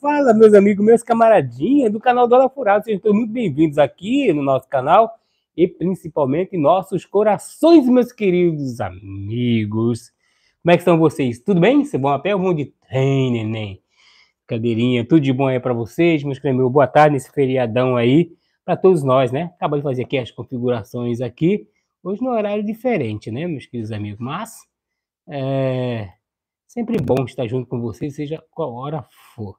Fala, meus amigos, meus camaradinhas do canal Dona Furada. Sejam todos muito bem-vindos aqui no nosso canal e principalmente em nossos corações, meus queridos amigos. Como é que estão vocês? Tudo bem? Se é bom apelo, pé de trem, neném? Cadeirinha, tudo de bom aí para vocês, meus queridos. Boa tarde nesse feriadão aí para todos nós, né? Acabei de fazer aqui as configurações aqui. Hoje no horário diferente, né, meus queridos amigos? Mas é sempre bom estar junto com vocês, seja qual hora for.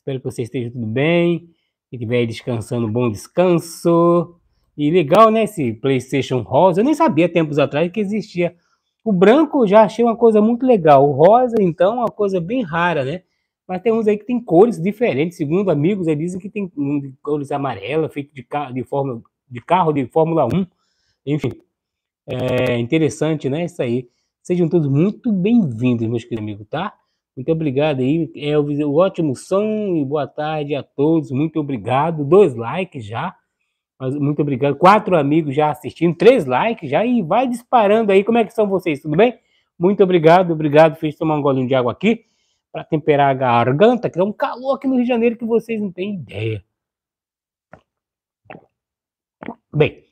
Espero que vocês estejam tudo bem. que estiver aí descansando, bom descanso. E legal, né? Esse PlayStation rosa. Eu nem sabia tempos atrás que existia. O branco eu já achei uma coisa muito legal. O rosa, então, é uma coisa bem rara, né? Mas tem uns aí que tem cores diferentes. Segundo amigos, eles dizem que tem um de cores amarela, feito de, carro, de, forma, de carro de Fórmula 1. Enfim, é interessante, né? Isso aí. Sejam todos muito bem-vindos, meus queridos amigos, tá? Muito obrigado aí, Elvis. O ótimo som e boa tarde a todos. Muito obrigado. Dois likes já. Mas muito obrigado. Quatro amigos já assistindo, três likes já e vai disparando aí. Como é que são vocês? Tudo bem? Muito obrigado, obrigado. Fiz tomar um golinho de água aqui para temperar a garganta, que é um calor aqui no Rio de Janeiro que vocês não têm ideia. Bem,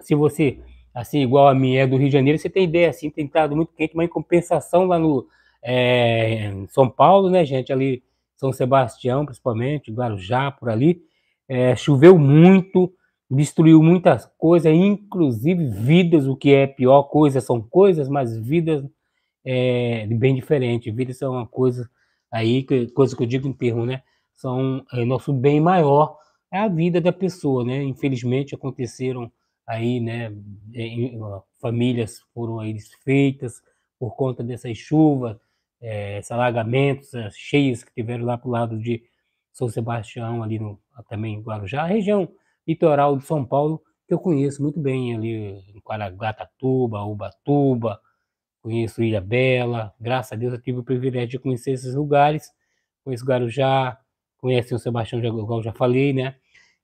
se você, assim, igual a mim, é do Rio de Janeiro, você tem ideia, assim, tem estado muito quente, mas em compensação lá no, é, São Paulo, né, gente? Ali, São Sebastião, principalmente, Guarujá, por ali. É, choveu muito, destruiu muitas coisas, inclusive vidas, o que é pior, coisas são coisas, mas vidas é bem diferente. Vidas são uma coisa aí, coisa que eu digo em termos, né? São é, nosso bem maior, é a vida da pessoa, né? Infelizmente aconteceram aí, né? Famílias foram aí desfeitas por conta dessas chuvas, é, esses alagamentos, as cheias que tiveram lá para o lado de São Sebastião, ali no, ah, também em Guarujá, a região litoral de São Paulo, que eu conheço muito bem ali, em Guaraguatatuba, Ubatuba, conheço Ilha Bela, graças a Deus eu tive o privilégio de conhecer esses lugares, conheço Guarujá, conheço o Sebastião, igual já falei, né?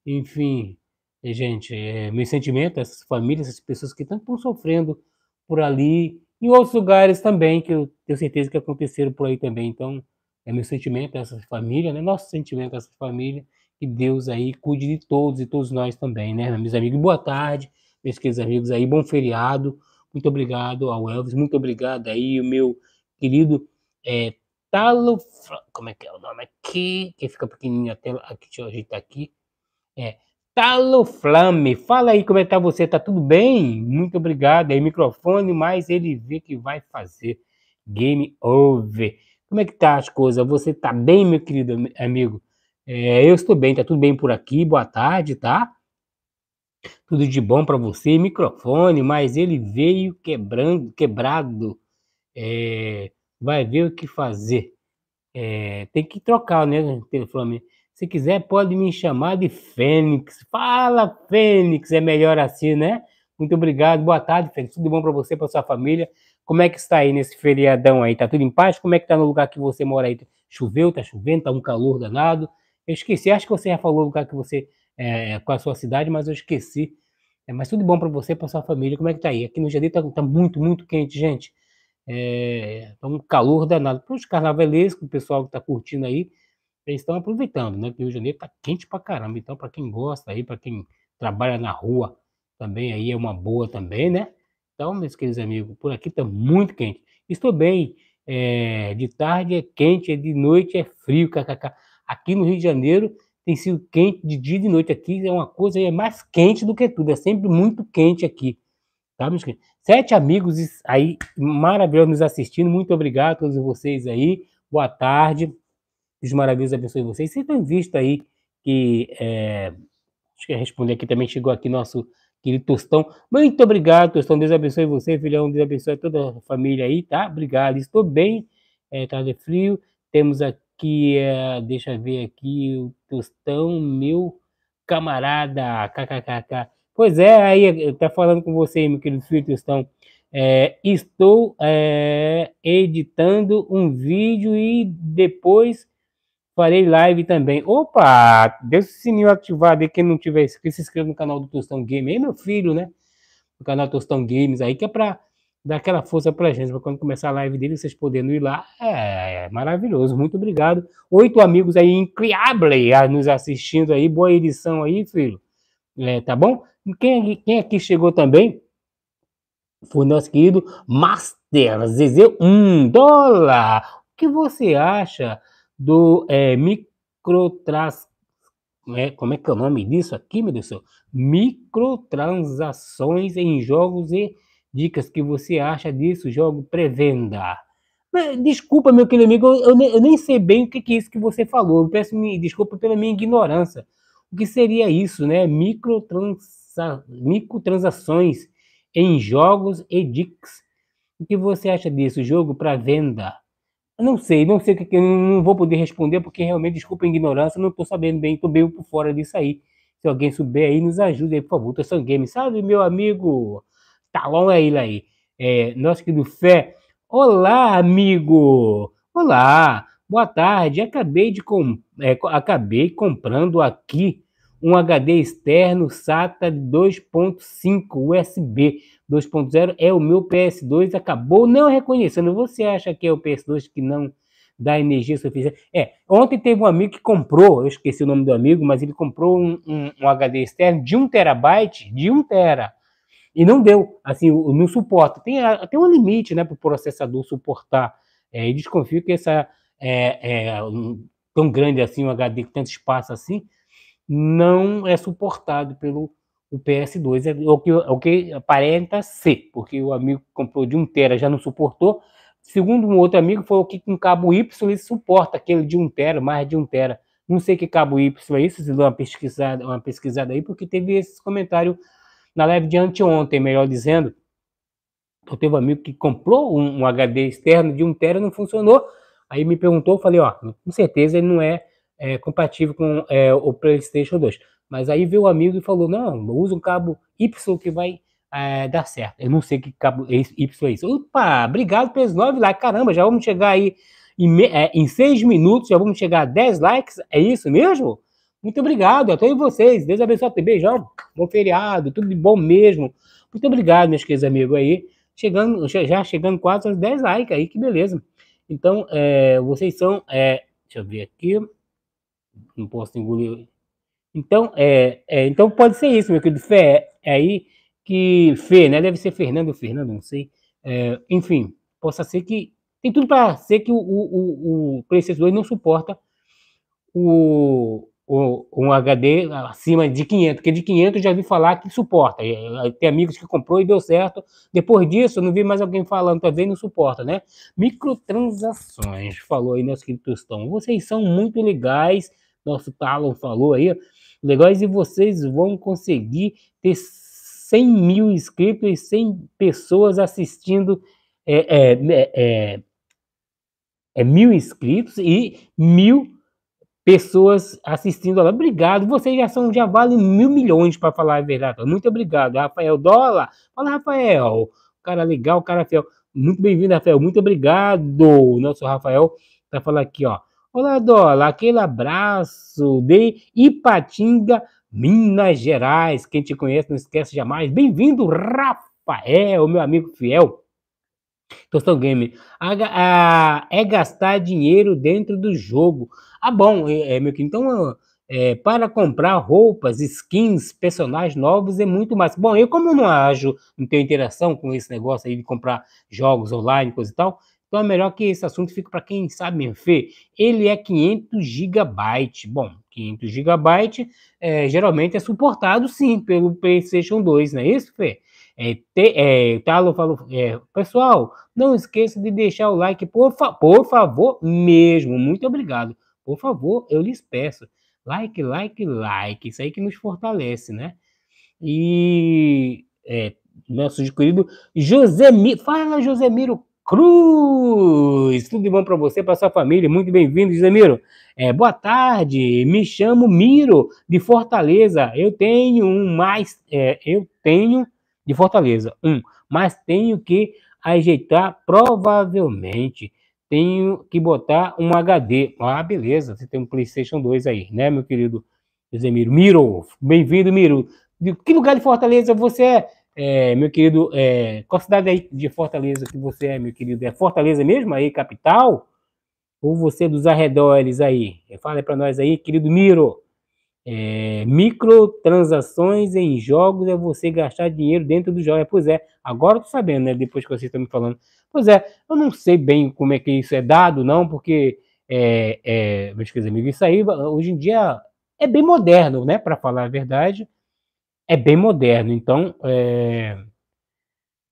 Enfim, gente, é, meu sentimento, essas famílias, essas pessoas que estão sofrendo por ali, e outros lugares também, que eu tenho certeza que aconteceram por aí também. Então, é meu sentimento a essa família, né? Nosso sentimento a essa família. Que Deus aí cuide de todos e todos nós também, né? Meus amigos, boa tarde, meus queridos amigos aí, bom feriado. Muito obrigado ao Elvis, muito obrigado aí, o meu querido é, Talo. Como é que é o nome aqui? Que fica pequenininho a tela. Aqui, deixa eu ajeitar aqui. É, Talo Flame, fala aí como é que tá você, tá tudo bem? Muito obrigado aí, microfone, mas ele vê que vai fazer game over. Como é que tá as coisas? Você tá bem, meu querido amigo? É, eu estou bem, tá tudo bem por aqui, boa tarde, tá? Tudo de bom para você, microfone, mas ele veio quebrando, quebrado. É, vai ver o que fazer. É, tem que trocar, né, Flame? Se quiser, pode me chamar de Fênix. Fala, Fênix, é melhor assim, né? Muito obrigado, boa tarde, Fênix. Tudo bom para você, para sua família? Como é que está aí nesse feriadão aí? Tá tudo em paz? Como é que tá no lugar que você mora aí? Choveu, tá chovendo, tá um calor danado. Eu esqueci, acho que você já falou o lugar que você é, com a sua cidade, mas eu esqueci. É, mas tudo bom para você, para sua família. Como é que tá aí? Aqui no Jardim tá, tá muito, muito quente, gente. É, tá um calor danado. Para os carnavalescos, o pessoal que tá curtindo aí, eles estão aproveitando, né? Que o Rio de Janeiro tá quente pra caramba. Então, para quem gosta aí, para quem trabalha na rua, também aí é uma boa também, né? Então, meus queridos amigos, por aqui tá muito quente. Estou bem. É, de tarde é quente, é de noite é frio, kkk. Aqui no Rio de Janeiro tem sido quente de dia e de noite aqui, é uma coisa é mais quente do que tudo, é sempre muito quente aqui. Tá, meus queridos? Sete amigos aí maravilhosos nos assistindo, muito obrigado a todos vocês aí. Boa tarde. Deus maravilhoso abençoe vocês. Vocês têm visto aí que. É, acho que responder aqui também chegou aqui nosso querido Tostão. Muito obrigado, Tostão. Deus abençoe você, filhão. Deus abençoe toda a família aí, tá? Obrigado. Estou bem. É, tá de frio. Temos aqui, é, deixa eu ver aqui, o Tostão, meu camarada. KKKK. Pois é, aí tá falando com você, meu querido filho Tostão. É, estou é, editando um vídeo e depois Farei live também. Opa! Deixa o sininho ativado aí. Quem não tiver inscrito, se inscreva no canal do Tostão Game. Aí, meu filho, né? No canal Tostão Games aí, que é pra dar aquela força pra gente. Pra quando começar a live dele, vocês podendo ir lá. É, é maravilhoso. Muito obrigado. Oito amigos aí, increíble, ah, nos assistindo aí. Boa edição aí, filho. É, tá bom? Quem, quem aqui chegou também foi nosso querido Master Zezé. Um dólar. O que você acha? do é, microtras... Né, como é que é o nome disso aqui, meu Deus do céu? Microtransações em jogos e dicas que você acha disso, jogo pré-venda. Desculpa, meu querido amigo, eu, eu, eu, nem sei bem o que, que é isso que você falou. Eu peço me, desculpa pela minha ignorância. O que seria isso, né? Microtransa, microtransações em jogos e dicas. O que você acha disso? Jogo para venda. Não sei, não sei o que, não vou poder responder, porque realmente, desculpa a ignorância, não estou sabendo bem, estou meio por fora disso aí. Se alguém souber aí, nos ajude aí, por favor. Tô Game, sabe, meu amigo? Talão é ele aí. É, nosso querido Fé. Olá, amigo! Olá! Boa tarde. Acabei de com... é, acabei comprando aqui um HD externo SATA 2.5 USB 2.0 é o meu PS2, acabou não reconhecendo. Você acha que é o PS2 que não dá energia suficiente? É, ontem teve um amigo que comprou, eu esqueci o nome do amigo, mas ele comprou um, um, um HD externo de 1 terabyte, de 1 tera, e não deu, assim, o, não suporta. Tem até um limite, né, para o processador suportar. É, e desconfio que essa é, é, tão grande assim, um HD com tanto espaço assim, não é suportado pelo o PS2 é o que, é o que aparenta ser, porque o amigo que comprou de 1 tera já não suportou. Segundo um outro amigo, foi o que com cabo Y ele suporta, aquele de 1 tera, mais de 1 tera. Não sei que cabo Y é isso, se deu uma pesquisada, uma pesquisada aí, porque teve esse comentário na live de anteontem, melhor dizendo. Eu então, teve um amigo que comprou um, um HD externo de 1 tera, não funcionou. Aí me perguntou, eu falei, ó, com certeza ele não é, é compatível com é, o PlayStation 2. Mas aí veio o um amigo e falou: não, usa um cabo Y que vai é, dar certo. Eu não sei que cabo é Y é isso. Opa, obrigado pelos nove likes. Caramba, já vamos chegar aí em, me, é, em seis minutos, já vamos chegar a 10 likes. É isso mesmo? Muito obrigado a todos vocês. Deus abençoe. Beijão, bom feriado, tudo de bom mesmo. Muito obrigado, meus queridos amigos aí. Chegando, já chegando quase aos 10 likes aí, que beleza. Então, é, vocês são. É, deixa eu ver aqui. Não posso engolir então, é, é, então pode ser isso, meu querido Fé. É aí que Fê, né? Deve ser Fernando, ou Fernando, não sei. É, enfim, possa ser que. Tem tudo para ser que o, o, o, PlayStation 2 não suporta o, o, um HD acima de 500, porque de 500 já vi falar que suporta. É, é, tem amigos que comprou e deu certo. Depois disso, eu não vi mais alguém falando também, tá não suporta, né? Microtransações, falou aí nosso querido Tostão. Vocês são muito legais, nosso Talon falou aí legais e vocês vão conseguir ter 100 mil inscritos e 100 pessoas assistindo, é, é, é, é mil inscritos e mil pessoas assistindo lá. Obrigado, vocês já são, já valem mil milhões para falar a verdade. Muito obrigado, Rafael Dola. Fala, Rafael. Cara legal, cara fiel. Muito bem-vindo, Rafael. Muito obrigado, nosso Rafael, para falar aqui, ó. Olá, Dola, aquele abraço de Ipatinga, Minas Gerais. Quem te conhece não esquece jamais. Bem-vindo, Rafael, meu amigo fiel. Tostão Game, a, a, é gastar dinheiro dentro do jogo. Ah, bom, é, é, meu querido, então é, para comprar roupas, skins, personagens novos e é muito mais. Bom, eu como eu não ajo, não tenho interação com esse negócio aí de comprar jogos online, coisa e tal, então é melhor que esse assunto fique para quem sabe mesmo. Fê, ele é 500 GB. Bom, 500 GB é, geralmente é suportado sim pelo PlayStation 2, não é isso, Fê? É, te, é, Talo tá, falou, é, pessoal, não esqueça de deixar o like, por, fa por favor, mesmo. Muito obrigado. Por favor, eu lhes peço. Like, like, like. Isso aí que nos fortalece, né? E é, nosso querido Josemiro. Fala, Josemiro Cruz. Tudo de bom para você, para sua família. Muito bem-vindo, Isamiro. É, boa tarde. Me chamo Miro de Fortaleza. Eu tenho um mais, é, eu tenho de Fortaleza um, mas tenho que ajeitar provavelmente. Tenho que botar um HD. Ah, beleza. Você tem um PlayStation 2 aí, né, meu querido Isamiro? Miro, bem-vindo, Miro. De que lugar de Fortaleza você é? É, meu querido, é, qual cidade aí de Fortaleza que você é, meu querido? É Fortaleza mesmo aí, capital? Ou você é dos arredores aí? É, fala para nós aí, querido Miro. É, microtransações em jogos é você gastar dinheiro dentro do jogo é, Pois é, agora eu tô sabendo, né? Depois que vocês estão me falando. Pois é, eu não sei bem como é que isso é dado, não, porque, é, é, meus queridos amigos, isso aí hoje em dia é bem moderno, né? Para falar a verdade é bem moderno. Então, é...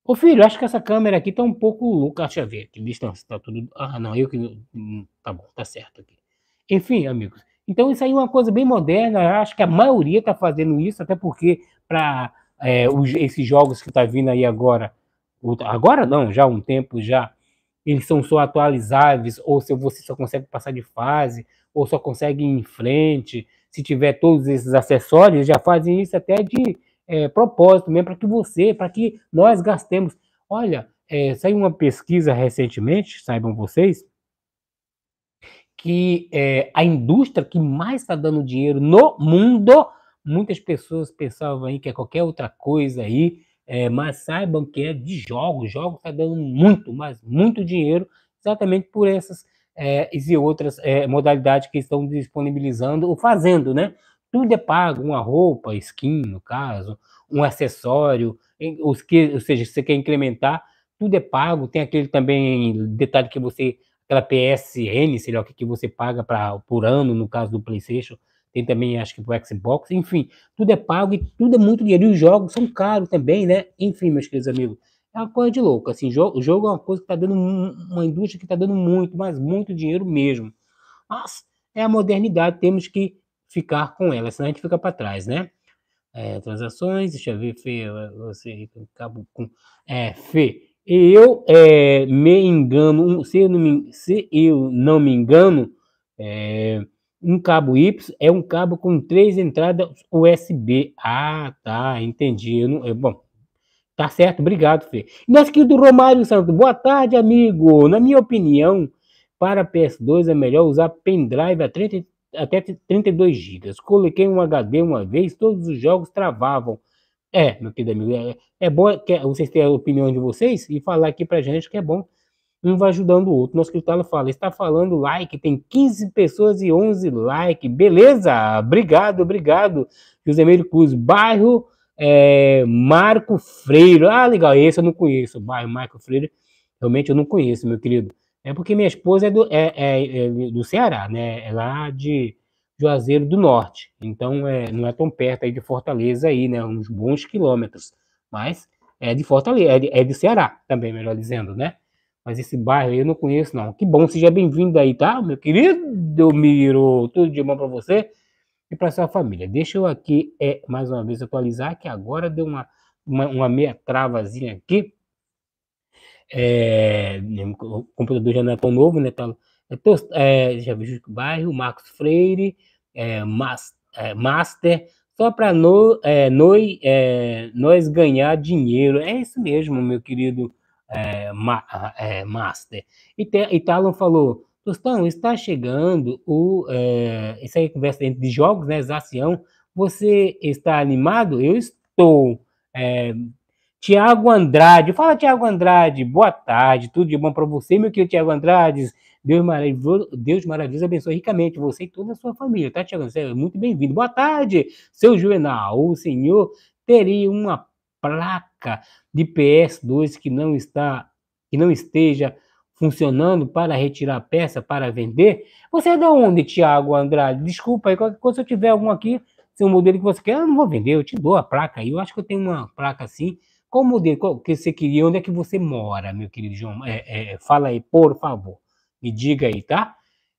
Ô filho, acho que essa câmera aqui tá um pouco louca. Deixa eu ver, que distância, tá tudo. Ah, não, eu que. Hum, tá bom, tá certo aqui. Enfim, amigos. Então, isso aí é uma coisa bem moderna. Eu acho que a maioria tá fazendo isso, até porque para é, eh, esses jogos que tá vindo aí agora. Agora não, já há um tempo já. Eles são só atualizáveis, ou se você só consegue passar de fase, ou só consegue ir em frente, se tiver todos esses acessórios, já fazem isso até de é, propósito mesmo, para que você, para que nós gastemos. Olha, é, saiu uma pesquisa recentemente, saibam vocês, que é, a indústria que mais está dando dinheiro no mundo, muitas pessoas pensavam aí que é qualquer outra coisa aí, é, mas saibam que é de jogos, jogos está dando muito, mas muito dinheiro, exatamente por essas é, e outras é, modalidades que estão disponibilizando ou fazendo, né? Tudo é pago, uma roupa, skin, no caso, um acessório, os que, ou seja, se você quer incrementar, tudo é pago. Tem aquele também detalhe que você, aquela PSN, sei lá o que, que você paga pra, por ano, no caso do PlayStation, tem também, acho que o Xbox, enfim, tudo é pago e tudo é muito dinheiro. E os jogos são caros também, né? Enfim, meus queridos amigos é uma coisa de louco. Assim, jogo, jogo é uma coisa que está dando uma indústria que está dando muito, mas muito dinheiro mesmo. Mas é a modernidade, temos que ficar com ela, senão a gente fica para trás, né? É, transações, deixa eu ver, Fê, você cabo com. É, Fê, eu é, me engano, se eu não me, se eu não me engano, é, um cabo Y é um cabo com três entradas USB. Ah, tá, entendi. Eu não, eu, é, bom, Tá certo? Obrigado, Fê. Nosso querido Romário Santos. Boa tarde, amigo. Na minha opinião, para PS2 é melhor usar pendrive a 30, até 32 GB. Coloquei um HD uma vez, todos os jogos travavam. É, meu querido amigo, é, é bom que vocês terem a opinião de vocês e falar aqui pra gente que é bom. Um vai ajudando o outro. Nosso Cristal fala, está falando like, tem 15 pessoas e 11 like. Beleza? Obrigado, obrigado. José Meire Cruz, bairro é, Marco Freire. Ah, legal, esse eu não conheço. Bairro Marco Freire, realmente eu não conheço, meu querido. É porque minha esposa é do, é, é, é do Ceará, né? É lá de Juazeiro do Norte. Então, é, não é tão perto aí de Fortaleza aí, né? Uns bons quilômetros. Mas é de Fortaleza, é de, é de Ceará também, melhor dizendo, né? Mas esse bairro aí eu não conheço, não. Que bom, seja bem-vindo aí, tá? Meu querido Miro, tudo de bom para você e para sua família. Deixa eu aqui é, mais uma vez atualizar, que agora deu uma, uma, uma meia travazinha aqui. É, né, o computador já não é tão novo, né? Tá, é, é já vi o bairro, Marcos Freire, é, mas, é, Master, só para no, é, é, nós ganhar dinheiro. É isso mesmo, meu querido é, ma, é, Master. E Italo falou: Tostão, está chegando o. É, isso aí conversa dentro de jogos, né? Zacião. Você está animado? Eu estou. É, Tiago Andrade, fala Tiago Andrade, boa tarde, tudo de bom para você, meu querido Tiago Andrade. Deus maravilhoso, Deus maravilhoso abençoe ricamente você e toda a sua família, tá, Tiago? Você é muito bem-vindo. Boa tarde, seu Juvenal. O senhor teria uma placa de PS2 que não está, que não esteja funcionando para retirar peça, para vender. Você é da onde, Tiago Andrade? Desculpa aí, quando eu tiver algum aqui, se um modelo que você quer, eu não vou vender, eu te dou a placa aí. Eu acho que eu tenho uma placa assim. Qual modelo qual que você queria? Onde é que você mora, meu querido João? É, é, fala aí, por favor. Me diga aí, tá?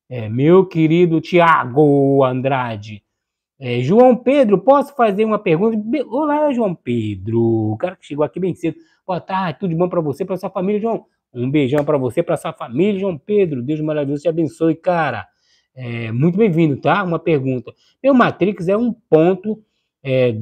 É, meu querido Tiago Andrade. É, João Pedro, posso fazer uma pergunta? Olá, João Pedro, o cara que chegou aqui bem cedo. Boa tarde, tudo bom para você, para sua família, João? Um beijão para você, para sua família, João Pedro. Deus maravilhoso te abençoe, cara. É, muito bem-vindo, tá? Uma pergunta. Meu Matrix é 1.20. É,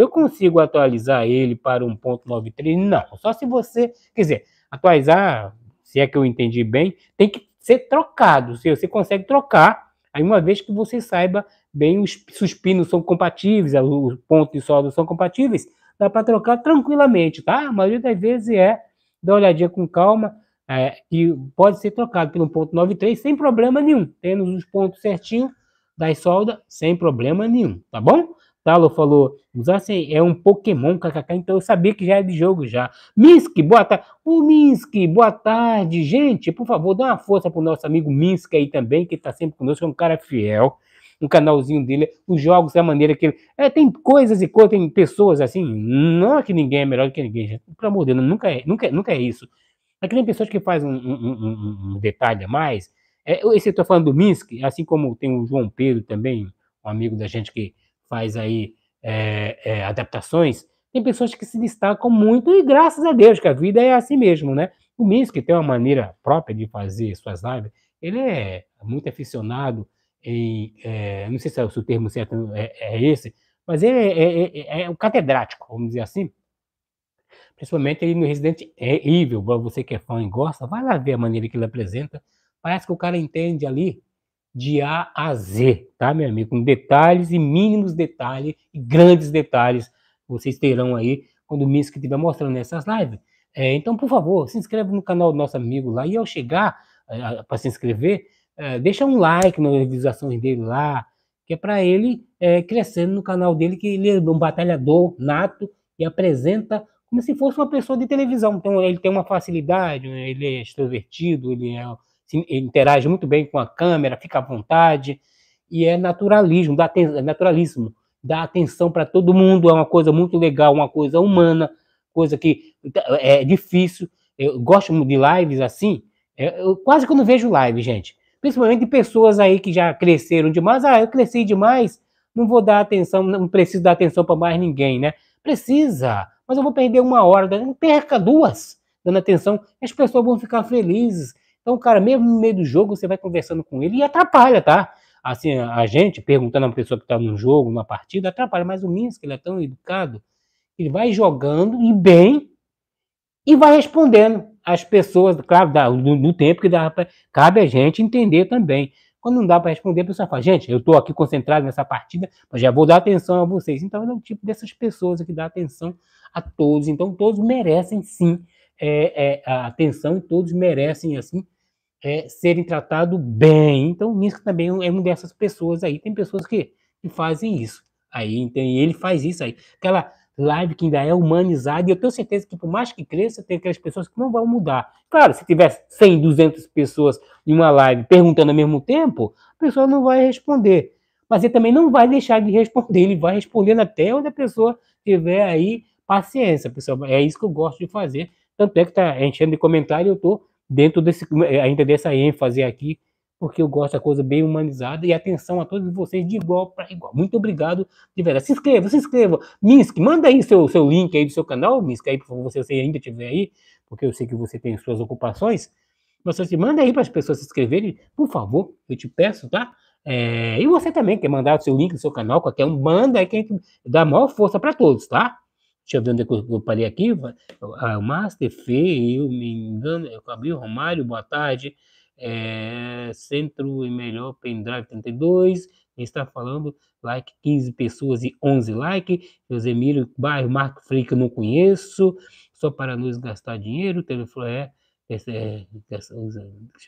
eu consigo atualizar ele para 1.93? Não, só se você quer dizer atualizar, se é que eu entendi bem, tem que ser trocado. Se você consegue trocar, aí uma vez que você saiba bem, os suspinos são compatíveis, os pontos de solda são compatíveis, dá para trocar tranquilamente, tá? A maioria das vezes é dá uma olhadinha com calma, é, que pode ser trocado pelo 1.93 sem problema nenhum, tendo os pontos certinho das soldas, sem problema nenhum, tá bom? Talo falou, Zassen é um Pokémon, kkk, então eu sabia que já é de jogo já. Minsk, boa tarde. O Minsk, boa tarde, gente. Por favor, dá uma força pro nosso amigo Minsk aí também, que tá sempre conosco, é um cara fiel um canalzinho dele, os jogos, a maneira que ele. É, tem coisas e coisas, tem pessoas assim. Não é que ninguém é melhor que ninguém, gente. Pelo amor de Deus, nunca é, nunca, é, nunca é isso. É que tem pessoas que fazem um, um, um, um detalhe a mais. É, esse eu estou falando do Minsk, assim como tem o João Pedro também, um amigo da gente que faz aí é, é, adaptações. Tem pessoas que se destacam muito e graças a Deus que a vida é assim mesmo, né? O Minsk tem uma maneira própria de fazer suas lives. Ele é muito aficionado em. É, não sei se, é, se o termo certo é, é esse, mas ele é, é, um é, é, é catedrático, vamos dizer assim. Principalmente ele no Resident Evil, você que é fã e gosta, vai lá ver a maneira que ele apresenta. Parece que o cara entende ali de A a Z, tá, meu amigo? Com detalhes e mínimos detalhes e grandes detalhes vocês terão aí quando o Minsk estiver mostrando nessas lives. É, então, por favor, se inscreve no canal do nosso amigo lá. E ao chegar é, para se inscrever, é, deixa um like nas visualizações dele lá, que é para ele é, crescendo no canal dele, que ele é um batalhador nato e apresenta como se fosse uma pessoa de televisão. Então ele tem uma facilidade, né? ele é extrovertido, ele, é, ele interage muito bem com a câmera, fica à vontade e é naturalismo, dá é naturalismo, dá atenção para todo mundo, é uma coisa muito legal, uma coisa humana, coisa que tá, é difícil. Eu gosto de lives assim, é, eu, quase que eu não vejo live, gente principalmente pessoas aí que já cresceram demais. Ah, eu cresci demais, não vou dar atenção, não preciso dar atenção para mais ninguém, né? Precisa, mas eu vou perder uma hora, perca duas dando atenção, as pessoas vão ficar felizes. Então, cara, mesmo no meio do jogo, você vai conversando com ele e atrapalha, tá? Assim, a gente perguntando a uma pessoa que está num jogo, numa partida, atrapalha, mas o Minsk, ele é tão educado, ele vai jogando e bem e vai respondendo as pessoas, claro, no, tempo que dá pra, cabe a gente entender também. Quando não dá para responder, a pessoa fala, gente, eu estou aqui concentrado nessa partida, mas já vou dar atenção a vocês. Então, é o tipo dessas pessoas que dá atenção a todos. Então, todos merecem, sim, é, é, a atenção, todos merecem, assim, é, serem tratados bem. Então, o Minsk também é uma dessas pessoas aí. Tem pessoas que, que fazem isso. Aí, então, ele faz isso aí. Aquela live que ainda é humanizada, e eu tenho certeza que por mais que cresça, tem aquelas pessoas que não vão mudar. Claro, se tiver 100, 200 pessoas em uma live perguntando ao mesmo tempo, a pessoa não vai responder. Mas ele também não vai deixar de responder, ele vai respondendo até onde a pessoa tiver aí paciência, pessoal. É isso que eu gosto de fazer. Tanto é que está enchendo de comentário, eu estou dentro desse, ainda dessa ênfase aqui porque eu gosto da coisa bem humanizada e atenção a todos vocês de igual para igual. Muito obrigado de verdade. Se inscreva, se inscreva. Minsk, manda aí seu, seu link aí do seu canal, Minsk, aí, por favor, se você ainda tiver aí, porque eu sei que você tem suas ocupações. Mas você manda aí para as pessoas se inscreverem, por favor, eu te peço, tá? É, e você também quer mandar o seu link do seu canal, qualquer um, manda aí é que a gente dá a maior força para todos, tá? Deixa eu ver onde é eu parei aqui. Ah, o Master Fê, eu me engano, eu é o Romário, boa tarde é, Centro e é melhor pendrive 32. Está falando like 15 pessoas e 11 like. José Zemiro, bairro Marco Frica, não conheço. Só para nos gastar dinheiro. Telefone é, é, é, deixa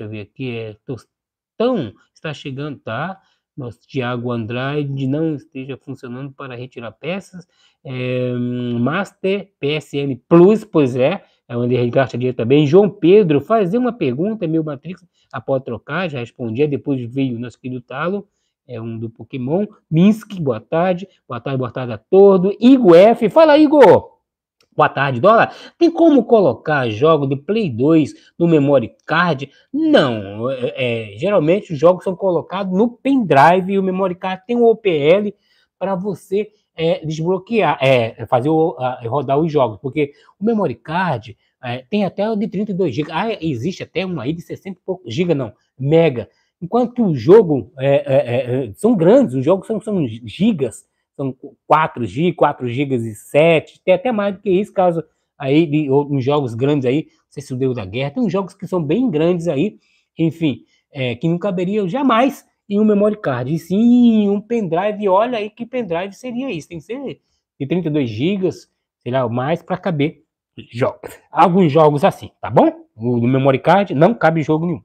eu ver aqui, é Tostão. Está chegando, tá? nosso Thiago Andrade não esteja funcionando para retirar peças. É, Master PSN Plus, pois é, a André Ricardo Xavier também. João Pedro, fazer uma pergunta, meu Matrix, após trocar, já respondia, depois veio o nosso querido Talo, é um do Pokémon. Minsk, boa tarde, boa tarde, boa tarde a todos. Igor F, fala Igor! Boa tarde, Dola. Tem como colocar jogos de Play 2 no memory card? Não. É, é, geralmente os jogos são colocados no pendrive e o memory card tem um OPL para você é desbloquear, é, é fazer o, a, rodar os jogos, porque o memory card é, tem até o de 32 GB, ah, é, existe até um aí de 60 e pouco GB, não, mega. Enquanto o jogo é, é, é, são grandes, os jogos são, são gigas, são 4 GB, 4 GB e 7, tem até mais do que isso, caso aí de uns jogos grandes aí, não sei se o Deus da Guerra, tem uns jogos que são bem grandes aí, enfim, que não caberia jamais em um memory card, e sim um pendrive. Olha aí que pendrive seria isso. Tem que ser de 32 GB, sei lá, mais para caber jogos. Alguns jogos assim, tá bom? No memory card não cabe jogo nenhum.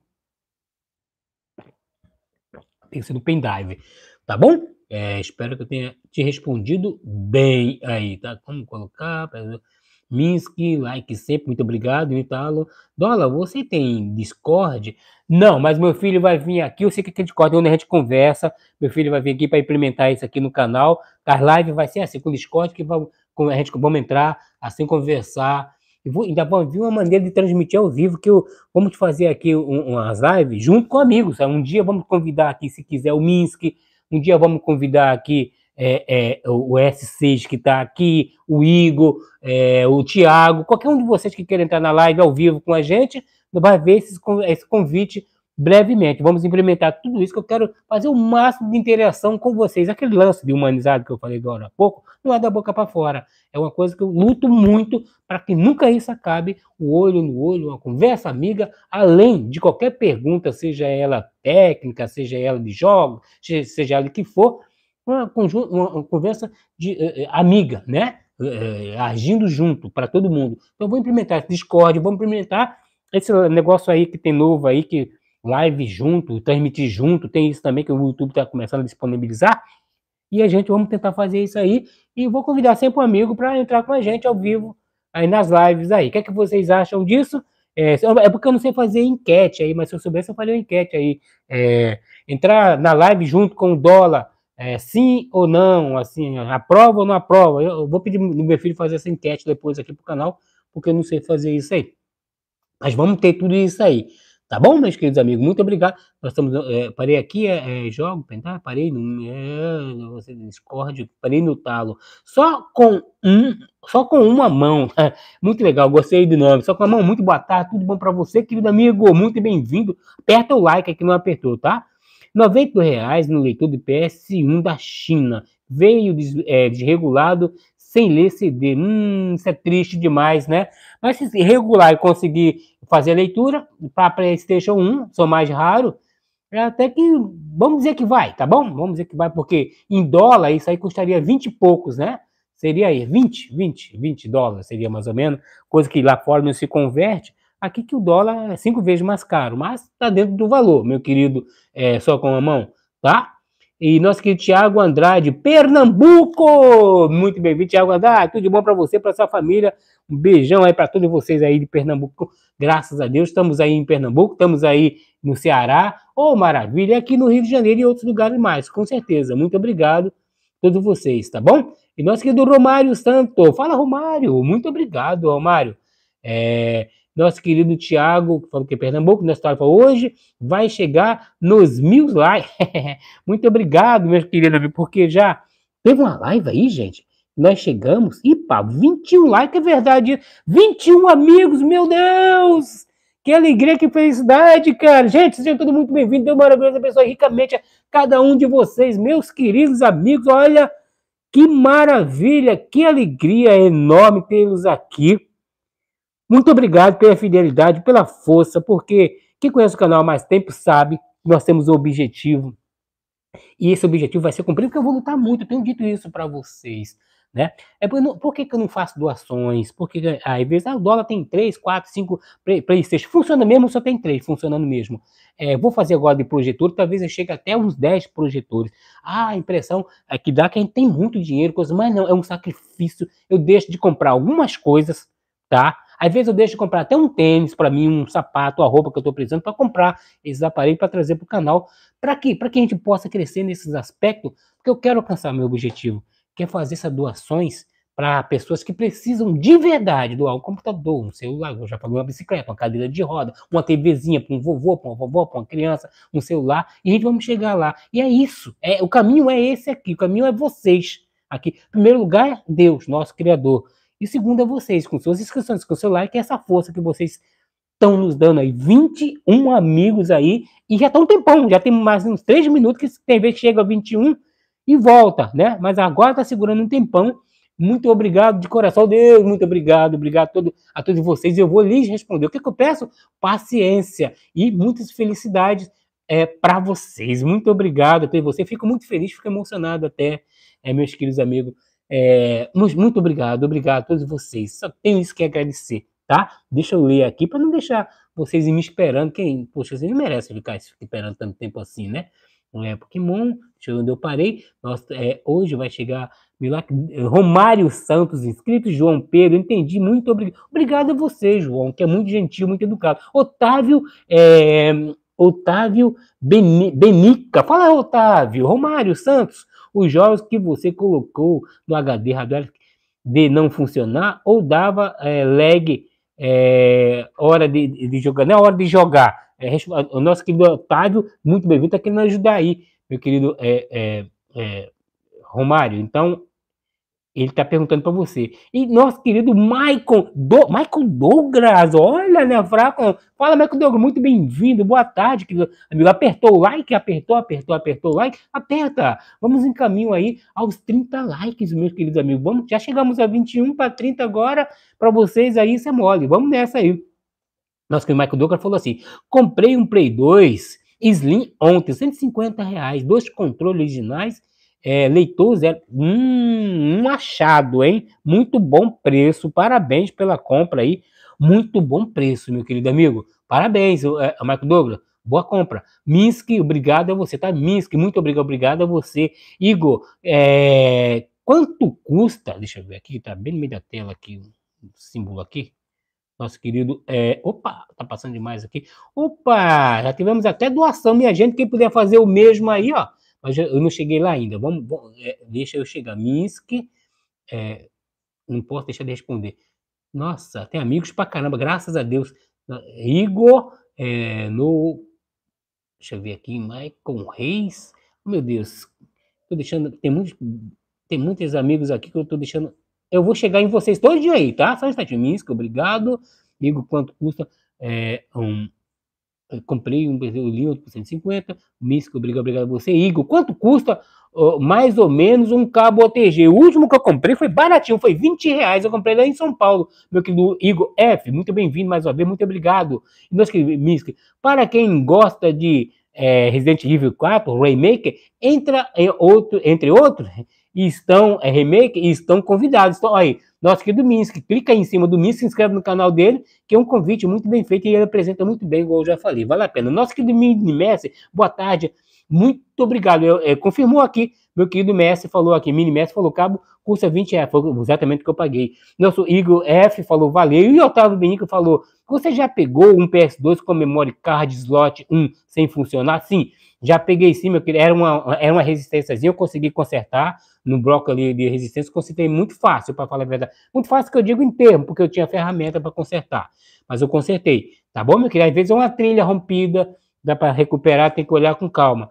Tem que ser no pendrive, tá bom? É, espero que eu tenha te respondido bem aí, tá? Como colocar? Pra... Minsky, like sempre, muito obrigado, Italo. Dola, você tem Discord? Não, mas meu filho vai vir aqui, eu sei que tem é Discord, é onde a gente conversa, meu filho vai vir aqui para implementar isso aqui no canal. As lives vai ser assim, com o Discord, que vai, a gente vamos entrar, assim, conversar. E vou, ainda vamos vir uma maneira de transmitir ao vivo, que eu, vamos fazer aqui um, umas lives junto com amigos. Sabe? Um dia vamos convidar aqui, se quiser, o Minsky, um dia vamos convidar aqui é, é, o S6 que está aqui, o Igor, é, o Tiago, qualquer um de vocês que queira entrar na live ao vivo com a gente, vai ver esse, esse convite brevemente. Vamos implementar tudo isso que eu quero fazer o máximo de interação com vocês. Aquele lance de humanizado que eu falei agora há pouco, não é da boca para fora. É uma coisa que eu luto muito para que nunca isso acabe. O olho no olho, uma conversa amiga, além de qualquer pergunta, seja ela técnica, seja ela de jogo, seja ela que for uma, uma conversa de, eh, eh, amiga, né? Eh, agindo junto para todo mundo. Então, vou implementar esse Discord, vou implementar esse negócio aí que tem novo aí, que live junto, transmitir junto, tem isso também que o YouTube está começando a disponibilizar. E a gente vamos tentar fazer isso aí. E vou convidar sempre um amigo para entrar com a gente ao vivo aí nas lives aí. O que é que vocês acham disso? É, é, porque eu não sei fazer enquete aí, mas se eu soubesse, eu faria uma enquete aí. É, entrar na live junto com o dólar é, sim ou não, assim, aprova ou não aprova. Eu vou pedir no meu filho fazer essa enquete depois aqui pro canal, porque eu não sei fazer isso aí. Mas vamos ter tudo isso aí. Tá bom, meus queridos amigos? Muito obrigado. Nós estamos. É, parei aqui, é, é, jogo, pentar, tá? parei no. É, você Discord, parei no talo. Só com um, só com uma mão. Muito legal, gostei do nome. Só com a mão, muito boa tarde, tudo bom para você, querido amigo? Muito bem-vindo. Aperta o like aqui, não apertou, tá? R$ reais no leitor de PS1 da China. Veio des, é, desregulado sem ler CD. Hum, isso é triste demais, né? Mas se regular e conseguir fazer a leitura para PlayStation 1, sou mais raro, é até que vamos dizer que vai, tá bom? Vamos dizer que vai, porque em dólar isso aí custaria 20 e poucos, né? Seria aí 20, 20, 20 dólares, seria mais ou menos, coisa que lá fora não se converte. Aqui que o dólar é cinco vezes mais caro, mas está dentro do valor, meu querido, é, só com a mão, tá? E nosso querido Tiago Andrade, Pernambuco! Muito bem-vindo, Tiago Andrade. Tudo de bom para você, para sua família. Um beijão aí para todos vocês aí de Pernambuco. Graças a Deus, estamos aí em Pernambuco, estamos aí no Ceará. Oh, maravilha! Aqui no Rio de Janeiro e outros lugares mais, com certeza. Muito obrigado a todos vocês, tá bom? E nosso querido Romário Santo. Fala, Romário! Muito obrigado, Romário. É, nosso querido Tiago, que falou que é Pernambuco, nessa né? história hoje, vai chegar nos mil likes. Muito obrigado, meu querido amigo, porque já teve uma live aí, gente. Nós chegamos, e pá, 21 likes, é verdade. 21 amigos, meu Deus! Que alegria, que felicidade, cara. Gente, sejam todos muito bem-vindos. Deus maravilhosa pessoa ricamente a cada um de vocês, meus queridos amigos. Olha, que maravilha, que alegria enorme tê-los aqui muito obrigado pela fidelidade, pela força, porque quem conhece o canal há mais tempo sabe que nós temos um objetivo. E esse objetivo vai ser cumprido, porque eu vou lutar muito, eu tenho dito isso para vocês. Né? É por, não, por que, que, eu não faço doações? Porque às vezes ah, o dólar tem 3, 4, 5 Playstation. Funciona mesmo, só tem 3 funcionando mesmo. É, vou fazer agora de projetor, talvez eu chegue até uns 10 projetores. Ah, a impressão é que dá que a gente tem muito dinheiro, coisa, mas não, é um sacrifício. Eu deixo de comprar algumas coisas, tá? Às vezes eu deixo de comprar até um tênis para mim, um sapato, a roupa que eu estou precisando para comprar esses aparelhos para trazer para o canal. Para quê? Para que a gente possa crescer nesses aspectos, porque eu quero alcançar meu objetivo, que é fazer essas doações para pessoas que precisam de verdade doar um computador, um celular, eu já falei uma bicicleta, uma cadeira de roda, uma TVzinha para um vovô, para uma vovó, para uma criança, um celular, e a gente vamos chegar lá. E é isso, é o caminho é esse aqui, o caminho é vocês aqui. Em primeiro lugar, Deus, nosso Criador. E segundo é vocês, com suas inscrições, com seu like, é essa força que vocês estão nos dando aí. 21 amigos aí. E já tá um tempão, já tem mais uns 3 minutos que tem vez chega a 21 e volta, né? Mas agora tá segurando um tempão. Muito obrigado de coração, Deus. Muito obrigado, obrigado a, todo, a todos vocês. Eu vou lhes responder. O que, é que eu peço? Paciência e muitas felicidades é, para vocês. Muito obrigado a todos vocês. Fico muito feliz, fico emocionado até, é, meus queridos amigos. É, muito obrigado, obrigado a todos vocês. Só tenho isso que agradecer, tá? Deixa eu ler aqui para não deixar vocês me esperando. Quem, poxa, vocês não merecem ficar esperando tanto tempo assim, né? Não é Pokémon, deixa eu onde eu parei. Nossa, é, hoje vai chegar milagre, Romário Santos inscrito, João Pedro, entendi, muito obrigado. Obrigado a você, João, que é muito gentil, muito educado. Otávio, é, Otávio Benica, fala Otávio, Romário Santos, os jogos que você colocou no HD hardware de não funcionar ou dava é, lag é, hora de, de, jogar, não é hora de jogar. É, o nosso querido Otávio, muito bem-vindo, está querendo ajudar aí, meu querido é, é, é Romário. Então, ele está perguntando para você. E nosso querido Michael, do, Michael Douglas, olha, né, Fraco? Fala, Michael Douglas, muito bem-vindo, boa tarde, querido amigo. Apertou o like, apertou, apertou, apertou o like, aperta. Vamos em caminho aí aos 30 likes, meus queridos amigos. Vamos, já chegamos a 21 para 30 agora, para vocês aí, isso é mole. Vamos nessa aí. Nosso querido Michael Douglas falou assim: comprei um Play 2 Slim ontem, 150 reais, dois controles originais é, leitor zero. Hum, um achado, hein? Muito bom preço. Parabéns pela compra aí. Muito bom preço, meu querido amigo. Parabéns, é, Marco Douglas. Boa compra. Minsk, obrigado a você, tá? Minsk, muito obrigado, obrigado a você. Igor, é, quanto custa? Deixa eu ver aqui, tá bem no meio da tela aqui, o símbolo aqui. Nosso querido. É, opa, tá passando demais aqui. Opa, já tivemos até doação, minha gente. Quem puder fazer o mesmo aí, ó mas eu não cheguei lá ainda. Vamos, é, deixa eu chegar. Minsk, é, não posso deixar de responder. Nossa, tem amigos pra caramba, graças a Deus. Igor, é, no. Deixa eu ver aqui, Michael Reis. Meu Deus, tô deixando. Tem muitos, tem muitos amigos aqui que eu tô deixando. Eu vou chegar em vocês todo dia aí, tá? Só um instantinho. Minsk, obrigado. Igor, quanto custa? É, um, comprei um linho por 150, Misco, obrigado, obrigado a você. Igor, quanto custa uh, mais ou menos um cabo OTG? O último que eu comprei foi baratinho, foi 20 reais, eu comprei lá em São Paulo. Meu querido Igor F, muito bem-vindo mais uma vez, muito obrigado. E queridos Misco, para quem gosta de é, Resident Evil 4, Raymaker, entra, em outro, entre outros, e estão é remake e estão convidados. Então, aí, nosso querido Minsk, clica aí em cima do Minsk, se inscreve no canal dele, que é um convite muito bem feito e ele apresenta muito bem, igual eu já falei. Vale a pena. Nosso querido Mini Messi, boa tarde. Muito obrigado. Eu, eu, é, confirmou aqui, meu querido Messi falou aqui, Mini Messi falou, cabo, custa 20 reais, foi exatamente o que eu paguei. Nosso Igor F falou, valeu. E o Otávio Benico falou, você já pegou um PS2 com memory card slot 1 sem funcionar? Sim, já peguei sim, meu querido. Era uma, era uma resistênciazinha, eu consegui consertar no bloco ali de resistência. Consertei muito fácil, para falar a verdade. Muito fácil que eu digo em termo, porque eu tinha ferramenta para consertar. Mas eu consertei. Tá bom, meu querido? Às vezes é uma trilha rompida, dá para recuperar, tem que olhar com calma.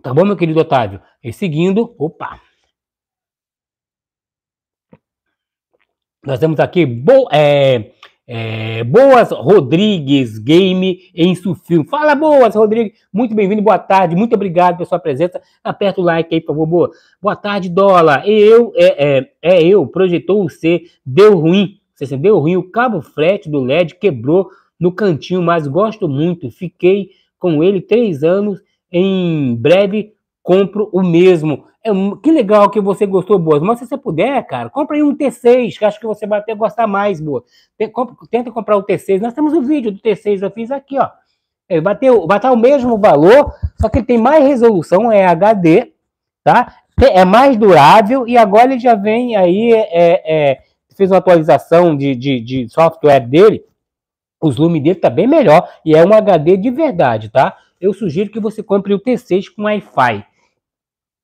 Tá bom, meu querido Otávio? E seguindo, opa. Nós temos aqui bo, é, é, Boas Rodrigues Game em Sufilm. Fala, Boas Rodrigues. Muito bem-vindo, boa tarde. Muito obrigado pela sua presença. Aperta o like aí, por favor. Boa, boa tarde, Dola. Eu, é, é, é eu, projetou o C, deu ruim. Você deu ruim. O cabo frete do LED quebrou no cantinho, mas gosto muito. Fiquei com ele três anos. Em breve compro o mesmo. É, que legal que você gostou, Boas. Mas se você puder, cara, compra aí um T6, que acho que você vai até gostar mais, Boa. Tenta comprar o T6. Nós temos o um vídeo do T6, eu fiz aqui, ó. Ele é, vai, ter, vai estar o mesmo valor, só que ele tem mais resolução, é HD, tá? É mais durável e agora ele já vem aí, é, é, fez uma atualização de, de, de software dele, os lumes dele tá bem melhor e é um HD de verdade, tá? Eu sugiro que você compre o T6 com Wi-Fi,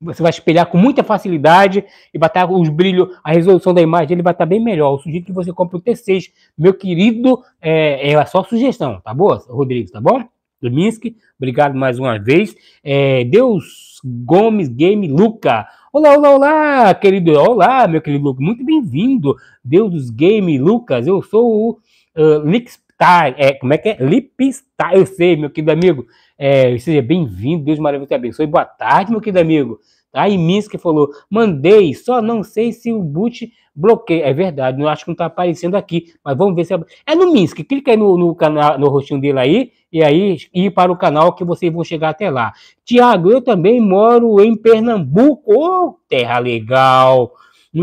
você vai espelhar com muita facilidade e vai estar os brilhos, a resolução da imagem ele vai estar bem melhor. Eu sugiro que você compre o T6, meu querido, é, é só sugestão, tá bom, Rodrigo, tá bom? Do Minsk, obrigado mais uma vez. É, Deus Gomes Game Luca. Olá, olá, olá, querido. Olá, meu querido Luca. Muito bem-vindo. Deus dos Game Lucas. Eu sou o uh, Lipstar. É, como é que é? Lipstar. Eu sei, meu querido amigo. É, seja bem-vindo. Deus maravilhoso te abençoe. Boa tarde, meu querido amigo. Aí Minsk falou: mandei, só não sei se o boot bloqueia. É verdade, não acho que não está aparecendo aqui, mas vamos ver se. É, é no Minsk, clica aí no, no canal, no rostinho dele aí, e aí ir para o canal que vocês vão chegar até lá. Tiago, eu também moro em Pernambuco. Oh, terra legal!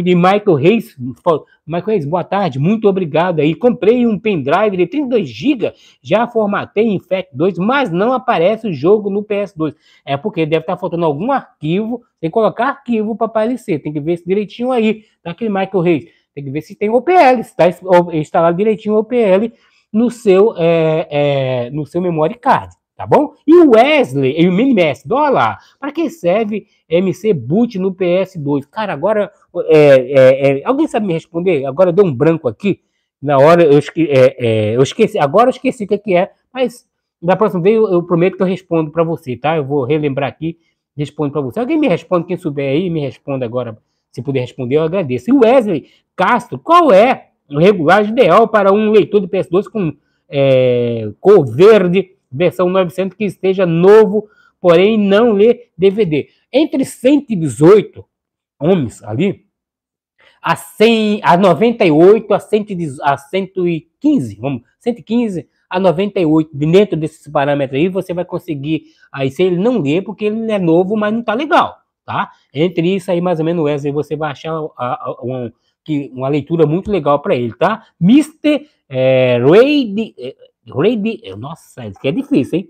E Michael Reis Michael Reis, boa tarde, muito obrigado aí. Comprei um pendrive de 32 GB, já formatei em FAT2, mas não aparece o jogo no PS2. É porque deve estar tá faltando algum arquivo, tem que colocar arquivo para aparecer, tem que ver isso direitinho aí, daquele tá Michael Reis. Tem que ver se tem OPL, tá está instalado direitinho o OPL no seu, é, é, no seu memory card tá bom? E o Wesley, e o Minimax, olha lá, para que serve MC Boot no PS2? Cara, agora, é, é, é, alguém sabe me responder? Agora deu um branco aqui, na hora eu, esque, é, é, eu esqueci, agora eu esqueci o que é, que é mas da próxima vez eu, eu prometo que eu respondo para você, tá? Eu vou relembrar aqui, respondo para você. Alguém me responde, quem souber aí, me responda agora, se puder responder, eu agradeço. E o Wesley Castro, qual é o regulagem ideal para um leitor de PS2 com é, cor verde versão 900 que esteja novo, porém não lê DVD. Entre 118 ohms ali, a, 100, a 98, a, 100, a 115, vamos, 115 a 98, dentro desses parâmetros aí, você vai conseguir, aí se ele não lê, porque ele é novo, mas não tá legal, tá? Entre isso aí, mais ou menos, Wesley, você vai achar a, a, um, que, uma leitura muito legal para ele, tá? Mr. É, Ray, de, Reide, é, nossa, isso aqui é difícil, hein?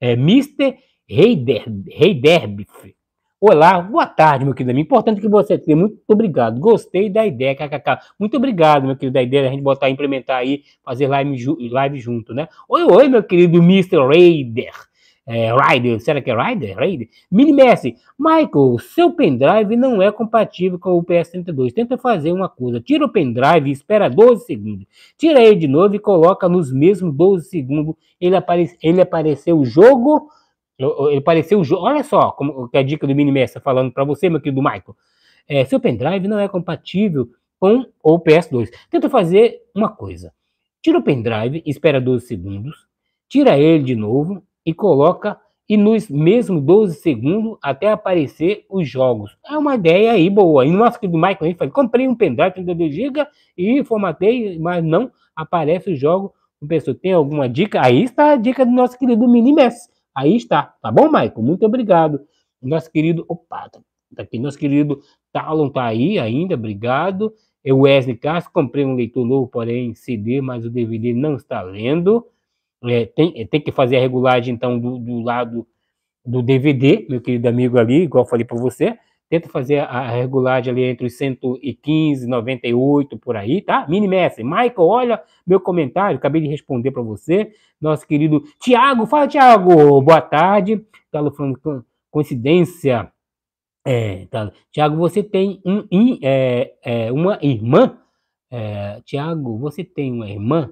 É Mr. Heiderbiff. Olá, boa tarde, meu querido amigo. Importante que você tenha. Muito obrigado. Gostei da ideia, kkk. Muito obrigado, meu querido, da ideia da gente botar, implementar aí, fazer live, live junto, né? Oi, oi, meu querido Mr. Raider é, Rider, será que é Rider? Rider? Mini Messi, Michael, seu pendrive não é compatível com o PS32. Tenta fazer uma coisa, tira o pendrive e espera 12 segundos. Tira ele de novo e coloca nos mesmos 12 segundos. Ele, apare, ele apareceu o jogo, ele apareceu o jogo. Olha só como que é a dica do Mini Messi tá falando para você, meu querido Michael. É, seu pendrive não é compatível com o PS2. Tenta fazer uma coisa. Tira o pendrive, espera 12 segundos, tira ele de novo e coloca e nos mesmos 12 segundos até aparecer os jogos. É uma ideia aí boa. E no nosso do Michael gente falou comprei um pendrive de 2 GB e formatei, mas não aparece o jogo. O pessoal tem alguma dica? Aí está a dica do nosso querido Mini Aí está, tá bom, Michael? Muito obrigado. Nosso querido, opa, tá, tá aqui, nosso querido Talon tá aí ainda, obrigado. Eu, Wesley Castro, comprei um leitor novo, porém CD, mas o DVD não está lendo é, tem, é, tem que fazer a regulagem, então, do, do lado do DVD, meu querido amigo ali, igual eu falei para você, tenta fazer a regulagem ali entre os 115, 98 por aí, tá? Mini Messi, Michael, olha meu comentário, acabei de responder para você. Nosso querido Tiago, fala Tiago, boa tarde. Galo tá falando coincidência. É, tá. Tiago, você tem um, é, é, uma irmã? É, Tiago, você tem uma irmã?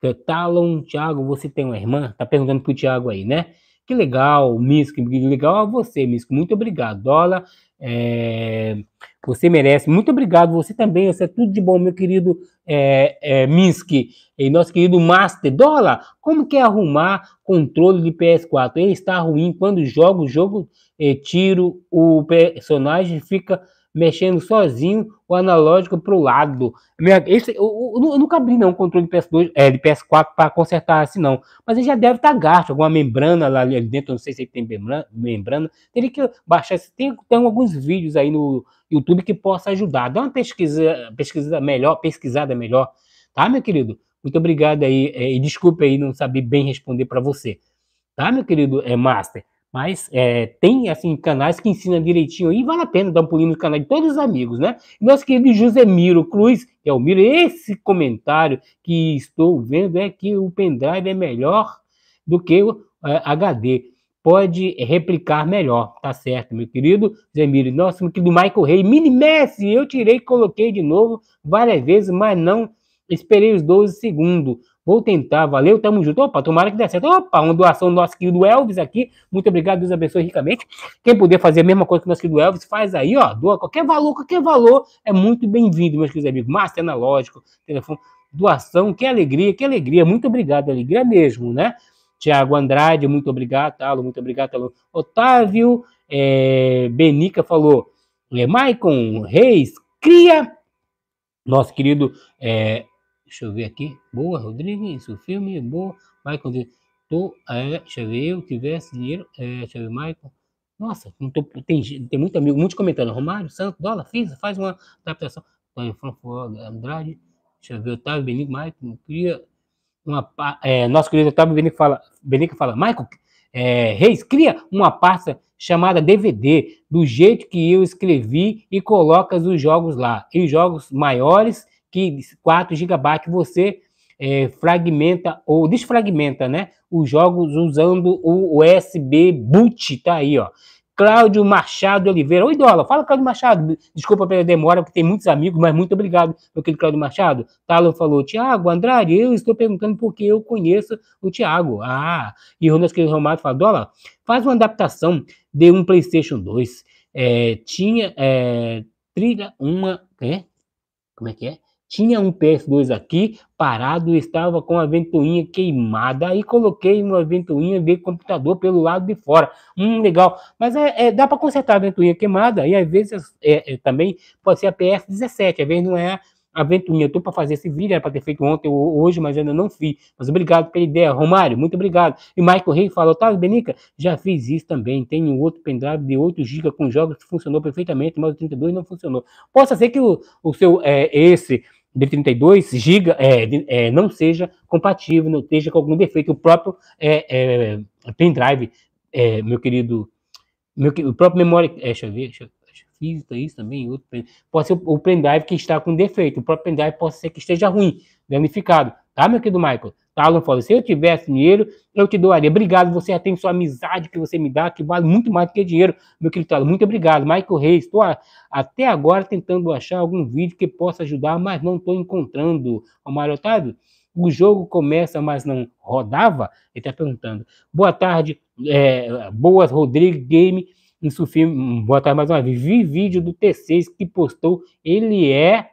The Talon, tá Thiago, você tem uma irmã? Tá perguntando pro Thiago aí, né? Que legal, Misco, legal a você, Misco. Muito obrigado. Dólar, é, você merece. Muito obrigado, você também. Você é tudo de bom, meu querido é, é, Minsk. E nosso querido Master. Dólar, como que é arrumar controle de PS4? Ele está ruim quando joga o jogo, é, tiro, o personagem fica mexendo sozinho o analógico para o lado. Esse, eu, eu, eu, nunca abri não, controle de PS2, é, de PS4 para consertar assim, não. Mas ele já deve estar tá gasto, alguma membrana lá ali dentro, não sei se ele tem membrana. membrana. Teria que baixar, tem, tem alguns vídeos aí no YouTube que possa ajudar. Dá uma pesquisa, pesquisa melhor, pesquisada melhor, tá, meu querido? Muito obrigado aí, é, e desculpe aí não saber bem responder para você. Tá, meu querido é, Master? Mas é, tem, assim, canais que ensinam direitinho e vale a pena dar um pulinho no canal de todos os amigos, né? nosso querido Josemiro Cruz, que é o Miro, esse comentário que estou vendo é que o pendrive é melhor do que o é, HD. Pode replicar melhor, tá certo, meu querido Zemiro. Nossa, meu querido Michael Rey, mini Messi, eu tirei e coloquei de novo várias vezes, mas não esperei os 12 segundos. Vou tentar, valeu, tamo junto. Opa, tomara que dê certo. Opa, uma doação do nosso querido Elvis aqui. Muito obrigado, Deus abençoe ricamente. Quem puder fazer a mesma coisa que o nosso querido Elvis, faz aí, ó. Doa qualquer valor, qualquer valor. É muito bem-vindo, meus queridos amigos. Márcio Analógico, telefone, doação, que alegria, que alegria. Muito obrigado, alegria mesmo, né? Tiago Andrade, muito obrigado, Talo, muito obrigado, Talo. Otávio é, Benica falou. É, Maicon Reis, cria nosso querido é, Deixa eu ver aqui. Boa, Rodrigues. O filme é boa. Michael de... Tô, é, deixa eu ver. Eu tivesse dinheiro. É, deixa eu ver, Michael. Nossa, não tô, tem, tem muito amigo, muitos comentando. Romário, Santo, Dólar, Fisa, faz uma adaptação. Antônio Franco Andrade. Deixa eu ver. Otávio Benico, Michael. Cria uma. É, nosso querido Otávio Benico fala. Benico fala, Michael. É, Reis, cria uma pasta chamada DVD, do jeito que eu escrevi, e coloca os jogos lá. E os jogos maiores que 4 GB você é, fragmenta ou desfragmenta, né? Os jogos usando o USB Boot, tá aí, ó. Cláudio Machado Oliveira. Oi, Dola. Fala, Cláudio Machado. Desculpa pela demora, porque tem muitos amigos, mas muito obrigado, pelo querido Cláudio Machado. Talo falou, Tiago, Andrade, eu estou perguntando porque eu conheço o Tiago. Ah, e o Ronaldo Romato fala, Dola, faz uma adaptação de um PlayStation 2. É, tinha, é, trilha uma, é? Como é que é? Tinha um PS2 aqui parado, estava com a ventoinha queimada, aí coloquei uma ventoinha de computador pelo lado de fora. Hum, legal. Mas é, é dá para consertar a ventoinha queimada, e às vezes é, é, também pode ser a PS17, às vezes não é a ventoinha. Eu tô para fazer esse vídeo, era para ter feito ontem ou hoje, mas ainda não fiz. Mas obrigado pela ideia, Romário, muito obrigado. E Michael Rey falou, tá, Benica, já fiz isso também. Tem um outro pendrive de 8 GB com jogos que funcionou perfeitamente, mas o 32 não funcionou. Possa ser que o, o seu, é, esse de 32 giga, é, é, não seja compatível, não esteja com algum defeito. O próprio é, é pendrive, é, meu querido, meu, o próprio memória, é, deixa eu ver, deixa eu, física, isso também. Outro, pode ser o, pendrive que está com defeito, o próprio pendrive pode ser que esteja ruim, danificado, tá, meu querido Michael? Tá, Alan se eu tivesse dinheiro, eu te doaria. Obrigado, você já tem sua amizade que você me dá, que vale muito mais do que dinheiro, meu querido Alan. Muito obrigado, Michael Reis. Estou até agora tentando achar algum vídeo que possa ajudar, mas não estou encontrando. O Mário Otávio, o jogo começa, mas não rodava? Ele está perguntando. Boa tarde, é, boas, Rodrigo Game. Isso filme, boa tarde mais uma vez. Vi vídeo do T6 que postou, ele é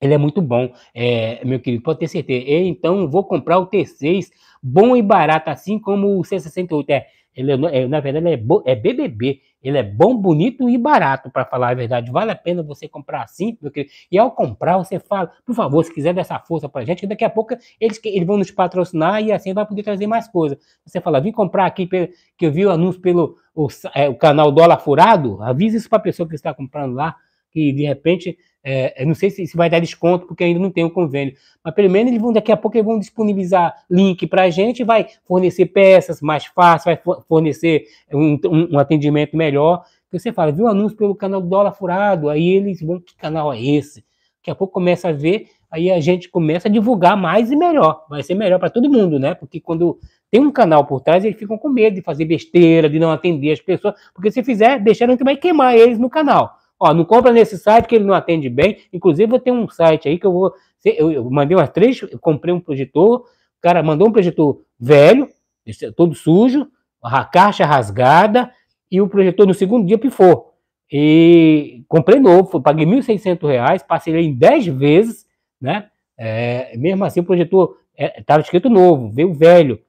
ele é muito bom, é, meu querido, pode ter certeza. Eu, então, vou comprar o T6, bom e barato, assim como o C68. É, ele é, na verdade, ele é, bo, é BBB. Ele é bom, bonito e barato, para falar a verdade. Vale a pena você comprar assim, porque... e ao comprar, você fala, por favor, se quiser dar essa força a gente, que daqui a pouco eles, eles vão nos patrocinar e assim vai poder trazer mais coisa. Você fala, vim comprar aqui, pelo... que eu vi o anúncio pelo o, é, o canal Dólar Furado, avisa isso para a pessoa que está comprando lá, que de repente é, não sei se, se, vai dar desconto, porque ainda não tem o convênio. Mas pelo menos eles vão, daqui a pouco eles vão disponibilizar link para a gente, vai fornecer peças mais fácil, vai fornecer um, um, um atendimento melhor. você fala, viu o anúncio pelo canal Dólar Furado? Aí eles vão, que canal é esse? Daqui a pouco começa a ver, aí a gente começa a divulgar mais e melhor. Vai ser melhor para todo mundo, né? Porque quando tem um canal por trás, eles ficam com medo de fazer besteira, de não atender as pessoas, porque se fizer, deixaram que vai queimar eles no canal. Ó, não compra nesse site que ele não atende bem. Inclusive, eu tenho um site aí que eu vou. Eu mandei umas três, eu comprei um projetor. O cara mandou um projetor velho, é todo sujo, a caixa rasgada, e o projetor no segundo dia pifou. E comprei novo, paguei R$ 1.600, passei em 10 vezes, né? É, mesmo assim, o projetor estava é, escrito novo, veio velho.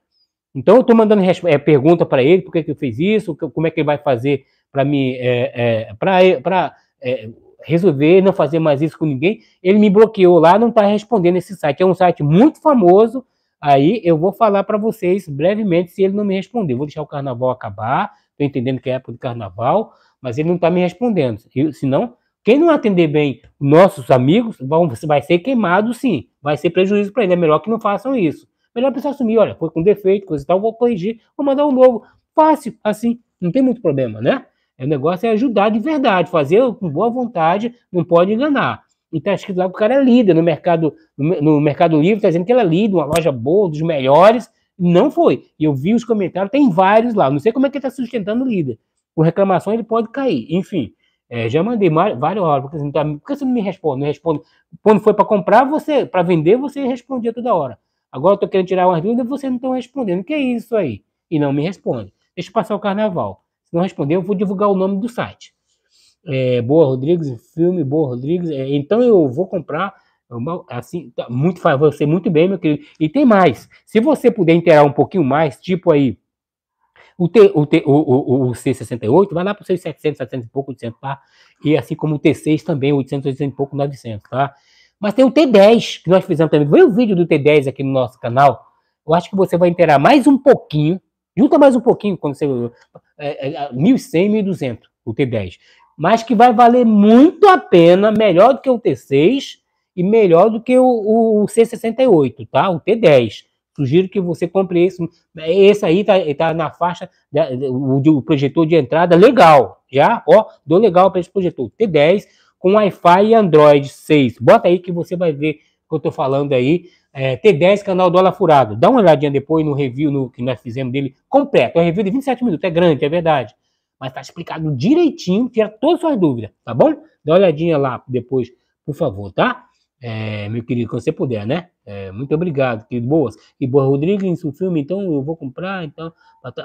Então, eu estou mandando é, pergunta para ele, por que, que eu fiz isso, como é que ele vai fazer para me é, é, para é, resolver não fazer mais isso com ninguém. Ele me bloqueou lá, não está respondendo esse site. É um site muito famoso. Aí eu vou falar para vocês brevemente se ele não me responder. Vou deixar o carnaval acabar. Estou entendendo que é época de carnaval, mas ele não está me respondendo. se senão, quem não atender bem nossos amigos vão, vai ser queimado, sim. Vai ser prejuízo para ele. É melhor que não façam isso. Melhor precisar assumir, olha, foi com defeito, coisa e tal, vou corrigir, vou mandar um novo. Fácil, assim, não tem muito problema, né? É, o negócio é ajudar de verdade, fazer com boa vontade, não pode enganar. E está escrito lá que o cara é líder no mercado, no Mercado Livre, está dizendo que ele é líder, uma loja boa, dos melhores. Não foi. E eu vi os comentários, tem vários lá. Não sei como é que ele está sustentando o líder. Com reclamação ele pode cair. Enfim, é, já mandei várias horas, porque, tá, que você não me responde? Não responde. Quando foi para comprar, você, para vender, você respondia toda hora. Agora eu estou querendo tirar umas dúvidas, vocês não estão respondendo. O que é isso aí? E não me responde. Deixa eu passar o carnaval. Se não responder, eu vou divulgar o nome do site. É, Boa Rodrigues, filme Boa Rodrigues. É, então eu vou comprar. É assim, tá muito você muito bem, meu querido. E tem mais. Se você puder interar um pouquinho mais, tipo aí, o, T, o, T, o, o, o C68 vai lá para os seus 700, 700 e pouco, 800, tá? E assim como o T6 também, 800, 800 e pouco, 900, tá? Mas tem o T10, que nós fizemos também. Vê o vídeo do T10 aqui no nosso canal. Eu acho que você vai interar mais um pouquinho. Junta mais um pouquinho quando você é, 1.100, é, 1.200 o T10. Mas que vai valer muito a pena, melhor do que o T6 e melhor do que o, o C68, tá? O T10. Sugiro que você compre esse. Esse aí tá, tá na faixa, o, o projetor de entrada legal, já, ó, deu legal para esse projetor. T10 com Wi-Fi e Android 6. Bota aí que você vai ver o que eu tô falando aí é, T10 Canal Dólar Furado. Dá uma olhadinha depois no review no, que nós fizemos dele completo. É um review de 27 minutos, é grande, é verdade. Mas está explicado direitinho, tira todas as suas dúvidas, tá bom? Dá uma olhadinha lá depois, por favor, tá? É, meu querido, quando você puder, né? É, muito obrigado, que Boas. E Boa Rodrigues, o filme, então eu vou comprar. Então,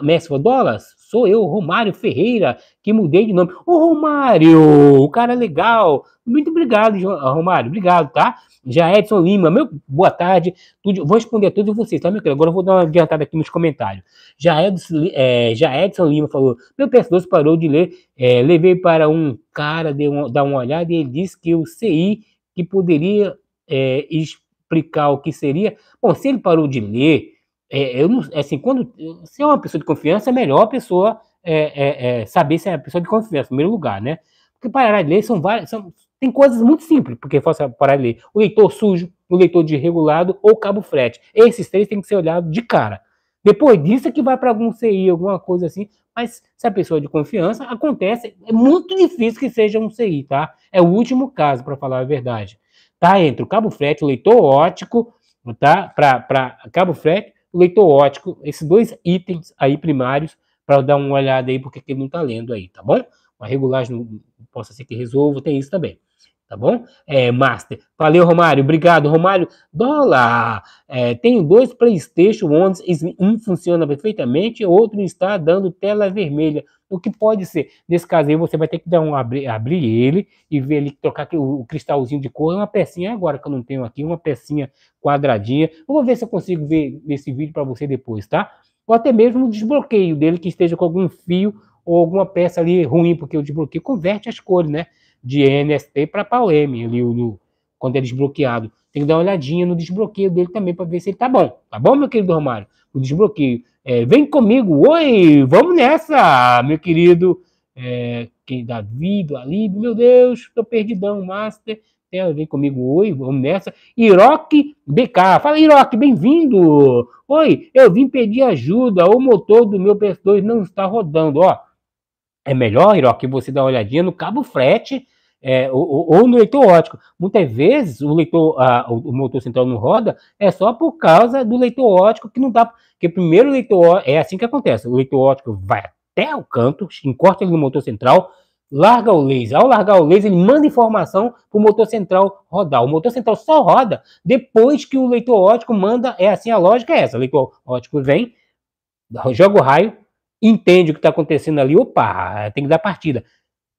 mestre Dólares, sou eu, Romário Ferreira, que mudei de nome. Ô, Romário, o cara é legal. Muito obrigado, ah, Romário. Obrigado, tá? Já Edson Lima, meu, boa tarde. Tudo, vou responder a todos vocês, tá, meu querido? Agora eu vou dar uma adiantada aqui nos comentários. Já Edson, é, já Edson Lima falou: meu PS2 parou de ler, é, levei para um cara, deu dar uma olhada e ele disse que o CI que poderia é, explicar o que seria. Bom, se ele parou de ler, é, eu não, é assim, quando se é uma pessoa de confiança, é melhor a pessoa é, é, é saber se é uma pessoa de confiança, em primeiro lugar, né? Porque parar de ler são várias, são, tem coisas muito simples, porque faça parar de ler. O leitor sujo, o leitor desregulado ou cabo frete. Esses três têm que ser olhados de cara. Depois disso é que vai para algum CI, alguma coisa assim. Mas se a pessoa é de confiança, acontece. É muito difícil que seja um CI, tá? É o último caso, para falar a verdade. Tá? Entre o cabo frete, o leitor ótico, tá? Para cabo frete, o leitor ótico, esses dois itens aí primários, para dar uma olhada aí, porque ele não tá lendo aí, tá bom? Uma regulagem, possa ser que resolva, tem isso também tá bom? É, Master. Valeu, Romário. Obrigado, Romário. Dólar. É, tenho dois PlayStation 11. Um funciona perfeitamente, outro está dando tela vermelha. O que pode ser? Nesse caso aí, você vai ter que dar um, abrir, abrir ele e ver ele trocar o, o cristalzinho de cor. É uma pecinha agora que eu não tenho aqui, uma pecinha quadradinha. Vou ver se eu consigo ver nesse vídeo para você depois, tá? Ou até mesmo o desbloqueio dele que esteja com algum fio ou alguma peça ali ruim, porque o desbloqueio converte as cores, né? de NST para M ali no, quando é desbloqueado. Tem que dar uma olhadinha no desbloqueio dele também para ver se ele tá bom. Tá bom, meu querido Romário? O desbloqueio. É, vem comigo, oi, vamos nessa, meu querido. É, quem dá vida ali meu Deus, tô perdidão, Master. É, vem comigo, oi, vamos nessa. Iroque BK, fala Iroque, bem-vindo. Oi, eu vim pedir ajuda, o motor do meu PS2 não está rodando, ó. É melhor, Iroque, você dar uma olhadinha no cabo frete é, ou, ou, no leitor ótico. Muitas vezes o leitor, a, o motor central não roda é só por causa do leitor ótico que não dá, porque primeiro o leitor é assim que acontece. O leitor ótico vai até o canto, encosta ele no motor central, larga o laser. Ao largar o laser, ele manda informação para o motor central rodar. O motor central só roda depois que o leitor ótico manda. É assim a lógica é essa. O leitor ótico vem, joga o raio, entende o que está acontecendo ali, opa, tem que dar partida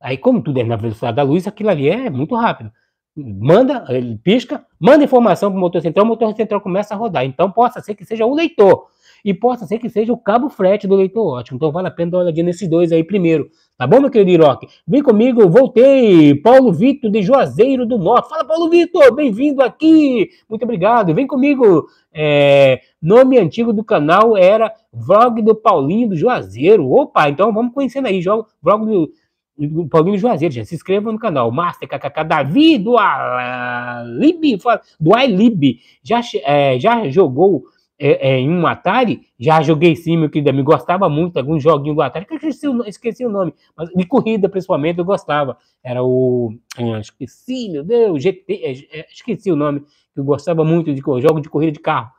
Aí, como tudo é na velocidade da luz, aquilo ali é muito rápido. Manda, ele pisca, manda informação para o motor central, o motor central começa a rodar. Então, possa ser que seja o leitor e possa ser que seja o cabo frete do leitor ótimo. Então, vale a pena dar uma olhadinha nesses dois aí primeiro. Tá bom, meu querido Iroque? Vem comigo, voltei. Paulo Vitor, de Juazeiro do Norte. Fala, Paulo Vitor, bem-vindo aqui. Muito obrigado. Vem comigo. É, nome antigo do canal era Vlog do Paulinho do Juazeiro. Opa, então vamos conhecendo aí. Vlog do o Paulinho Juazeiro, gente. Se inscreva no canal. Master KKK Davi do Alib, do Alib. Já, é, já jogou é, é, em um Atari? Já joguei sim, meu querido me Gostava muito algum joguinho do Atari, que eu esqueci o, esqueci o nome, mas de corrida principalmente eu gostava. Era o. Ah, esqueci, meu Deus, GT, é, é, esqueci o nome, eu gostava muito de jogo de corrida de carro.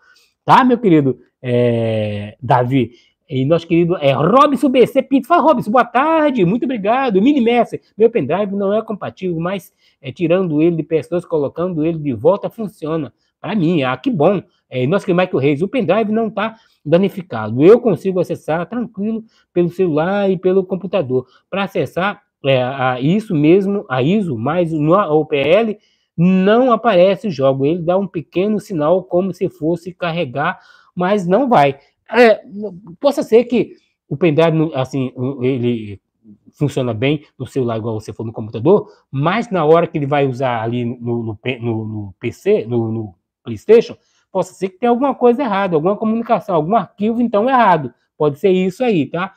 Tá, meu querido é, Davi? E nosso querido é, Robson BC Pinto. Fala, Robson, boa tarde, muito obrigado. Mini Messi, meu pendrive não é compatível, mas é, tirando ele de pessoas, colocando ele de volta, funciona. Para mim, ah, que bom. É, nosso querido Michael Reis, o pendrive não está danificado. Eu consigo acessar tranquilo pelo celular e pelo computador. Para acessar é, a isso mesmo, a ISO, mas no OPL não aparece o jogo. Ele dá um pequeno sinal como se fosse carregar, mas não vai. É, possa ser que o pendrive, assim, ele funciona bem no celular, igual você for no computador, mas na hora que ele vai usar ali no, no, no, no PC, no, PlayStation, possa ser que tenha alguma coisa errada, alguma comunicação, algum arquivo então errado. Pode ser isso aí, tá?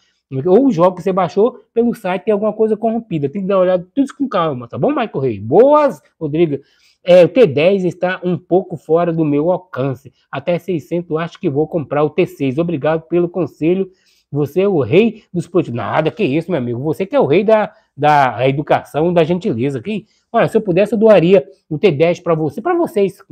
Ou o jogo que você baixou pelo site tem alguma coisa corrompida. Tem que dar uma olhada tudo isso com calma, tá bom, Michael Rey? Boas, Rodrigo. É, o T10 está um pouco fora do meu alcance. Até 600 acho que vou comprar o T6. Obrigado pelo conselho. Você é o rei dos produtos. Nada, que isso, meu amigo. Você que é o rei da, da educação, da gentileza. Quem, olha, se eu pudesse, eu doaria o T10 para você, para vocês.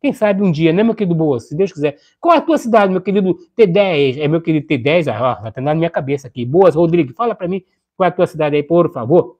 Quem sabe um dia, né, meu querido Boas? Se Deus quiser. Qual é a tua cidade, meu querido T10? É meu querido T10? Ah, ó, tá na minha cabeça aqui. Boas, Rodrigo, fala para mim qual é a tua cidade aí, por favor.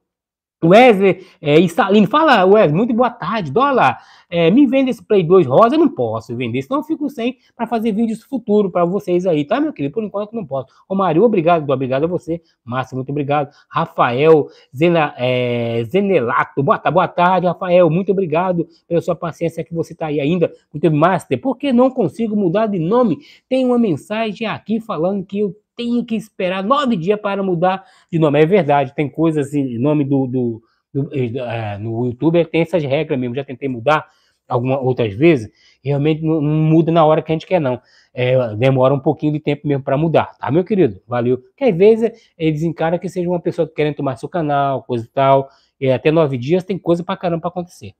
Wesley é, e Salino, fala Wesley, muito boa tarde, dólar, é, me vende esse Play 2 rosa, eu não posso vender, senão eu fico sem para fazer vídeos futuro para vocês aí, tá meu querido? Por enquanto não posso. Ô Mário, obrigado, obrigado a você, Márcio, muito obrigado. Rafael Zena, é, Zenelato, boa, tá, boa tarde, Rafael, muito obrigado pela sua paciência que você tá aí ainda, muito Master, por que não consigo mudar de nome? Tem uma mensagem aqui falando que eu tem que esperar nove dias para mudar de nome. É verdade, tem coisas assim, nome do, do, do eh, é, no YouTube tem essas regras mesmo. Já tentei mudar algumas outras vezes, realmente não, não, muda na hora que a gente quer, não. É, demora um pouquinho de tempo mesmo para mudar, tá, meu querido? Valeu. Porque às vezes eh, eles encaram que seja uma pessoa que querem tomar seu canal, coisa e tal. E até nove dias tem coisa para caramba pra acontecer.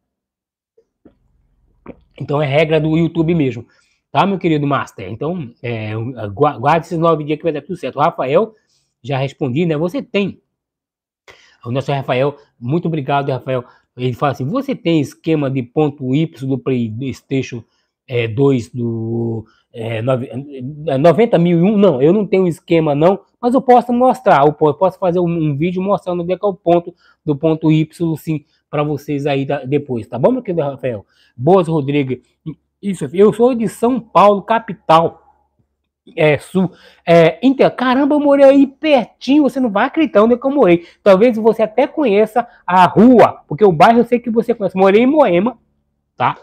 Então é regra do YouTube mesmo. Tá, meu querido Master? Então, é, guarde esses nove dias que vai dar tudo certo. O Rafael, já respondi, né? Você tem. O nosso Rafael, muito obrigado, Rafael. Ele fala assim: você tem esquema de ponto Y do PlayStation é, 2 do é, é um Não, eu não tenho esquema, não, mas eu posso mostrar. Eu posso fazer um, um vídeo mostrando onde é que é o ponto do ponto Y, sim, para vocês aí da, depois, tá bom, meu querido Rafael? Boas, Rodrigo. Isso, eu sou de São Paulo, capital. É, sul. É, então, caramba, eu morei aí pertinho, você não vai acreditar onde é eu morei. Talvez você até conheça a rua, porque o bairro eu sei que você conhece. Morei em Moema, tá?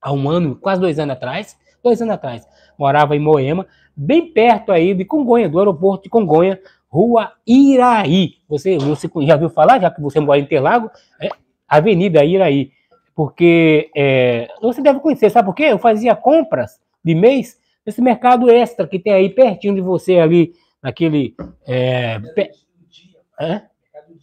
Há um ano, quase dois anos atrás. Dois anos atrás. Morava em Moema, bem perto aí de Congonha, do aeroporto de Congonha, rua Iraí. Você, você já viu falar, já que você mora em Interlago? É, Avenida Iraí porque é, você deve conhecer, sabe por quê? Eu fazia compras de mês nesse mercado extra que tem aí pertinho de você ali, naquele... É, pe... Hã?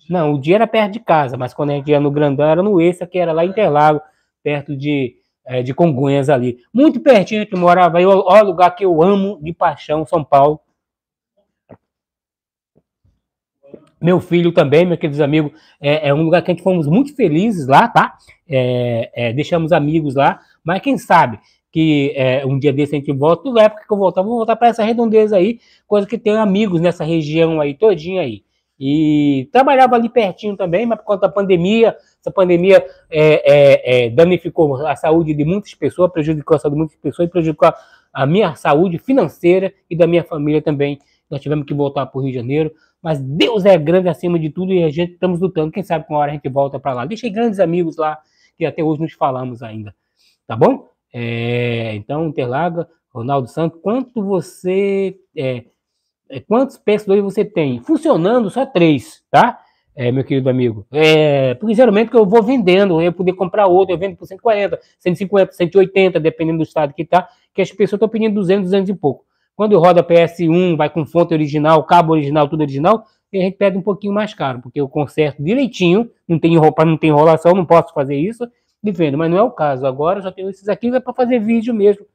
Não, o dia era perto de casa, mas quando a gente ia no Grandão era no Extra, que era lá em Interlago, perto de, é, de Congonhas ali. Muito pertinho que morava aí, o lugar que eu amo de paixão, São Paulo. meu filho também, meus queridos amigos, é, é, um lugar que a gente fomos muito felizes lá, tá? É, é, deixamos amigos lá, mas quem sabe que é, um dia desse a gente volta, na época que eu voltar, vou voltar para essa redondeza aí, coisa que tem amigos nessa região aí, todinha aí. E trabalhava ali pertinho também, mas por conta da pandemia, essa pandemia é, é, danificou a saúde de muitas pessoas, prejudicou a saúde de muitas pessoas e prejudicou a, a minha saúde financeira e da minha família também. Nós tivemos que voltar para o Rio de Janeiro, mas Deus é grande acima de tudo e a gente estamos lutando. Quem sabe com a hora a gente volta para lá. Deixei grandes amigos lá que até hoje nos falamos ainda. Tá bom? É, então, Interlaga, Ronaldo Santos, quanto você. É, é quantos PS2 você tem? Funcionando, só três, tá? É, meu querido amigo. É, porque geralmente que eu vou vendendo, eu poder comprar outro, eu vendo por 140, 150, 180, dependendo do estado que tá, que as pessoas estão pedindo 200, 200 e pouco. Quando roda PS1, vai com fonte original, cabo original, tudo original, e a gente pede um pouquinho mais caro, porque eu conserto direitinho, não tem roupa, não tem enrolação, não posso fazer isso, e vendo, mas não é o caso. Agora eu já tenho esses aqui, é para fazer vídeo mesmo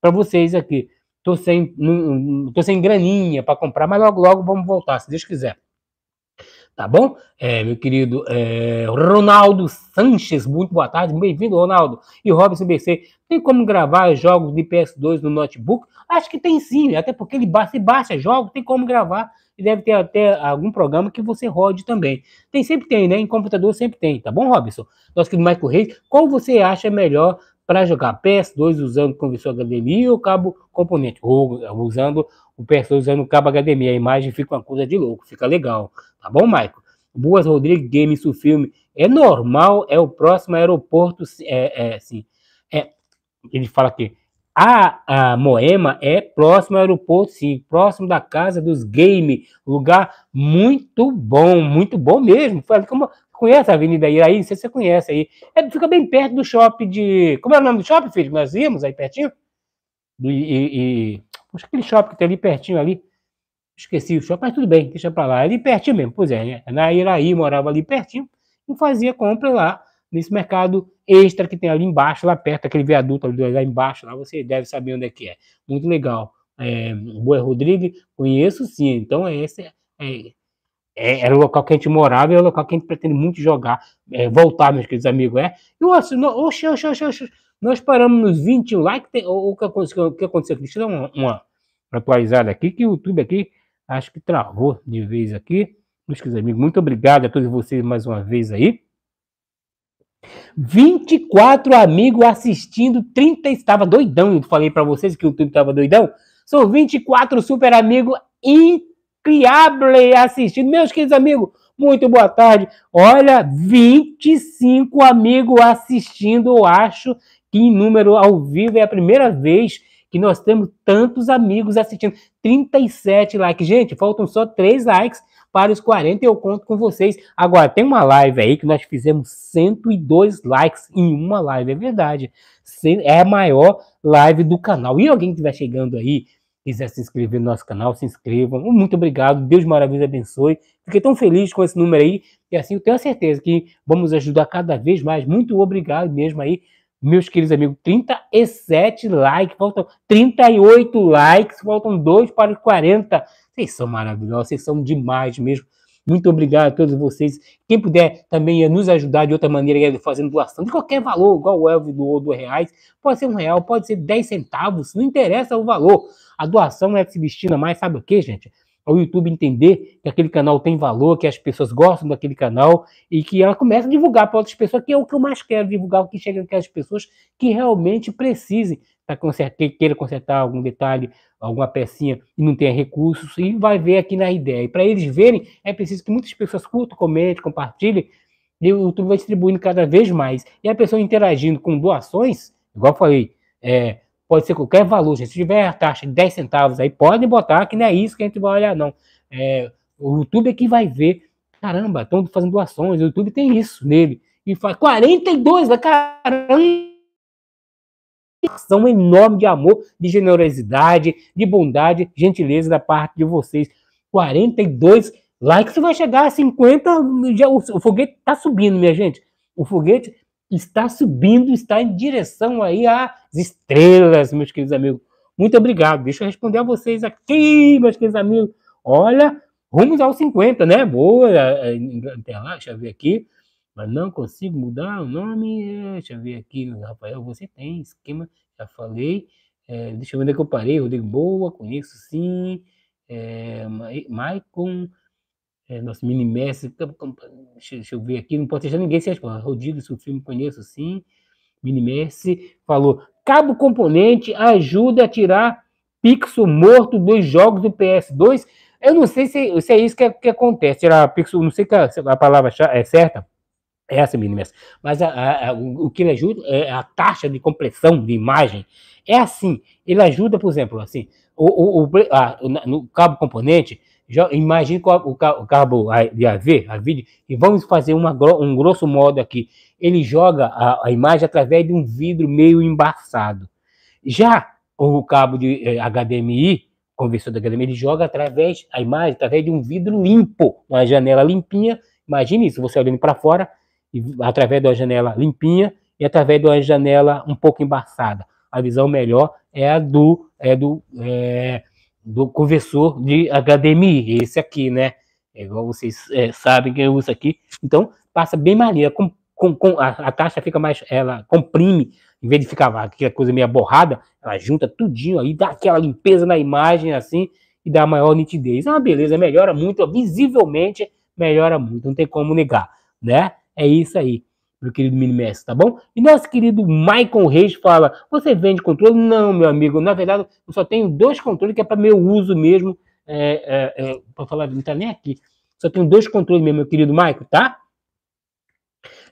para vocês aqui. Tô sem, tô sem graninha para comprar, mas logo logo vamos voltar, se Deus quiser tá bom? É, meu querido é, Ronaldo Sanches, muito boa tarde, bem-vindo, Ronaldo. E Robson BC, tem como gravar jogos de PS2 no notebook? Acho que tem sim, até porque ele baixa, se baixa jogos tem como gravar. E deve ter até algum programa que você rode também. Tem, sempre tem, né? Em computador sempre tem, tá bom, Robson? Nosso querido Michael Reis, qual você acha melhor para jogar PS2 usando conversor HDMI ou cabo componente, ou usando o PS2 usando o cabo HDMI. A imagem fica uma coisa de louco, fica legal. Tá bom, Maico? Boas Rodrigues Game, isso filme é normal, é o próximo aeroporto, é, é, assim, é, ele fala aqui, a, a, Moema é próximo ao aeroporto, sim, próximo da casa dos game, lugar muito bom, muito bom mesmo. Como, Conhece a Avenida Iraí? Não sei se você conhece aí. É, fica bem perto do shopping de. Como é o nome do shopping, filho? Nós íamos aí pertinho? E. e, e... Poxa, aquele shopping que tem ali pertinho ali. Esqueci o shopping, mas tudo bem, deixa pra lá. ali pertinho mesmo, pois é, né? Na Iraí morava ali pertinho e fazia compra lá nesse mercado extra que tem ali embaixo, lá perto, aquele viaduto ali lá embaixo, lá você deve saber onde é que é. Muito legal. É, Boa Rodrigues, conheço sim, então é esse. É, é é, era o local que a gente morava e é o local que a gente pretende muito jogar, é, voltar, meus queridos amigos. É, e o no, oxe, oxe, oxe, oxe, nós paramos nos 20 likes. Tem, o, o, que aconteceu, o que aconteceu aqui? Deixa eu dar uma, uma atualizada aqui, que o YouTube aqui acho que travou de vez aqui. Meus queridos amigos, muito obrigado a todos vocês mais uma vez aí. 24 amigos assistindo, 30 estava doidão, eu falei para vocês que o YouTube estava doidão. São 24 super amigos Criable assistindo. Meus queridos amigos, muito boa tarde. Olha, 25 amigos assistindo, eu acho que em número ao vivo é a primeira vez que nós temos tantos amigos assistindo. 37 likes. Gente, faltam só 3 likes para os 40 eu conto com vocês. Agora, tem uma live aí que nós fizemos 102 likes em uma live, é verdade. É a maior live do canal. E alguém que estiver chegando aí quiser se inscrever no nosso canal, se inscrevam. Muito obrigado, Deus maravilhoso abençoe. Fiquei tão feliz com esse número aí, e assim eu tenho a certeza que vamos ajudar cada vez mais. Muito obrigado mesmo aí, meus queridos amigos. 37 likes, faltam 38 likes, faltam 2 para os 40. Vocês são maravilhosos, vocês são demais mesmo. Muito obrigado a todos vocês. Quem puder também nos ajudar de outra maneira, é fazendo doação de qualquer valor, igual o Elvio ou dois reais, pode ser um real, pode ser dez centavos, não interessa o valor. A doação é que se destina mais, sabe o que, gente? O YouTube entender que aquele canal tem valor, que as pessoas gostam daquele canal e que ela começa a divulgar para outras pessoas, que é o que eu mais quero divulgar, o que chega aquelas pessoas que realmente precisem para consertar, que queira consertar algum detalhe, alguma pecinha e não tenha recursos e vai ver aqui na ideia. E para eles verem, é preciso que muitas pessoas curtam, comentem, compartilhem e o YouTube vai distribuindo cada vez mais. E a pessoa interagindo com doações, igual eu falei, é, pode ser qualquer valor, gente. Se tiver a taxa de 10 centavos aí, podem botar, que não é isso que a gente vai olhar, não. É, o YouTube que vai ver, caramba, estão fazendo doações, o YouTube tem isso nele. E faz 42, caramba! são enorme de amor, de generosidade, de bondade, gentileza da parte de vocês. 42 likes, você vai chegar a 50, já, o, o foguete tá subindo, minha gente. O foguete está subindo, está em direção aí às estrelas, meus queridos amigos. Muito obrigado. Deixa eu responder a vocês aqui, meus queridos amigos. Olha, rumos aos 50, né? Boa, é, é, lá, deixa eu ver aqui. Mas não consigo mudar o nome. É, deixa eu ver aqui, Rafael, você tem esquema, já falei. É, deixa eu ver onde é que eu parei. Rodrigo Boa, conheço sim. É, Maicon, é, nosso mini Messi. Deixa, deixa, eu ver aqui, não pode deixar ninguém sem resposta. Rodrigues, o filme conheço sim. Mini Messi falou: cabo componente ajuda a tirar pixel morto dos jogos do PS2. Eu não sei se, se é isso que, é, que acontece. Tirar pixel, não sei se a palavra é certa. É essa mini Messi. Mas a, a, o que ele ajuda é a taxa de compressão de imagem. É assim, ele ajuda, por exemplo, assim, o, o, o a, no cabo componente, já imagine o, cabo de AV, a vídeo, e vamos fazer uma, um grosso modo aqui. Ele joga a, a, imagem através de um vidro meio embaçado. Já o cabo de eh, HDMI, conversor da HDMI, ele joga através a imagem através de um vidro limpo, uma janela limpinha. Imagine isso, você olhando para fora, e, através de uma janela limpinha e através de uma janela um pouco embaçada. A visão melhor é a do, é do é, do conversor de HDMI, esse aqui, né? É igual vocês é, sabem que eu uso aqui. Então, passa bem maneira. Com, com, com a, a, caixa fica mais. Ela comprime, em vez de ficar aquela é coisa meio borrada, ela junta tudinho aí, dá aquela limpeza na imagem assim e dá maior nitidez. É ah, uma beleza, melhora muito, visivelmente melhora muito, não tem como negar, né? É isso aí meu querido Minimax, tá bom? E nosso querido Michael Reis fala: você vende controle? Não, meu amigo, na verdade eu só tenho dois controles que é para meu uso mesmo. É, é, é para falar, não tá nem aqui. Só tenho dois controles mesmo, meu querido Michael, tá?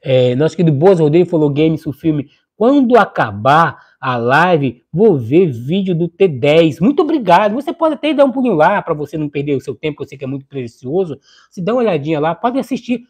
É, nosso querido Boas Rodrigues falou: Games, o filme. Quando acabar a live, vou ver vídeo do T10. Muito obrigado. Você pode até dar um pulinho lá para você não perder o seu tempo, que eu sei que é muito precioso. Se dá uma olhadinha lá, pode assistir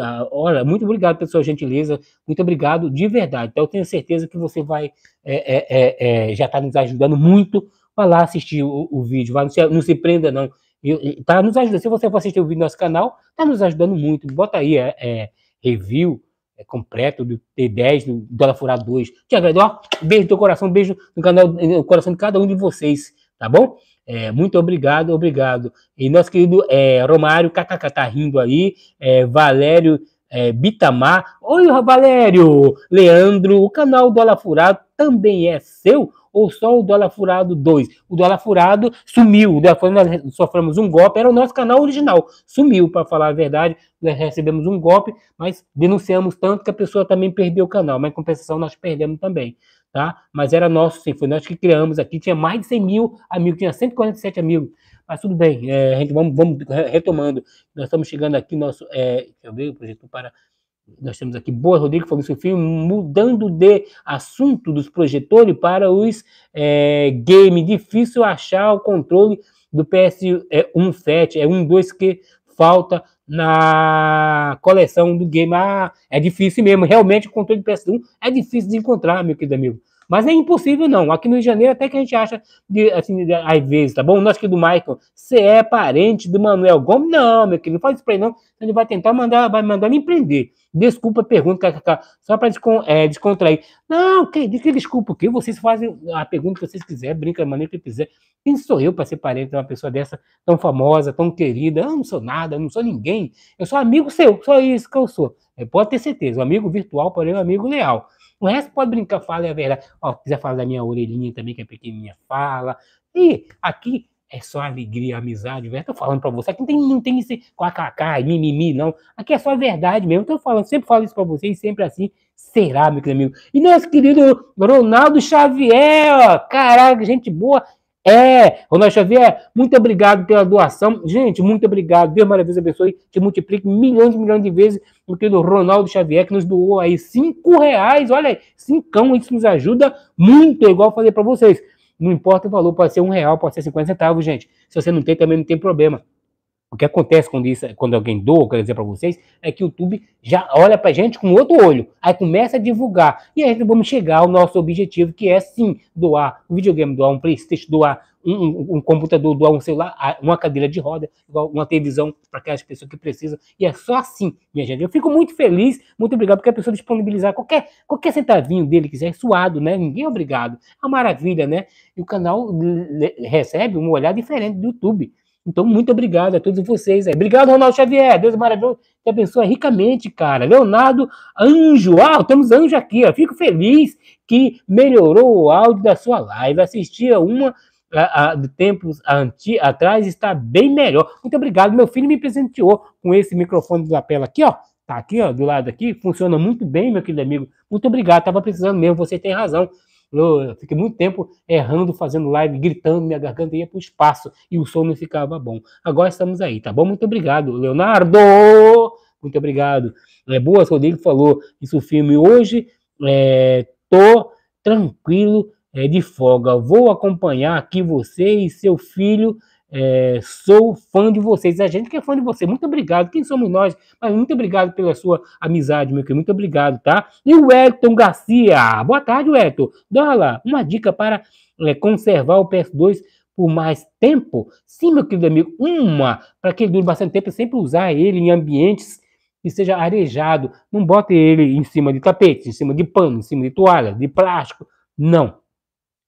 ah, olha, muito obrigado pela sua gentileza, muito obrigado de verdade. Então, eu tenho certeza que você vai é, é, é, é já está nos ajudando muito. Vai lá assistir o, o vídeo, vai, não, se, não se prenda, não. Está nos ajudando. Se você for assistir o vídeo do nosso canal, está nos ajudando muito. Bota aí é, é, review completo do T10, do Dólar Furado 2. Tiago, beijo no teu coração, beijo no canal, no coração de cada um de vocês, tá bom? É, muito obrigado, obrigado. E nosso querido é, Romário Kaká tá rindo aí, é, Valério é, Bitamar. Oi, Valério! Leandro, o canal Dólar Furado também é seu? Ou só o Dólar Furado 2? O Dólar Furado sumiu, né? nós sofremos um golpe, era o nosso canal original, sumiu, para falar a verdade, nós recebemos um golpe, mas denunciamos tanto que a pessoa também perdeu o canal, mas em compensação nós perdemos também tá? Mas era nosso, sim, foi nós que criamos aqui. Tinha mais de 100 mil amigos, tinha 147 amigos. Mas tudo bem, é, gente, vamos, vamos retomando. Nós estamos chegando aqui, nosso. É, deixa eu ver o projeto para. Nós temos aqui Boa Rodrigo seu Filho mudando de assunto dos projetores para os é, game. Difícil achar o controle do PS1 FET, é, é um dois que falta na coleção do game. Ah, é difícil mesmo. Realmente, o controle de PS1 é difícil de encontrar, meu querido amigo. Mas é impossível, não. Aqui no Rio de Janeiro, até que a gente acha, de, assim, de, às vezes, tá bom? Nós aqui do Michael, você é parente do Manuel Gomes? Não, meu querido, não faz isso pra ele, não. Ele vai tentar mandar, vai mandar me empreender. Desculpa a pergunta, só para descon, é, descontrair. Não, que, que desculpa o quê? Vocês fazem a pergunta que vocês quiserem, brinca da maneira que quiser. Quem sou eu para ser parente de uma pessoa dessa tão famosa, tão querida? Eu não sou nada, eu não sou ninguém. Eu sou amigo seu, só isso que eu sou. É, pode ter certeza, um amigo virtual, porém um amigo leal. O resto pode brincar, fala a verdade. Ó, quiser falar da minha orelhinha também, que é pequenininha, fala. E aqui é só alegria, amizade, Estou Tô falando para você. Aqui não tem, não tem esse kkk, mimimi, não. Aqui é só verdade mesmo. Tô falando, sempre falo isso para vocês, sempre assim será, meu querido amigo. E nosso querido Ronaldo Xavier, ó, caraca, gente boa. É, Ronaldo Xavier, muito obrigado pela doação. Gente, muito obrigado. Deus maravilhoso abençoe, te multiplique milhões e milhões de vezes o que o Ronaldo Xavier, que nos doou aí cinco reais. Olha aí, cincão, isso nos ajuda muito, é igual eu falei para vocês. Não importa o valor, pode ser um real, pode ser 50 centavos, gente. Se você não tem, também não tem problema. O que acontece quando, isso, quando alguém doa, quero dizer para vocês, é que o YouTube já olha para a gente com outro olho, aí começa a divulgar. E aí vamos chegar ao nosso objetivo, que é sim doar um videogame, doar um PlayStation, doar um, um, um computador, doar um celular, uma cadeira de roda, uma televisão para aquelas pessoas que precisam. E é só assim, minha gente. Eu fico muito feliz, muito obrigado, porque a pessoa disponibilizar qualquer, qualquer centavinho dele quiser, é suado, né? Ninguém é obrigado. É uma maravilha, né? E o canal recebe um olhar diferente do YouTube então, muito obrigado a todos vocês aí. Obrigado, Ronaldo Xavier. Deus maravilhoso. Te abençoa ricamente, cara. Leonardo Anjo. Ah, temos anjo aqui. Ó. Fico feliz que melhorou o áudio da sua live. Assistia uma ah, ah, de tempos anti, atrás está bem melhor. Muito obrigado. Meu filho me presenteou com esse microfone de lapela aqui, ó. Tá aqui, ó, do lado aqui. Funciona muito bem, meu querido amigo. Muito obrigado. Tava precisando mesmo. Você tem razão. Eu fiquei muito tempo errando, fazendo live, gritando, minha garganta ia para o espaço e o som não ficava bom. Agora estamos aí, tá bom? Muito obrigado, Leonardo! Muito obrigado. É, Boas Rodrigo falou isso o filme hoje. É, tô tranquilo é, de folga. Vou acompanhar aqui você e seu filho é, sou fã de vocês. A gente que é fã de você. Muito obrigado. Quem somos nós? Mas muito obrigado pela sua amizade, meu querido. Muito obrigado, tá? E o Elton Garcia. Boa tarde, Elton. Dola, uma dica para é, conservar o PS2 por mais tempo? Sim, meu querido amigo. Uma, para que ele dure bastante tempo, é sempre usar ele em ambientes que seja arejado. Não bote ele em cima de tapete, em cima de pano, em cima de toalha, de plástico. Não.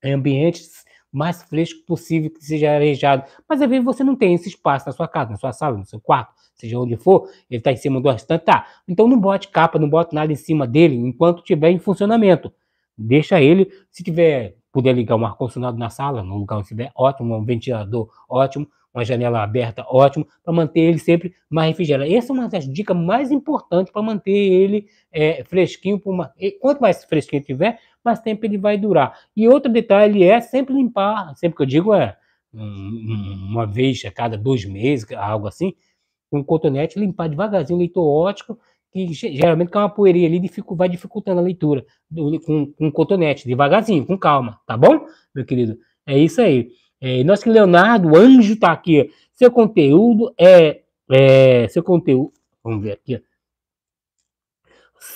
Em ambientes mais fresco possível que seja arejado. Mas às vezes você não tem esse espaço na sua casa, na sua sala, no seu quarto, seja onde for, ele está em cima do estante, tá. Então não bote capa, não bote nada em cima dele enquanto tiver em funcionamento. Deixa ele, se tiver, puder ligar um ar-condicionado na sala, no lugar onde estiver, ótimo, um ventilador, ótimo uma janela aberta, ótimo, para manter ele sempre mais refrigerado. Essa é uma das dicas mais importantes para manter ele é, fresquinho. Uma... Quanto mais fresquinho tiver, mais tempo ele vai durar. E outro detalhe é sempre limpar, sempre que eu digo é uma vez a cada dois meses, algo assim, um cotonete, limpar devagarzinho o leitor ótico, que geralmente com é uma poeirinha ali vai dificultando a leitura, com, com um cotonete, devagarzinho, com calma, tá bom, meu querido? É isso aí. É, nós que Leonardo, anjo, tá aqui. Seu conteúdo é, é. Seu conteúdo. Vamos ver aqui.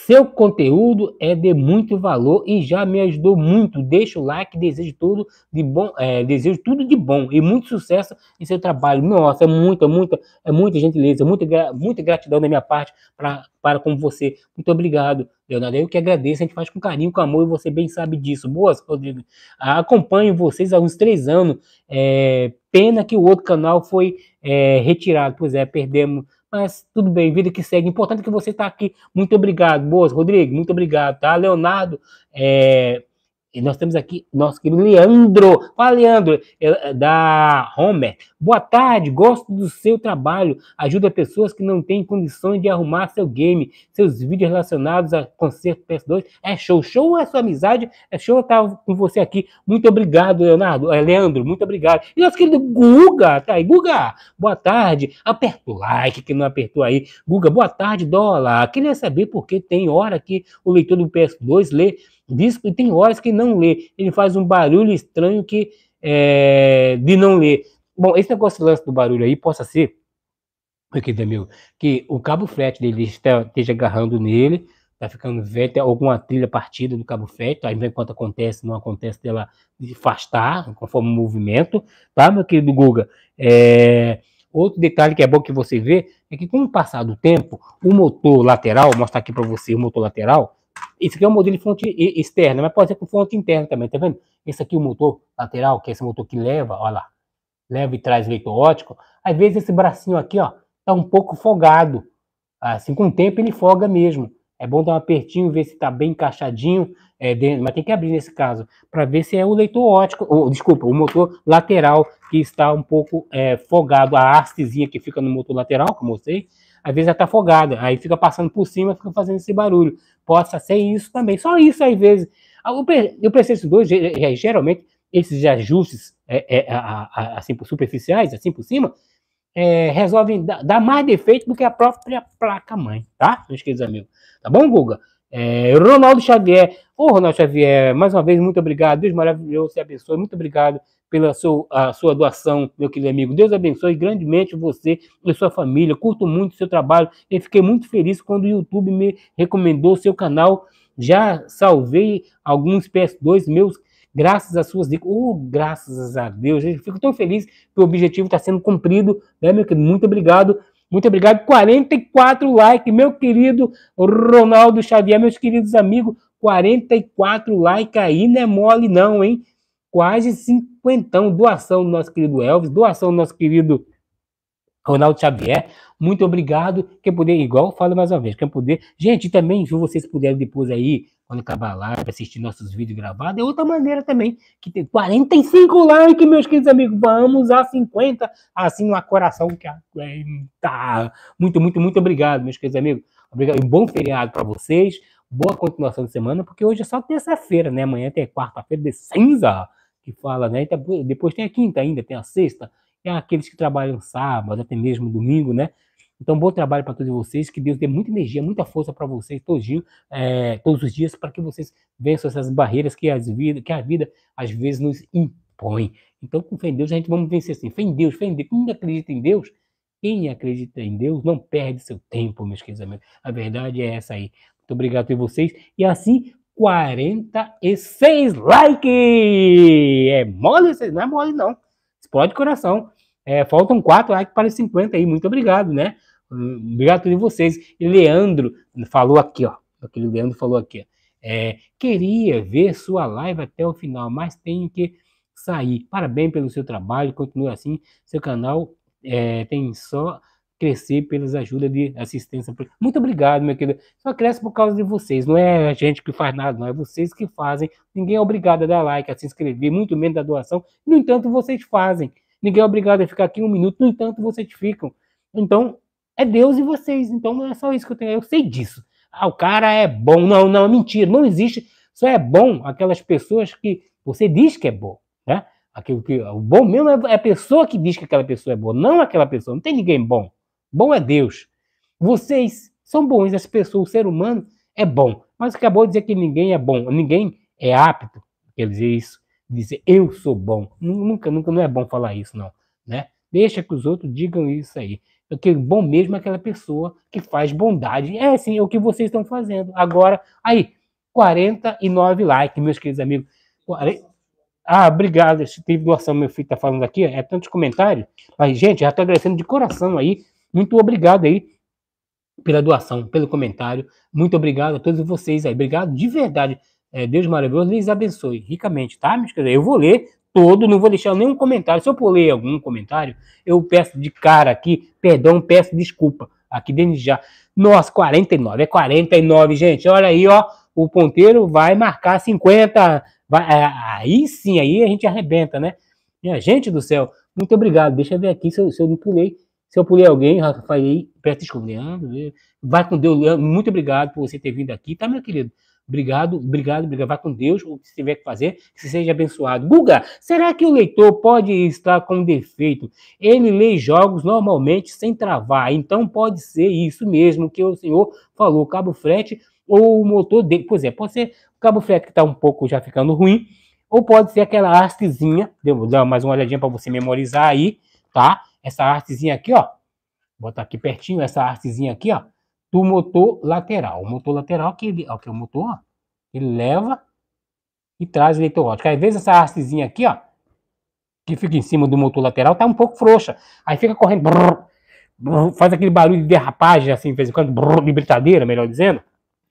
Seu conteúdo é de muito valor e já me ajudou muito. Deixa o like, desejo tudo de bom, é, desejo tudo de bom e muito sucesso em seu trabalho. Nossa, é muita, muita, é muita gentileza, muita, muita gratidão da minha parte pra, para com você. Muito obrigado, Leonardo. Eu que agradeço, a gente faz com carinho, com amor e você bem sabe disso. Boas, Rodrigo. Acompanho vocês há uns três anos. É, pena que o outro canal foi é, retirado. Pois é, perdemos mas tudo bem, vida que segue. Importante é que você está aqui. Muito obrigado, Boas, Rodrigo, muito obrigado, tá? Leonardo, é, e nós temos aqui nosso querido Leandro. Fala, Leandro, é, é da Homer. Boa tarde, gosto do seu trabalho. Ajuda pessoas que não têm condições de arrumar seu game. Seus vídeos relacionados a concerto PS2. É show, show é sua amizade. É show estar com você aqui. Muito obrigado, Leonardo. É, Leandro, muito obrigado. E nosso querido Guga, tá aí. Guga, boa tarde. Aperta o like, que não apertou aí. Guga, boa tarde, dólar. Queria saber por que tem hora que o leitor do PS2 lê diz que tem horas que não lê, ele faz um barulho estranho que é, de não ler. Bom, esse negócio lance do barulho aí possa ser, meu querido amigo, que o cabo frete dele está, esteja agarrando nele, tá ficando velho, tem alguma trilha partida do cabo frete, aí enquanto acontece, não acontece dela afastar, conforme o movimento, tá, meu querido Guga? É... Outro detalhe que é bom que você vê é que com o passar do tempo, o motor lateral, vou mostrar aqui para você o motor lateral, esse aqui é um modelo de fonte externa, mas pode ser com fonte interna também, tá vendo? Esse aqui, é o motor lateral, que é esse motor que leva, olha lá, leva e traz leito ótico. Às vezes esse bracinho aqui, ó, tá um pouco folgado. Assim, com o tempo ele folga mesmo. É bom dar um apertinho, ver se tá bem encaixadinho, é, dentro, mas tem que abrir nesse caso, para ver se é o leitor ótico, ou, desculpa, o motor lateral que está um pouco é, folgado, a hastezinha que fica no motor lateral, como eu sei, às vezes ela está folgada, aí fica passando por cima, fica fazendo esse barulho possa ser isso também. Só isso, às vezes. Ah, o processo 2, é, geralmente, esses ajustes é, é, assim, superficiais, assim por cima, é, resolvem dar mais defeito do que a própria placa-mãe, tá? Meus queridos amigos. Tá bom, Guga? É, Ronaldo Xavier. Ô, Ronaldo Xavier, mais uma vez, muito obrigado. Deus maravilhoso, se abençoe. Muito obrigado pela seu, a sua doação, meu querido amigo. Deus abençoe grandemente você e sua família. Curto muito o seu trabalho e fiquei muito feliz quando o YouTube me recomendou o seu canal. Já salvei alguns PS2 meus graças às suas dicas. Oh, graças a Deus. Eu fico tão feliz que o objetivo está sendo cumprido, né, meu querido? Muito obrigado. Muito obrigado. 44 likes, meu querido Ronaldo Xavier, meus queridos amigos. 44 likes aí, não é mole não, hein? quase cinquentão. Doação do nosso querido Elvis, doação do nosso querido Ronaldo Xavier, muito obrigado. Quem puder, igual fala mais uma vez, quem puder. Gente, também, se vocês puderem depois aí, quando acabar a live, assistir nossos vídeos gravados, é outra maneira também, que tem 45 likes, meus queridos amigos. Vamos a 50, assim, no coração que tá. Muito, muito, muito obrigado, meus queridos amigos. Obrigado e bom feriado para vocês boa continuação de semana, porque hoje é só terça-feira, né? Amanhã tem quarta-feira de cinza, que fala, né? Depois tem a quinta ainda, tem a sexta, é aqueles que trabalham sábado, até mesmo domingo, né? Então, bom trabalho para todos vocês, que Deus dê muita energia, muita força para vocês é, todos os dias, para que vocês vençam essas barreiras que, as vida, que a vida às vezes nos impõe. Então, com fé em Deus, a gente vamos vencer assim. Fé em Deus, fé em Deus. Quem acredita em Deus, quem acredita em Deus não perde seu tempo, meus queridos amigos. A verdade é essa aí. Muito obrigado a vocês. E assim, 46 likes! É mole, não é mole, não. Explode coração. É, faltam 4 likes para 50 aí. Muito obrigado, né? Hum, obrigado a todos vocês. E Leandro falou aqui, ó. Aquele Leandro falou aqui, ó. É, queria ver sua live até o final, mas tenho que sair. Parabéns pelo seu trabalho, continue assim. Seu canal é, tem só crescer pelas ajudas de assistência. Muito obrigado, meu querido. Só cresce por causa de vocês. Não é a gente que faz nada, não. É vocês que fazem. Ninguém é obrigado a dar like, a se inscrever, muito menos da doação. No entanto, vocês fazem. Ninguém é obrigado a ficar aqui um minuto. No entanto, vocês ficam. Então, é Deus e vocês. Então, é só isso que eu tenho. Eu sei disso. Ah, o cara é bom. Não, não, é mentira. Não existe. Só é bom aquelas pessoas que você diz que é bom, né? Aquilo que, o bom mesmo é a pessoa que diz que aquela pessoa é boa, não aquela pessoa. Não tem ninguém bom. Bom é Deus. Vocês são bons, as pessoas, o ser humano é bom. Mas acabou de dizer que ninguém é bom, ninguém é apto, quer dizer isso, dizer eu sou bom. Nunca, nunca não é bom falar isso, não. Né? Deixa que os outros digam isso aí. Porque é bom mesmo é aquela pessoa que faz bondade. É assim é o que vocês estão fazendo. Agora, aí, 49 likes, meus queridos amigos. Ah, obrigado. teve tipo doação, meu filho está falando aqui. É tantos comentários. Mas, gente, já estou agradecendo de coração aí muito obrigado aí pela doação, pelo comentário. Muito obrigado a todos vocês aí. Obrigado de verdade. É, Deus maravilhoso lhes abençoe ricamente, tá, Eu vou ler todo, não vou deixar nenhum comentário. Se eu pulei ler algum comentário, eu peço de cara aqui, perdão, peço desculpa aqui desde já. Nossa, 49, é 49, gente. Olha aí, ó, o ponteiro vai marcar 50. Vai, é, aí sim, aí a gente arrebenta, né? Minha gente do céu, muito obrigado. Deixa eu ver aqui se eu, se eu não pulei se eu pulei alguém, falei, peço desculpa, Leandro. Né? Vai com Deus, Leandro. Muito obrigado por você ter vindo aqui, tá, meu querido? Obrigado, obrigado, obrigado. Vai com Deus, o que tiver que fazer, que você seja abençoado. Guga, será que o leitor pode estar com defeito? Ele lê jogos normalmente sem travar, então pode ser isso mesmo que o senhor falou, cabo frete ou o motor dele. Pois é, pode ser o cabo frete que está um pouco já ficando ruim, ou pode ser aquela hastezinha, vou dar mais uma olhadinha para você memorizar aí, tá? essa artezinha aqui, ó. Botar aqui pertinho essa artezinha aqui, ó, do motor lateral. O motor lateral que ele, ó, que é o motor, ó, ele leva e traz eletroótica. Às vezes essa hastezinha aqui, ó, que fica em cima do motor lateral, tá um pouco frouxa. Aí fica correndo, brrr, brrr, faz aquele barulho de derrapagem, assim, de vez em quando, brrr, de britadeira, melhor dizendo,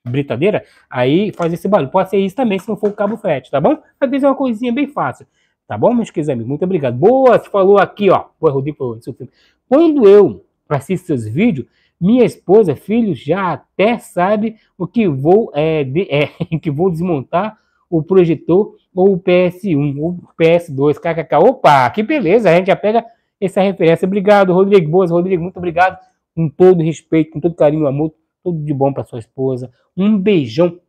britadeira, aí faz esse barulho. Pode ser isso também, se não for o cabo frete, tá bom? Às vezes é uma coisinha bem fácil. Tá bom, meus queridos amigos? Muito obrigado. Boa, você falou aqui, ó. Boa, Rodrigo falou Quando eu assisto seus vídeos, minha esposa, filho, já até sabe o que vou, é, de, é, que vou desmontar o projetor ou o PS1 ou o PS2. KKK. Opa, que beleza. A gente já pega essa referência. Obrigado, Rodrigo. Boas, Rodrigo. Muito obrigado. Com todo respeito, com todo carinho, amor. Tudo de bom para sua esposa. Um beijão.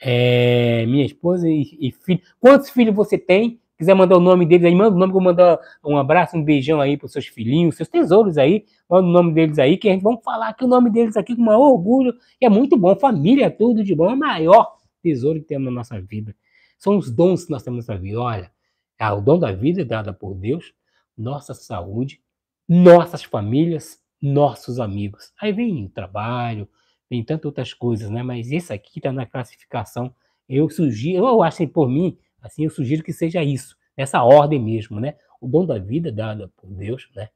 É, minha esposa e, e filho. Quantos filhos você tem? Quiser mandar o nome deles aí, manda o nome que eu mandar um abraço, um beijão aí para os seus filhinhos, seus tesouros aí, manda o nome deles aí, que a gente vai falar aqui o nome deles aqui com maior orgulho, e é muito bom. Família, tudo de bom, é o maior tesouro que temos na nossa vida. São os dons que nós temos na nossa vida. Olha, é o dom da vida é dada por Deus, nossa saúde, nossas famílias, nossos amigos. Aí vem o trabalho, vem tantas outras coisas, né? Mas esse aqui está na classificação. Eu sugiro, eu acho por mim, Assim, eu sugiro que seja isso, nessa ordem mesmo, né? O dom da vida dada por Deus, né?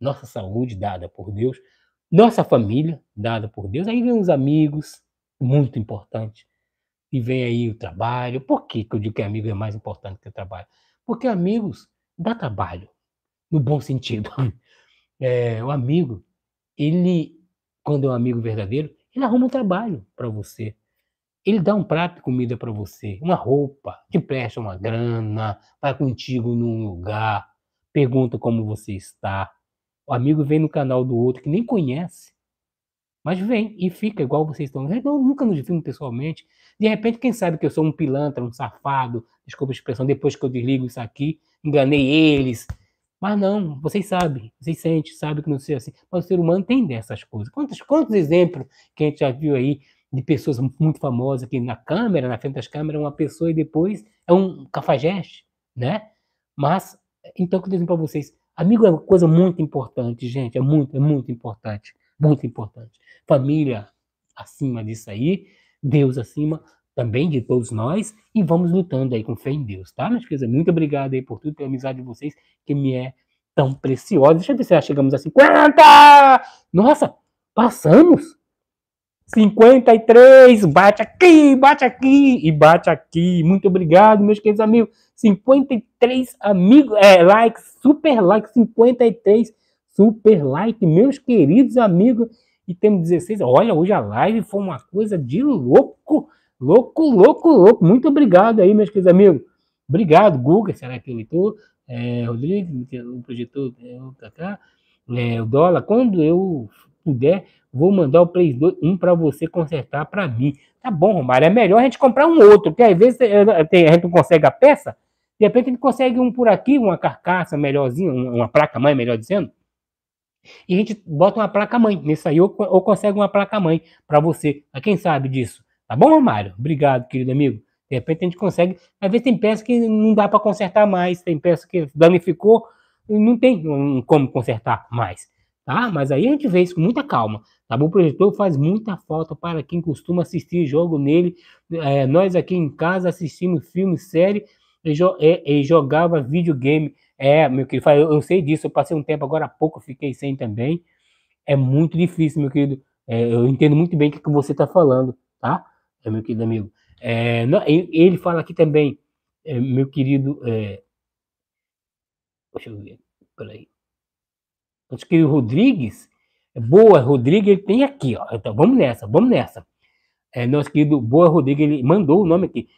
Nossa saúde dada por Deus, nossa família dada por Deus. Aí vem os amigos, muito importante. E vem aí o trabalho. Por que, que eu digo que amigo é mais importante que o trabalho? Porque amigos dá trabalho, no bom sentido. É, o amigo, ele, quando é um amigo verdadeiro, ele arruma um trabalho para você. Ele dá um prato de comida para você, uma roupa, te presta uma grana, vai contigo num lugar, pergunta como você está. O amigo vem no canal do outro que nem conhece, mas vem e fica igual vocês estão. Eu nunca nos vimos pessoalmente. De repente, quem sabe que eu sou um pilantra, um safado, desculpa a expressão, depois que eu desligo isso aqui, enganei eles. Mas não, vocês sabem, vocês sentem, sabem que não sei assim. Mas o ser humano tem dessas coisas. Quantos, quantos exemplos que a gente já viu aí de pessoas muito famosas aqui na câmera, na frente das câmeras, uma pessoa e depois é um cafajeste, né? Mas, então, o que eu digo para vocês? Amigo é uma coisa muito importante, gente, é muito, é muito importante, muito importante. Família acima disso aí, Deus acima também de todos nós, e vamos lutando aí com fé em Deus, tá, meus queridos? Muito obrigado aí por tudo, pela amizade de vocês, que me é tão preciosa. Deixa eu ver se já chegamos a 50! Nossa, passamos! 53, bate aqui, bate aqui e bate aqui. Muito obrigado, meus queridos amigos. 53 amigos, é, likes, super like, 53 super like, meus queridos amigos. E temos 16. Olha, hoje a live foi uma coisa de louco, louco, louco, louco. Muito obrigado aí, meus queridos amigos. Obrigado, Google será que ele leitor? É, Rodrigo, é o projetor, é, o é, dólar. Quando eu puder, vou mandar o Play 2, um para você consertar para mim. Tá bom, Romário, é melhor a gente comprar um outro, porque às vezes eh, eh, a gente não consegue a peça, de repente a gente consegue um por aqui, uma carcaça melhorzinha, uma placa-mãe, melhor dizendo, e a gente bota uma placa-mãe nisso aí, ou, ou consegue uma placa-mãe para você. a quem sabe disso? Tá bom, Romário? Obrigado, querido amigo. De repente a gente consegue. Às vezes tem peça que não dá para consertar mais, tem peça que danificou, não tem hum, como consertar mais tá? Mas aí a gente vê isso com muita calma, tá bom? O projetor faz muita falta para quem costuma assistir jogo nele. É, nós aqui em casa assistimos filme, série e, jo e, é, e jogava videogame. É, meu querido, eu, eu sei disso, eu passei um tempo agora há pouco, fiquei sem também. É muito difícil, meu querido. É, eu entendo muito bem o que, que você está falando, tá? É, meu querido amigo. É, não, ele fala aqui também, é, meu querido. É, deixa eu ver, peraí. Acho que o Rodrigues, boa, Rodrigues, ele tem aqui, ó. Então vamos nessa, vamos nessa. É, nosso querido Boa Rodrigues, ele mandou o nome aqui.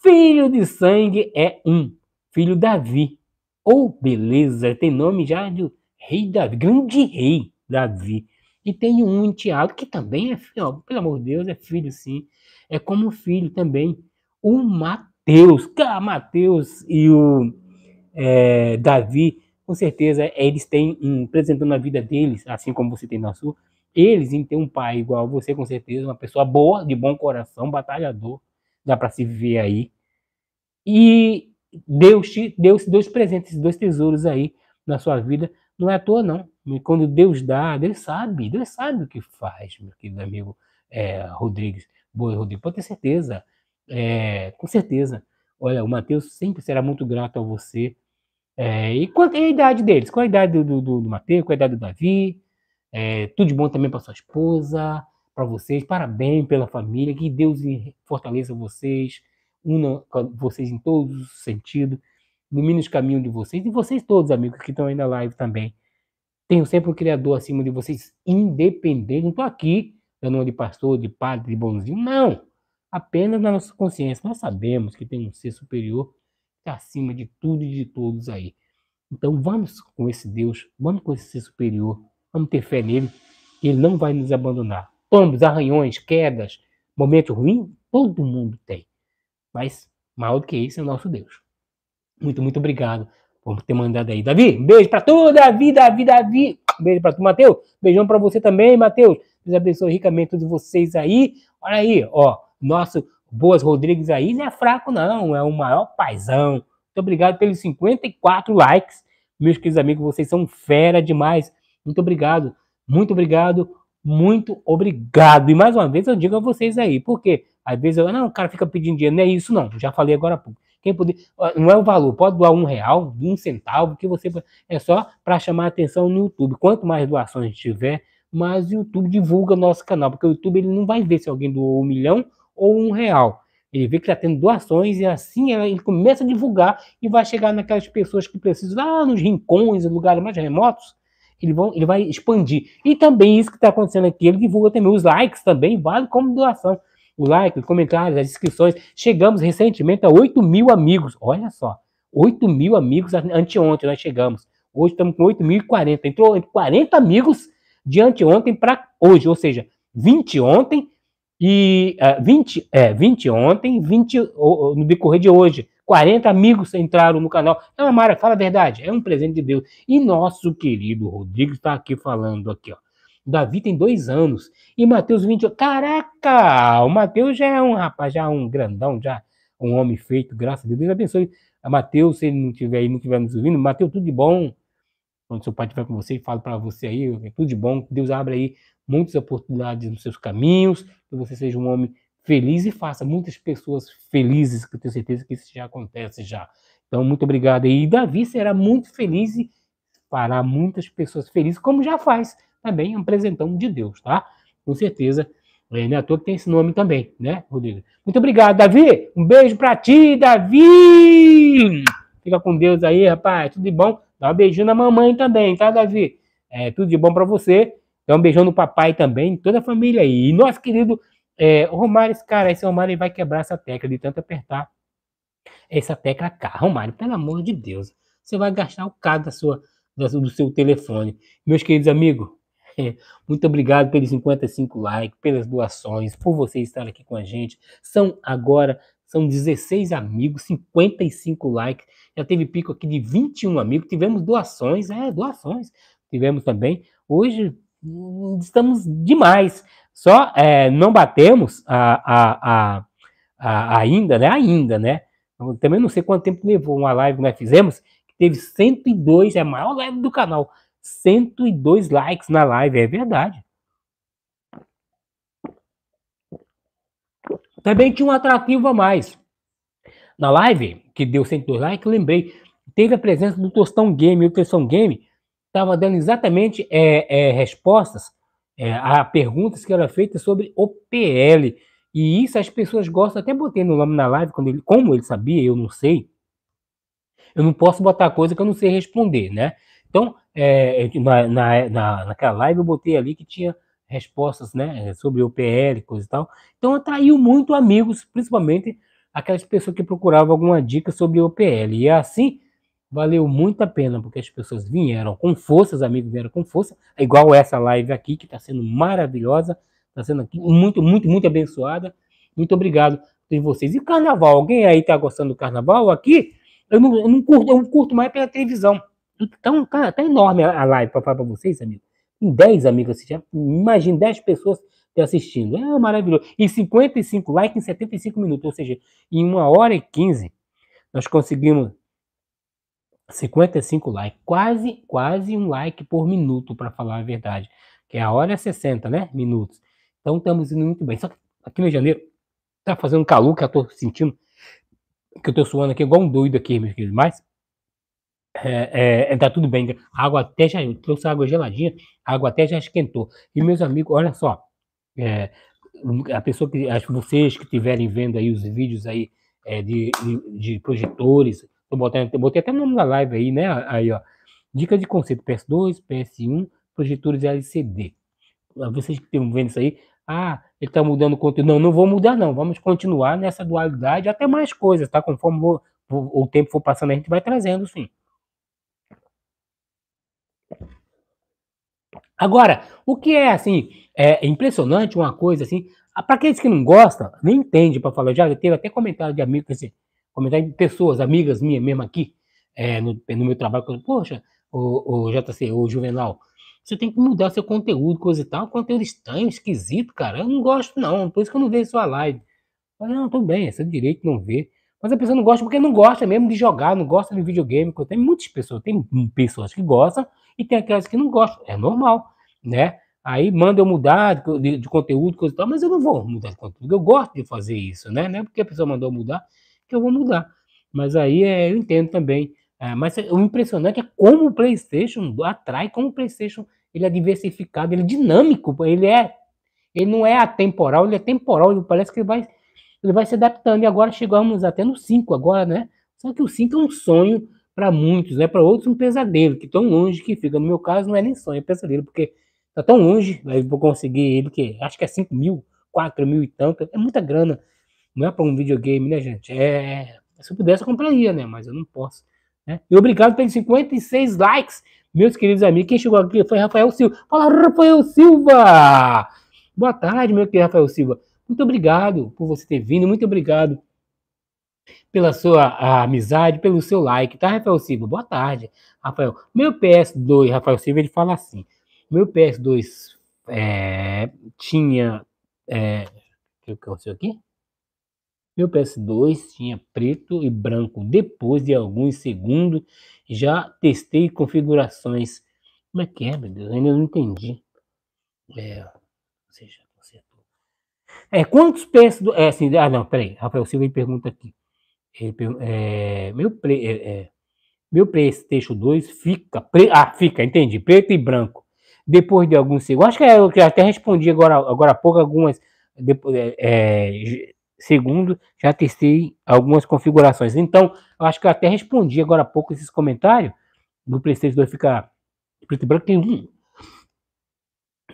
Filho de sangue é um, filho Davi. Oh, beleza, tem nome já de rei Davi, grande rei Davi. E tem um em que também é filho, ó, pelo amor de Deus, é filho sim. É como filho também. O Mateus, cara, Mateus e o é, Davi com certeza é, eles têm, em, apresentando a vida deles, assim como você tem na sua, eles em ter um pai igual a você, com certeza, uma pessoa boa, de bom coração, batalhador, dá para se viver aí. E Deus te deu esses dois presentes, esses dois tesouros aí na sua vida. Não é à toa, não. E quando Deus dá, Deus sabe, Deus sabe o que faz, meu querido amigo é, Rodrigues. Boa, Rodrigo, pode ter certeza. É, com certeza. Olha, o Mateus sempre será muito grato a você é, e qual é a idade deles? Qual a idade do, do, do Mateus? Qual a idade do Davi? É, tudo de bom também para sua esposa, para vocês. Parabéns pela família. Que Deus fortaleça vocês, una vocês em todos os sentidos, ilumine os caminhos de vocês e vocês todos, amigos, que estão aí na live também. Tenho sempre o um Criador acima de vocês, independente. Não estou aqui dando uma de pastor, de padre, de bonzinho, não. Apenas na nossa consciência. Nós sabemos que tem um ser superior está acima de tudo e de todos aí. Então vamos com esse Deus, vamos com esse ser superior, vamos ter fé nele, que ele não vai nos abandonar. Tombos, arranhões, quedas, momento ruim, todo mundo tem. Mas maior do que isso é o nosso Deus. Muito, muito obrigado por ter mandado aí. Davi, um beijo para tu, Davi, Davi, Davi. Um beijo para tu, Matheus. Beijão para você também, Matheus. Deus abençoe ricamente todos vocês aí. Olha aí, ó, nosso Boas Rodrigues aí não é fraco, não, é o maior paizão. Muito obrigado pelos 54 likes, meus queridos amigos, vocês são fera demais. Muito obrigado, muito obrigado, muito obrigado. E mais uma vez eu digo a vocês aí, porque às vezes eu, não, o cara fica pedindo dinheiro, não é isso não, já falei agora há pouco. Quem puder, não é o valor, pode doar um real, um centavo, que você é só para chamar a atenção no YouTube. Quanto mais doações tiver, mais o YouTube divulga nosso canal, porque o YouTube ele não vai ver se alguém doou um milhão ou um real. Ele vê que está tendo doações e assim ele começa a divulgar e vai chegar naquelas pessoas que precisam, lá ah, nos rincões, lugares mais remotos, ele, vão, ele vai expandir. E também isso que está acontecendo aqui, ele divulga também os likes também, vale como doação. O like, os comentários, as inscrições. Chegamos recentemente a 8 mil amigos. Olha só, 8 mil amigos anteontem nós chegamos. Hoje estamos com 8.040. Entrou 40 amigos de anteontem para hoje, ou seja, 20 ontem e uh, 20, é, 20 é, ontem, 20 no decorrer de hoje. 40 amigos entraram no canal. uma Mara, fala a verdade, é um presente de Deus. E nosso querido Rodrigo está aqui falando aqui, ó. Davi tem dois anos. E Mateus 20. Caraca! O Mateus já é um rapaz, já é um grandão, já um homem feito, graças a Deus. Deus abençoe. A Mateus, se ele não estiver aí, não estiver nos ouvindo, Mateus, tudo de bom. Quando seu pai estiver com você, falo para você aí, tudo de bom. Que Deus abra aí muitas oportunidades nos seus caminhos, que você seja um homem feliz e faça muitas pessoas felizes, que eu tenho certeza que isso já acontece já. Então, muito obrigado aí. E Davi será muito feliz e fará muitas pessoas felizes, como já faz também, um presentão de Deus, tá? Com certeza. É, né? a toa que tem esse nome também, né, Rodrigo? Muito obrigado, Davi. Um beijo para ti, Davi! Fica com Deus aí, rapaz. Tudo de bom. Dá um beijinho na mamãe também, tá, Davi? É, tudo de bom para você. Então, um beijão no papai também, toda a família aí. E nosso querido é, Romário, cara, esse Romário vai quebrar essa tecla de tanto apertar essa tecla K. Romário, pelo amor de Deus, você vai gastar o K da sua, da, do seu telefone. Meus queridos amigos, muito obrigado pelos 55 likes, pelas doações, por vocês estarem aqui com a gente. São agora, são 16 amigos, 55 likes. Já teve pico aqui de 21 amigos. Tivemos doações, é, doações. Tivemos também. Hoje estamos demais. Só é, não batemos a, a, a, ainda, né? Ainda, né? Eu também não sei quanto tempo levou uma live que nós fizemos, que teve 102, é a maior live do canal. 102 likes na live, é verdade. Também tinha um atrativo a mais. Na live, que deu 102 likes, lembrei, teve a presença do Tostão Game. O Tostão Game estava dando exatamente é, é, respostas é, a perguntas que eram feitas sobre o PL. E isso as pessoas gostam, até botei no nome na live, quando ele, como ele sabia, eu não sei. Eu não posso botar coisa que eu não sei responder, né? Então, é, é, na, na, na, naquela live eu botei ali que tinha respostas né, é, sobre o PL, coisa e tal. Então, atraiu muito amigos, principalmente aquelas pessoas que procuravam alguma dica sobre o PL. E assim, valeu muito a pena, porque as pessoas vieram com força, os amigos vieram com força, é igual essa live aqui, que está sendo maravilhosa, está sendo muito, muito, muito abençoada. Muito obrigado por vocês. E carnaval, alguém aí está gostando do carnaval aqui? Eu não, eu não, curto, eu curto mais pela televisão. Então, cara, tá, tá enorme a live para falar para vocês, amigo. Tem 10 amigos assistindo. Imagina 10 pessoas assistindo. É maravilhoso. E 55 likes em 75 minutos, ou seja, em 1 hora e 15, nós conseguimos 55 likes, quase, quase um like por minuto, para falar a verdade. Que a hora é 60, né? Minutos. Então estamos indo muito bem. Só que aqui no Rio de Janeiro tá fazendo calor, que eu tô sentindo, que eu tô suando aqui é igual um doido aqui, meus queridos. Mas é, é, é tá tudo bem. A água até já trouxe água geladinha, a água até já esquentou. E meus amigos, olha só, é, a pessoa que, as, vocês que estiverem vendo aí os vídeos aí é, de, de, de projetores, Tô botando, botei até o nome da live aí, né? Aí, ó. Dica de conceito PS2, PS1, projetores LCD. Ah, vocês que estão vendo isso aí, ah, ele está mudando o conteúdo. Não, não vou mudar, não. Vamos continuar nessa dualidade até mais coisas, tá? Conforme o, o tempo for passando, a gente vai trazendo, sim. Agora, o que é assim, é, é impressionante uma coisa assim, ah, para aqueles que não gostam, nem entende para falar, já teve até comentário de amigo que assim, comentar de pessoas, amigas minhas mesmo aqui, é, no, no, meu trabalho, poxa, o, o JC, o Juvenal, você tem que mudar seu conteúdo, coisa e tal, conteúdo estranho, esquisito, cara, eu não gosto não, por isso que eu não vejo sua live. Mas não, tudo bem, é seu direito não ver. Mas a pessoa não gosta porque não gosta mesmo de jogar, não gosta de videogame. Tem muitas pessoas, tem hum, pessoas que gostam e tem aquelas que não gostam. É normal, né? Aí manda eu mudar de, de, conteúdo, coisa e tal, mas eu não vou mudar de conteúdo. Eu gosto de fazer isso, né? Não é porque a pessoa mandou mudar que eu vou mudar. Mas aí é, eu entendo também. É, mas o impressionante é como o PlayStation atrai, como o PlayStation ele é diversificado, ele é dinâmico, ele é, ele não é atemporal, ele é temporal, ele parece que ele vai, ele vai se adaptando. E agora chegamos até no 5 agora, né? Só que o 5 é um sonho para muitos, né? Para outros um pesadelo, que tão longe que fica. No meu caso não é nem sonho, é pesadelo, porque tá tão longe, aí vou conseguir ele que acho que é 5 mil, 4 mil e tanto, é muita grana. Não é para um videogame, né, gente? É, é. Se eu pudesse, eu compraria, né? Mas eu não posso. Né? E obrigado pelos 56 likes, meus queridos amigos. Quem chegou aqui foi Rafael Silva. Fala, Rafael Silva! Boa tarde, meu querido Rafael Silva. Muito obrigado por você ter vindo. Muito obrigado pela sua amizade, pelo seu like, tá, Rafael Silva? Boa tarde, Rafael. Meu PS2, Rafael Silva, ele fala assim: meu PS2 é, tinha. É, o que aconteceu aqui? Meu PS2 tinha preto e branco. Depois de alguns segundos, já testei configurações. Como é que é, meu Deus? Eu ainda não entendi. É, seja, consertou. É, quantos PS2. É, assim, ah, não, peraí. Rafael Silva me pergunta aqui. Ele, é, meu, play, é, é, meu PlayStation 2 fica. Pre, ah, fica, entendi. Preto e branco. Depois de alguns segundos. Acho que é eu até respondi agora, agora há pouco algumas. Depois, é, é Segundo, já testei algumas configurações. Então, eu acho que eu até respondi agora há pouco esses comentários. Do PlayStation 2 ficar preto e branco tem um.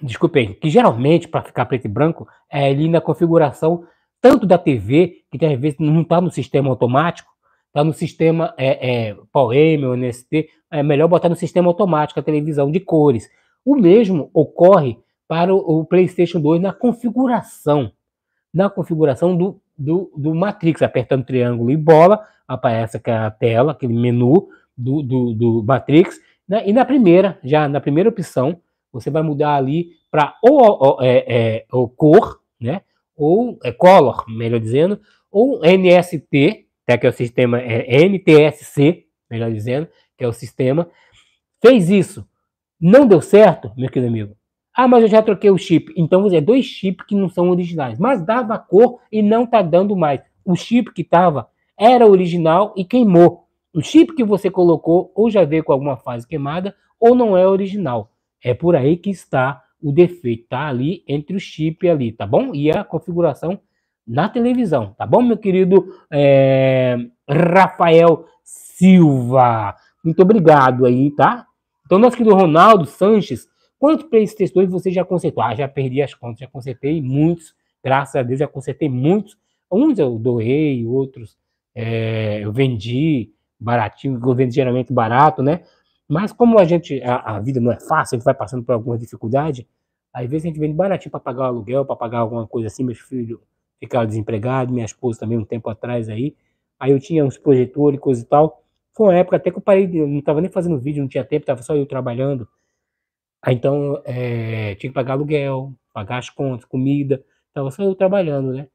Desculpem, que geralmente para ficar preto e branco é ali na configuração tanto da TV, que às vezes não está no sistema automático, está no sistema é, é, PowerM ou NST, é melhor botar no sistema automático a televisão de cores. O mesmo ocorre para o, o PlayStation 2 na configuração na configuração do, do, do Matrix. Apertando triângulo e bola, aparece aquela tela, aquele menu do, do, do Matrix. Né? E na primeira, já na primeira opção, você vai mudar ali para ou, ou, é, é, ou cor, né? ou é, color, melhor dizendo, ou NST, né? que é o sistema é, NTSC, melhor dizendo, que é o sistema. Fez isso, não deu certo, meu querido amigo, ah, mas eu já troquei o chip. Então você é dois chips que não são originais. Mas dava cor e não tá dando mais. O chip que estava era original e queimou. O chip que você colocou ou já veio com alguma fase queimada ou não é original. É por aí que está o defeito, Está ali entre o chip ali, tá bom? E a configuração na televisão, tá bom, meu querido é... Rafael Silva? Muito obrigado aí, tá? Então, nosso querido Ronaldo Sanches Quanto esses 2 você já consertou? Ah, já perdi as contas, já consertei muitos, graças a Deus já consertei muitos. Uns eu doei, outros é, eu vendi baratinho, eu vendo geralmente barato, né? Mas como a gente, a, a, vida não é fácil, a gente vai passando por algumas dificuldades, às vezes a gente vende baratinho para pagar o aluguel, para pagar alguma coisa assim, meus filhos ficaram desempregados, minha esposa também um tempo atrás aí, aí eu tinha uns projetores e coisa e tal, foi uma época até que eu parei, eu não estava nem fazendo vídeo, não tinha tempo, estava só eu trabalhando, Aí, então, é, tinha que pagar aluguel, pagar as contas, comida. Tava só eu trabalhando, né?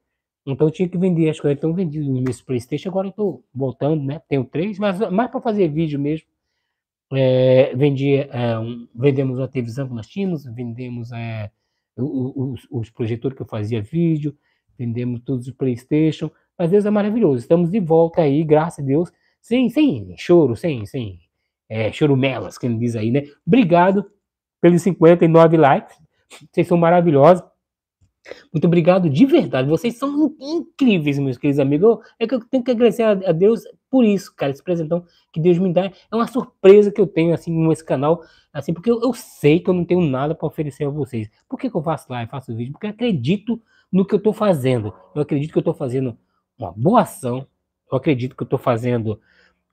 Então eu tinha que vender as coisas. Então eu vendi os meu Playstation, agora eu tô voltando, né? Tenho três, mas mais para fazer vídeo mesmo. É, vendi, é, um, vendemos a televisão que nós tínhamos, vendemos é, os, os projetores que eu fazia vídeo, vendemos todos os Playstation. Mas Deus é maravilhoso. Estamos de volta aí, graças a Deus. Sim, sim, choro, sim, sim. É, choro melas, que ele diz aí, né? Obrigado pelos 59 likes. Vocês são maravilhosos. Muito obrigado de verdade. Vocês são incríveis, meus queridos amigos. É que eu tenho que agradecer a Deus por isso, cara. Esse presentão que Deus me dá é uma surpresa que eu tenho, assim, nesse canal. Assim, porque eu, eu sei que eu não tenho nada para oferecer a vocês. Por que, que eu faço live, faço vídeo? Porque eu acredito no que eu estou fazendo. Eu acredito que eu estou fazendo uma boa ação. Eu acredito que eu estou fazendo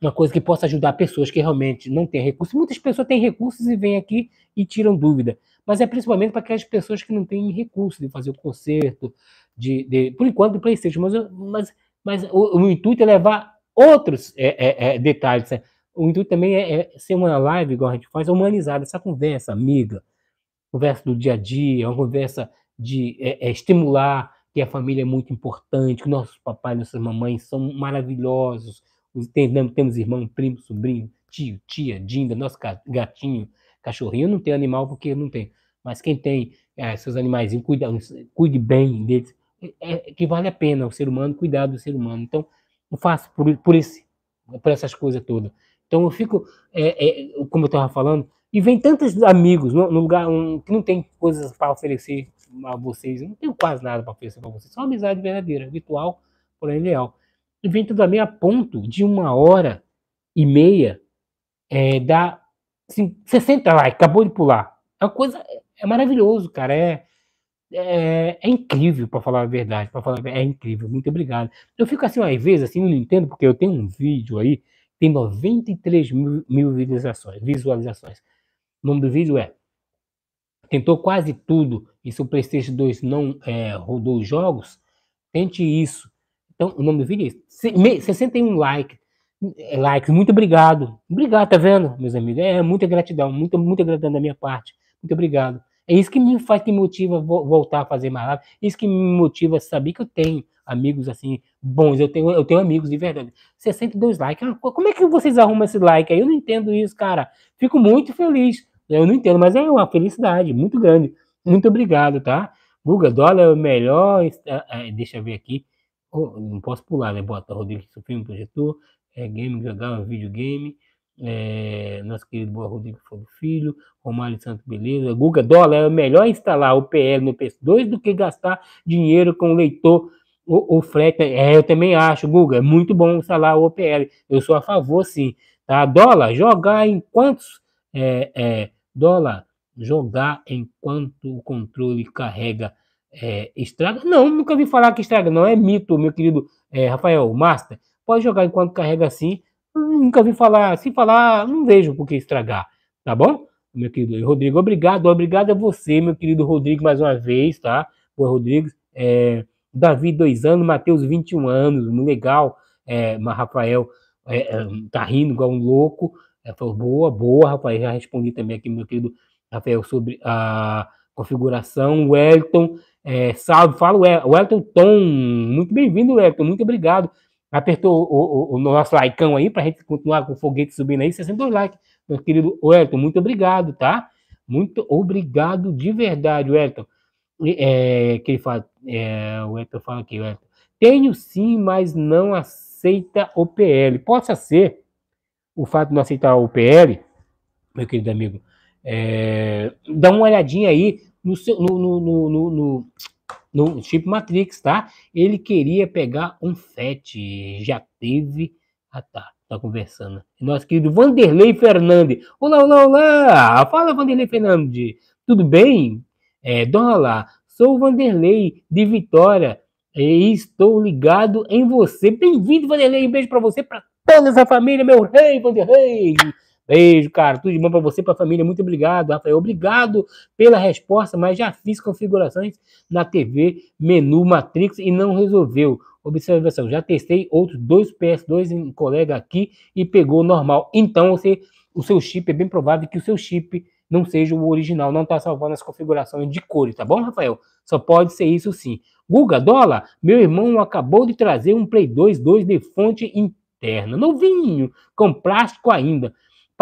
uma coisa que possa ajudar pessoas que realmente não têm recursos. Muitas pessoas têm recursos e vêm aqui e tiram dúvida, mas é principalmente para aquelas pessoas que não têm recursos de fazer o concerto, de, de por enquanto do PlayStation, mas, mas, mas o, o intuito é levar outros é, é, é, detalhes. Né? O intuito também é, é, ser uma live, igual a gente faz, humanizada, essa conversa amiga, conversa do dia a dia, é uma conversa de é, estimular que a família é muito importante, que nossos papais, nossas mamães são maravilhosos, temos irmão, primo, sobrinho, tio, tia, dinda, nosso gatinho, cachorrinho. Eu não tenho animal porque não tem. Mas quem tem é, seus animais, cuide, cuide bem deles. É, é, que vale a pena o ser humano cuidar do ser humano. Então, eu faço por, por, esse, por essas coisas todas. Então, eu fico, é, é como eu estava falando, e vem tantos amigos no, no lugar um, que não tem coisas para oferecer a vocês. Eu não tenho quase nada para oferecer para vocês. Só amizade verdadeira, virtual, porém leal inventa também a ponto de uma hora e meia é, dar assim, 60 likes, acabou de pular. É uma coisa, é maravilhoso, cara, é, é, é incrível, para falar a verdade, para falar é incrível, muito obrigado. Eu fico assim, às vezes, assim, não entendo, porque eu tenho um vídeo aí, tem 93 mil, mil visualizações, visualizações. O nome do vídeo é Tentou Quase Tudo e seu PlayStation 2 não é, rodou jogos? Tente isso então, o nome do vídeo é esse. 61 é, likes. muito obrigado. Obrigado, tá vendo, meus amigos? É muita gratidão, muito muito gratidão da minha parte. Muito obrigado. É isso que me faz, que me motiva voltar a fazer mais live. É isso que me motiva saber que eu tenho amigos assim bons. Eu tenho, eu tenho amigos de verdade. 62 likes. É como é que vocês arrumam esse like aí? Eu não entendo isso, cara. Fico muito feliz. Eu não entendo, mas é uma felicidade muito grande. Muito obrigado, tá? Google Dólar é o melhor. Deixa eu ver aqui oh, não posso pular, né? Bota Rodrigues Filme, projetor, é, game, jogava videogame. É, nosso querido Boa Rodrigo Fogo Filho, Romário Santos Beleza, Guga Dólar, é melhor instalar o PL no PS2 do que gastar dinheiro com o leitor o, o frete. Né? É, eu também acho, Guga, é muito bom instalar o OPL. Eu sou a favor, sim. Tá? Dólar, jogar enquanto É, é, dólar, jogar enquanto o controle carrega é, estraga? Não, nunca vi falar que estraga, não. É mito, meu querido é, Rafael Master. Pode jogar enquanto carrega assim. Nunca vi falar. Se falar, não vejo por que estragar. Tá bom? Meu querido Rodrigo, obrigado. Obrigado a você, meu querido Rodrigo, mais uma vez, tá? o Rodrigo. É, Davi, dois anos. Matheus, 21 anos. legal. É, mas Rafael é, é, tá rindo igual um louco. É, falou, boa, boa, Rafael. Já respondi também aqui, meu querido Rafael, sobre a configuração. Wellington. É, salve, fala o, Elton Tom. Muito bem-vindo, Elton. Muito obrigado. Apertou o, o, o nosso likeão aí para a gente continuar com o foguete subindo aí. 62 likes, meu querido Elton. Muito obrigado, tá? Muito obrigado de verdade, Elton. É, que ele fala, é, o Elton fala aqui, Elton. Tenho sim, mas não aceita o PL. Possa ser o fato de não aceitar o PL, meu querido amigo. É, dá uma olhadinha aí no, seu, no, no, no, no no chip Matrix, tá? Ele queria pegar um FET, já teve. Ah, tá, tá conversando. Nosso querido Vanderlei Fernandes. Olá, olá, olá! Fala, Vanderlei Fernandes. Tudo bem? É, dona lá, sou o Vanderlei de Vitória e estou ligado em você. Bem-vindo, Vanderlei. Um beijo para você, para toda essa família, meu rei, Vanderlei. Beijo, cara. Tudo de bom para você, para a família. Muito obrigado, Rafael. Obrigado pela resposta, mas já fiz configurações na TV menu Matrix e não resolveu. Observação: já testei outros dois PS2 em um colega aqui e pegou normal. Então, você, o seu chip é bem provável que o seu chip não seja o original, não está salvando as configurações de cores, tá bom, Rafael? Só pode ser isso sim. Guga, dólar, meu irmão acabou de trazer um Play 2 2 de fonte interna, novinho, com plástico ainda.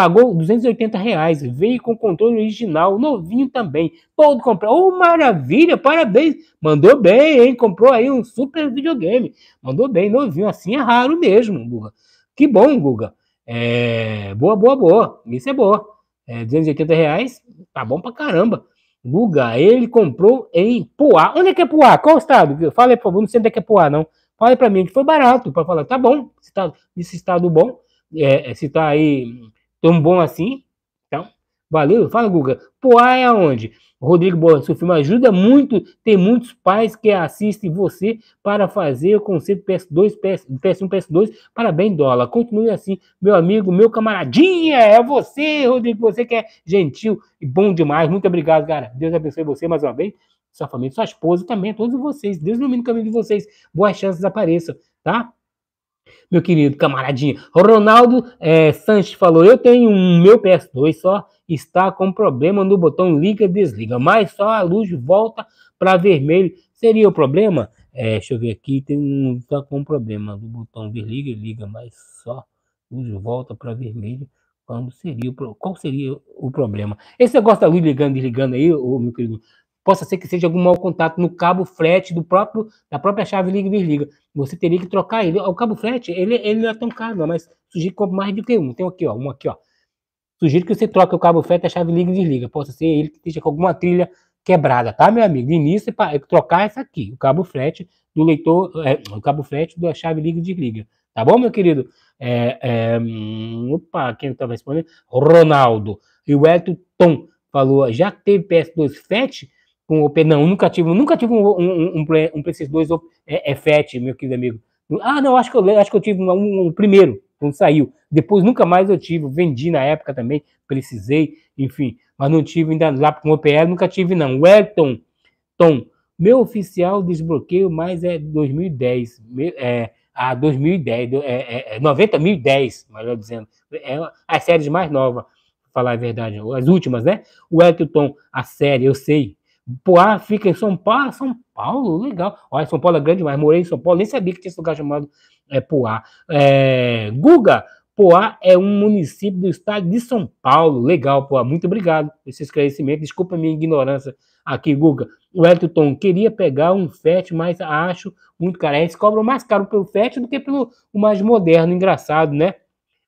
Pagou 280 reais, veio com controle original, novinho também. Todo comprar Oh, maravilha, parabéns. Mandou bem, hein? Comprou aí um super videogame. Mandou bem, novinho. Assim é raro mesmo, burra. Que bom, Guga. É... Boa, boa, boa. Isso é boa. É, 280 reais, tá bom pra caramba. Guga, ele comprou em Poá. Onde é que é Poá? Qual estado? Fala aí, por favor, não sei onde é que é Poá, não. Fala aí pra mim, que foi barato. Pra falar, tá bom, esse estado, tá, esse estado bom. É, se tá aí tão bom assim. Então, valeu. Fala, Guga. Poá é aonde? Rodrigo Borges, seu filme ajuda muito. Tem muitos pais que assistem você para fazer o conceito PS2, PS, PS1, PS2. Parabéns, dólar. Continue assim, meu amigo, meu camaradinha. É você, Rodrigo. Você que é gentil e bom demais. Muito obrigado, cara. Deus abençoe você mais uma vez sua família, sua esposa também, todos vocês. Deus ilumine o caminho de vocês. Boas chances apareçam, tá? meu querido camaradinho. Ronaldo é, Sanches falou: Eu tenho um meu PS2 só, está com problema no botão liga-desliga, mas só a luz volta para vermelho. Seria o problema? É, deixa eu ver aqui, tem um tá com problema no botão desliga e liga, mas só luz volta para vermelho. Quando seria o, qual seria o problema? Esse negócio da luz ligando e desligando aí, ô, meu querido, possa ser que seja algum mau contato no cabo frete do próprio da própria chave liga desliga. Você teria que trocar ele. O cabo frete, ele, ele não é tão caro, não, mas sugiro que compre mais do que um. Tem aqui, ó, um aqui, ó. Sugiro que você troque o cabo frete, a chave liga e desliga. Possa ser ele que esteja com alguma trilha quebrada, tá, meu amigo? De início, é, é trocar essa aqui, o cabo frete do leitor, é, o cabo frete da chave liga e desliga. Tá bom, meu querido? É, é, hum, opa, quem estava respondendo? Ronaldo. E o Elton falou, já teve PS2 FAT? com OP, não, nunca tive, nunca tive um, um, um, um PlayStation 2 é, é FAT, meu querido amigo. Ah, não, acho que eu, acho que eu tive um, um primeiro, quando saiu. Depois nunca mais eu tive, vendi na época também, precisei, enfim, mas não tive ainda lá com o OPL, nunca tive não. welton Tom, meu oficial desbloqueio mais é 2010, é, a ah, 2010, é, é, 90 é 1010, melhor dizendo, é as séries mais novas, falar a verdade, as últimas, né? O Elton, a série, eu sei, Poá ah, fica em São Paulo, São Paulo, legal. Olha, São Paulo é grande demais, morei em São Paulo, nem sabia que tinha esse lugar chamado é, Poá. É, Guga, Poá é um município do estado de São Paulo, legal, Poá, muito obrigado por esse esclarecimento, desculpa a minha ignorância aqui, Guga. O Elton queria pegar um FET, mas acho muito caro. Eles cobram mais caro pelo FET do que pelo o mais moderno, engraçado, né?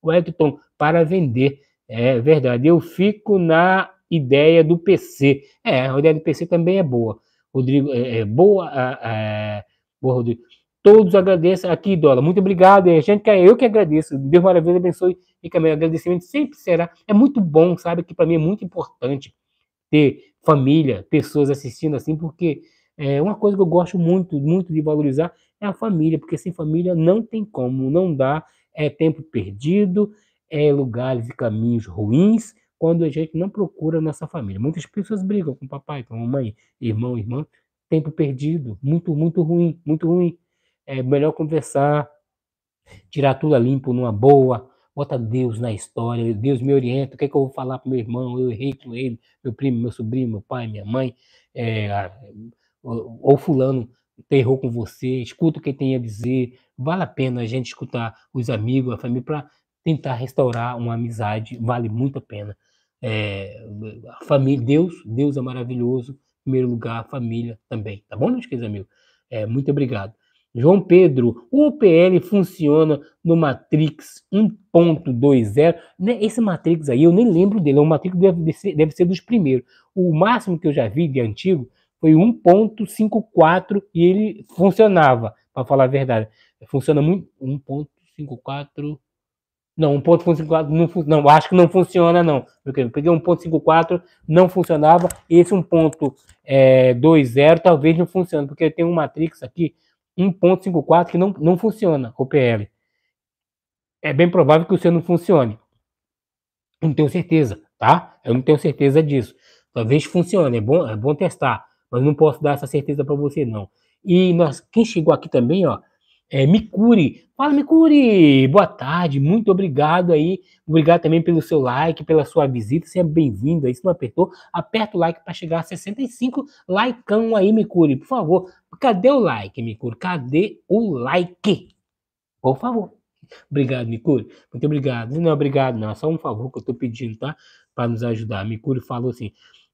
O Elton, para vender. É verdade, eu fico na ideia do PC. É, a ideia do PC também é boa. Rodrigo, é, é boa, é, boa, Rodrigo. Todos agradecem aqui, Dola. Muito obrigado, é, gente. Eu que agradeço. Deus maravilha, abençoe. E meu agradecimento sempre será. É muito bom, sabe? Que para mim é muito importante ter família, pessoas assistindo assim, porque é uma coisa que eu gosto muito, muito de valorizar é a família, porque sem família não tem como, não dá, é tempo perdido, é lugares e caminhos ruins, quando a gente não procura a nossa família. Muitas pessoas brigam com papai, com mamãe, irmão, irmã. Tempo perdido, muito, muito ruim, muito ruim. É melhor conversar, tirar tudo limpo numa boa, bota Deus na história, Deus me orienta, o que é que eu vou falar para meu irmão, eu errei com ele, meu primo, meu sobrinho, meu pai, minha mãe, é, ou, ou fulano errou com você, escuta o que tem a dizer, vale a pena a gente escutar os amigos, a família, para tentar restaurar uma amizade, vale muito a pena. É, a família, Deus, Deus é maravilhoso, em primeiro lugar, a família também, tá bom? Não esqueça, amigo. É, muito obrigado. João Pedro, o OPL funciona no Matrix 1.20. Né? Esse Matrix aí, eu nem lembro dele. é um Matrix deve ser, deve ser dos primeiros. O máximo que eu já vi de antigo foi 1.54 e ele funcionava, para falar a verdade. Funciona muito. 1.54. Não, 1.54 não, não, acho que não funciona, não. um ponto Peguei 1.54, não funcionava. Esse 1.20 é, talvez não funcione, porque tem um Matrix aqui, 1.54, que não, não funciona, o PL. É bem provável que o seu não funcione. Não tenho certeza, tá? Eu não tenho certeza disso. Talvez funcione, é bom, é bom testar, mas não posso dar essa certeza para você, não. E nós, quem chegou aqui também, ó, é, Micuri. Fala, Micuri! Boa tarde, muito obrigado aí. Obrigado também pelo seu like, pela sua visita. Seja bem-vindo aí. Se não apertou, aperta o like para chegar a 65. Likeão aí, Micuri, por favor. Cadê o like, Micuri? Cadê o like? Por favor. Obrigado, Micuri. Muito obrigado. Não, obrigado, não. É só um favor que eu estou pedindo, tá? Para nos ajudar. Micuri falou assim.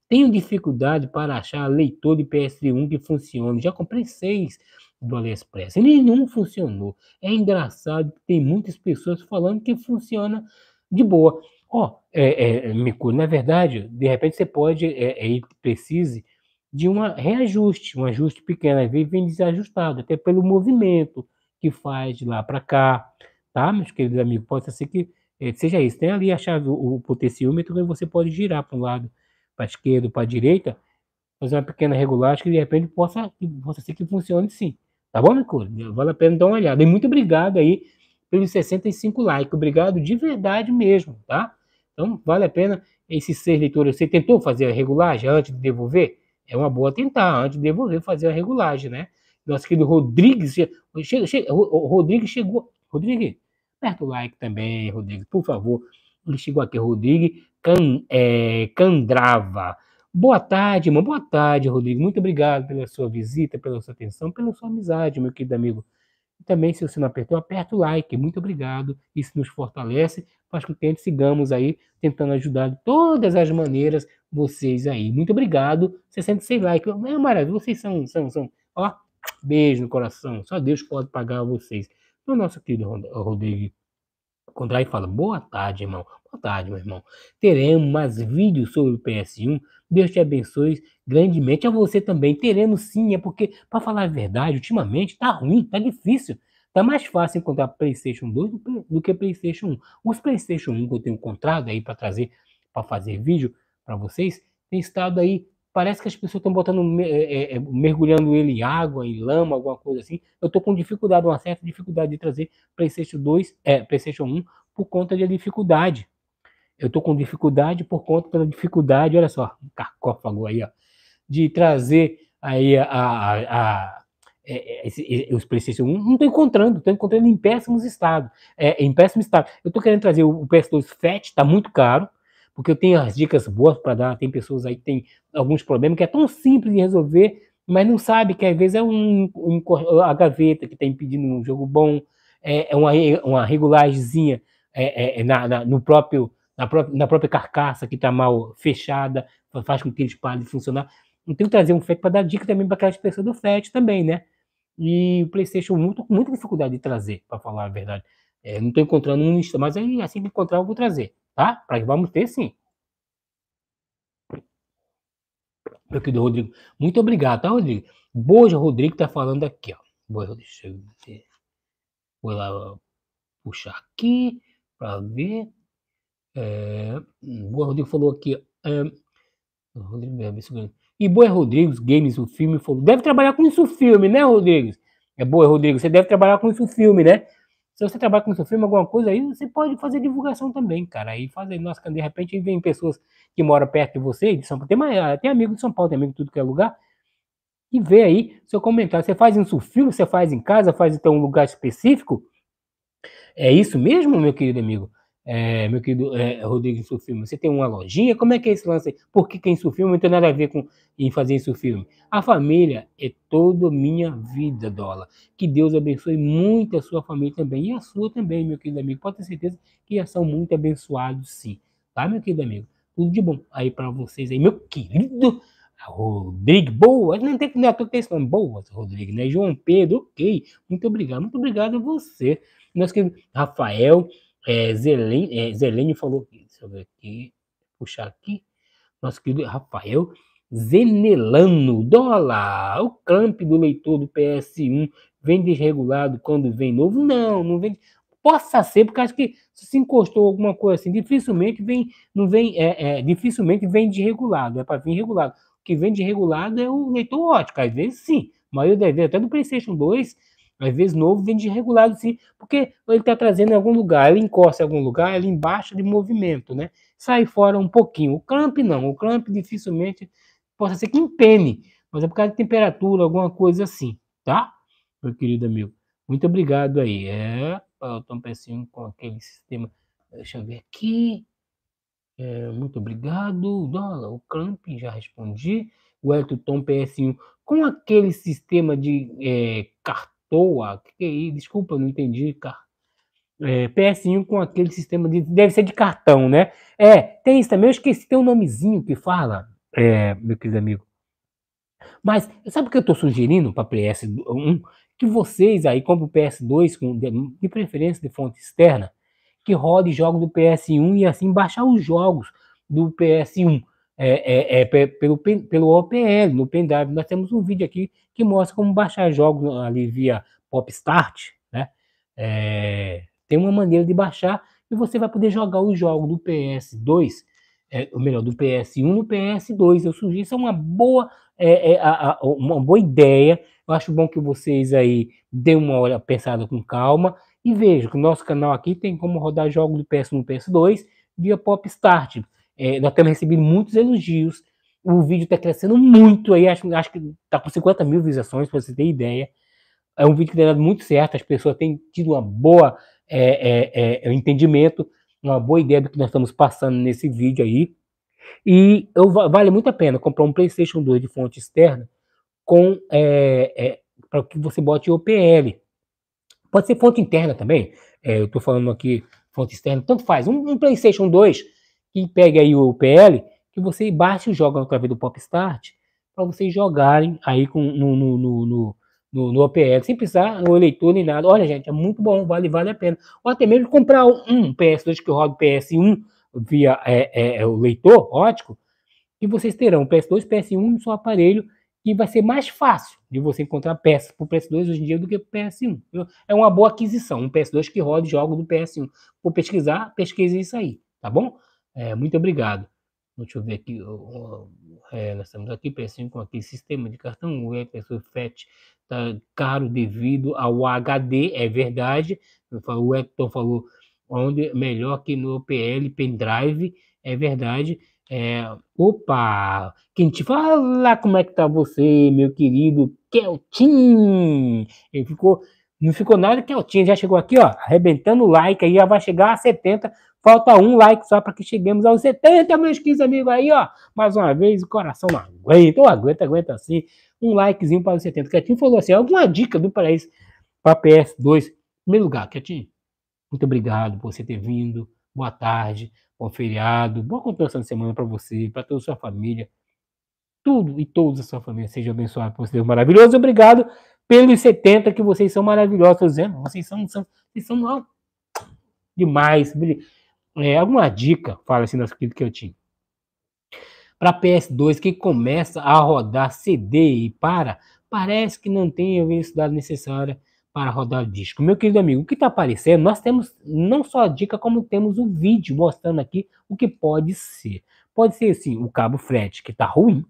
Tenho dificuldade para achar leitor de PS1 que funcione. Já comprei seis do AliExpress. E nenhum funcionou. É engraçado, tem muitas pessoas falando que funciona de boa. Ó, oh, é, é, Miku, na verdade, de repente você pode é, é, precise de um reajuste, um ajuste pequeno, às vezes vem desajustado, até pelo movimento que faz de lá para cá, tá, meus queridos amigos? Pode ser que é, seja isso. Tem ali a chave, o, o potenciômetro, e você pode girar para um lado, para a esquerda, para a direita, fazer uma pequena regulagem que de repente possa, possa ser que funcione sim. Tá bom, Nicole? Vale a pena dar uma olhada. E muito obrigado aí pelos 65 likes. Obrigado de verdade mesmo, tá? Então, vale a pena esses seis leitores. Você tentou fazer a regulagem antes de devolver? É uma boa tentar, antes de devolver, fazer a regulagem, né? Nosso querido Rodrigues. Chega, chega, Rodrigues chegou. Rodrigues, aperta o like também, Rodrigues, por favor. Ele chegou aqui, Rodrigues Can, é, Candrava. Boa tarde, irmão. Boa tarde, Rodrigo. Muito obrigado pela sua visita, pela sua atenção, pela sua amizade, meu querido amigo. E também, se você não apertou, aperta o like. Muito obrigado. Isso nos fortalece, faz com que a gente sigamos aí, tentando ajudar de todas as maneiras vocês aí. Muito obrigado. 66 likes. É maravilha. Vocês são, são, são. Ó, beijo no coração. Só Deus pode pagar vocês. O então, nosso querido Rodrigo contrai e fala: Boa tarde, irmão. Boa tarde, meu irmão. Teremos mais vídeos sobre o PS1. Deus te abençoe grandemente. A você também. Teremos sim, é porque, para falar a verdade, ultimamente tá ruim, tá difícil. Tá mais fácil encontrar PlayStation 2 do, do que PlayStation 1. Os PlayStation 1 que eu tenho encontrado aí para trazer, para fazer vídeo para vocês, tem estado aí parece que as pessoas estão botando, é, é, é, mergulhando ele em água, em lama, alguma coisa assim. Eu estou com dificuldade, uma certa dificuldade de trazer PlayStation 2, é, PlayStation 1 por conta da dificuldade. Eu estou com dificuldade por conta da dificuldade, olha só, um carcófago aí, ó, de trazer aí a, a, a é, é, os PlayStation 1, não estou encontrando, estou encontrando em péssimos estados, em péssimo estado. Eu estou querendo trazer o, o PS2 FAT, está muito caro, porque eu tenho as dicas boas para dar. Tem pessoas aí que têm alguns problemas que é tão simples de resolver, mas não sabe que às vezes é um, um a gaveta que está impedindo um jogo bom, é, é uma, uma regulagemzinha é, é, é na, na, no próprio, na, própria, na própria carcaça que está mal fechada, faz com que eles parem de funcionar. Então, trazer um FET para dar dica também para aquelas pessoas do FET também, né? E o PlayStation, muito, muita dificuldade de trazer, para falar a verdade. É, não estou encontrando um, mas aí, assim que encontrar, eu vou trazer tá? Pra, vamos ter sim. Meu querido Rodrigo, muito obrigado, tá, Rodrigo? Boja Rodrigo tá falando aqui, ó. Boja, deixa eu ver. Vou lá puxar aqui para ver. É, Boa Rodrigo falou aqui. É, Rodrigo, é, e Boa Rodrigues, Games, o filme, falou. Deve trabalhar com isso o filme, né, Rodrigues? É boa, Rodrigo. Você deve trabalhar com isso o filme, né? Se você trabalha com seu filme, alguma coisa aí, você pode fazer divulgação também, cara. Aí fazer, nossa, de repente vem pessoas que moram perto de você, de São Paulo. Tem, ah, tem amigo de São Paulo, tem amigo de tudo que é lugar. E vê aí seu comentário. Você faz em filme você faz em casa, faz então um lugar específico. É isso mesmo, meu querido amigo? é, meu querido é, Rodrigo filme. você tem uma lojinha? Como é que é esse lance? Por que é seu filme, Não tem nada a ver com em fazer seu filme. A família é toda minha vida, Dola. Que Deus abençoe muito a sua família também e a sua também, meu querido amigo. Pode ter certeza que já são muito abençoados, sim. Tá, meu querido amigo? Tudo de bom aí para vocês aí, meu querido Rodrigo Boas. Não tem é que não, tá tô pensando Boas, Rodrigo, né? João Pedro, ok. Muito obrigado, muito obrigado a você. Nosso querido Rafael. É, é, Zelene, é, falou aqui, deixa eu ver aqui, puxar aqui, nosso querido Rafael Zenelano, dólar, o clamp do leitor do PS1 vem desregulado quando vem novo? Não, não vem, possa ser, porque acho que se encostou alguma coisa assim, dificilmente vem, não vem, é, é dificilmente vem desregulado, é para vir regulado. O que vem desregulado é o leitor ótico, às vezes sim, mas eu deveria até do PlayStation 2 às vezes novo vem de regulado de porque ele está trazendo em algum lugar, ele encosta em algum lugar, ele embaixa de movimento, né? Sai fora um pouquinho. O clamp não, o clamp dificilmente pode ser que empene, mas é por causa de temperatura, alguma coisa assim, tá? Meu querido amigo, muito obrigado aí. É, o Tom pecinho com aquele sistema. Deixa eu ver aqui. É, muito obrigado, dólar. O clamp já respondi. O Elton PS1 com aquele sistema de é, cartão toa. Que que é isso? Desculpa, não entendi, cara. É, PS1 com aquele sistema de. Deve ser de cartão, né? É, tem isso também. Eu esqueci, tem um nomezinho que fala, é, meu querido amigo. Mas sabe o que eu estou sugerindo para PS1? Que vocês aí comprem o PS2, com, de, preferência de fonte externa, que rode jogos do PS1 e assim baixar os jogos do PS1 é, é, é pelo, pelo OPL, no pendrive. Nós temos um vídeo aqui que mostra como baixar jogos ali via Popstart, né? É, tem uma maneira de baixar e você vai poder jogar os jogos do PS2, é, ou melhor, do PS1 no PS2. Eu sugiro isso é uma boa, é, é a, a, uma boa ideia. Eu acho bom que vocês aí dêem uma hora pensada com calma e vejam que o nosso canal aqui tem como rodar jogos do PS1 no PS2 via Popstart. É, nós temos recebido muitos elogios. O vídeo está crescendo muito aí, acho, acho que está com 50 mil visualizações, para você ter ideia. É um vídeo que tem dado muito certo, as pessoas têm tido uma boa é, é, é, é entendimento, uma boa ideia do que nós estamos passando nesse vídeo aí. E eu, vale muito a pena comprar um PlayStation 2 de fonte externa com é, para que você bote OPL. Pode ser fonte interna também. eu estou falando aqui fonte externa, tanto faz. Um, um PlayStation 2 que pegue aí o PL, que você baixe o jogo através do Popstart, para vocês jogarem aí com, no, no, no, no, no OPL, sem precisar no eleitor nem nada. Olha, gente, é muito bom, vale, vale a pena. Ou até mesmo comprar um PS2 que roda PS1 via é, é, é, o leitor ótico, e vocês terão PS2, PS1 no seu aparelho, e vai ser mais fácil de você encontrar peças para o PS2 hoje em dia do que o PS1. É uma boa aquisição, um PS2 que roda jogos do PS1. Vou pesquisar, pesquise isso aí, tá bom? É, muito obrigado. Deixa eu ver aqui. É, nós estamos aqui, PS5 com aquele sistema de cartão o né, pessoa FET tá caro devido ao HD, é verdade. O Hector falou onde melhor que no PL pendrive, é verdade. É, opa! Quem te fala como é que tá você, meu querido Keltin? Ele ficou não ficou nada quietinho, já chegou aqui, ó, arrebentando o like, aí já vai chegar a 70. Falta um like só para que cheguemos aos 70, meus 15 amigos aí, ó. Mais uma vez, o coração não aguenta, aguenta, aguenta assim. Um likezinho para os 70. Quietinho falou assim: alguma dica do Paraíso para PS2? Em primeiro lugar, Quietinho, muito obrigado por você ter vindo. Boa tarde, bom feriado, boa continuação de semana para você, para toda a sua família. Tudo e todos a sua família seja abençoado por você Deus maravilhoso. Obrigado pelos 70 que vocês são maravilhosos. Dizendo, vocês são, são, vocês são demais. É, alguma dica, fala assim, naquilo que eu tinha. Para PS2, que começa a rodar CD e para, parece que não tem a velocidade necessária para rodar disco. Meu querido amigo, o que está aparecendo, nós temos não só a dica, como temos o um vídeo mostrando aqui o que pode ser. Pode ser, sim, o cabo frete que está ruim,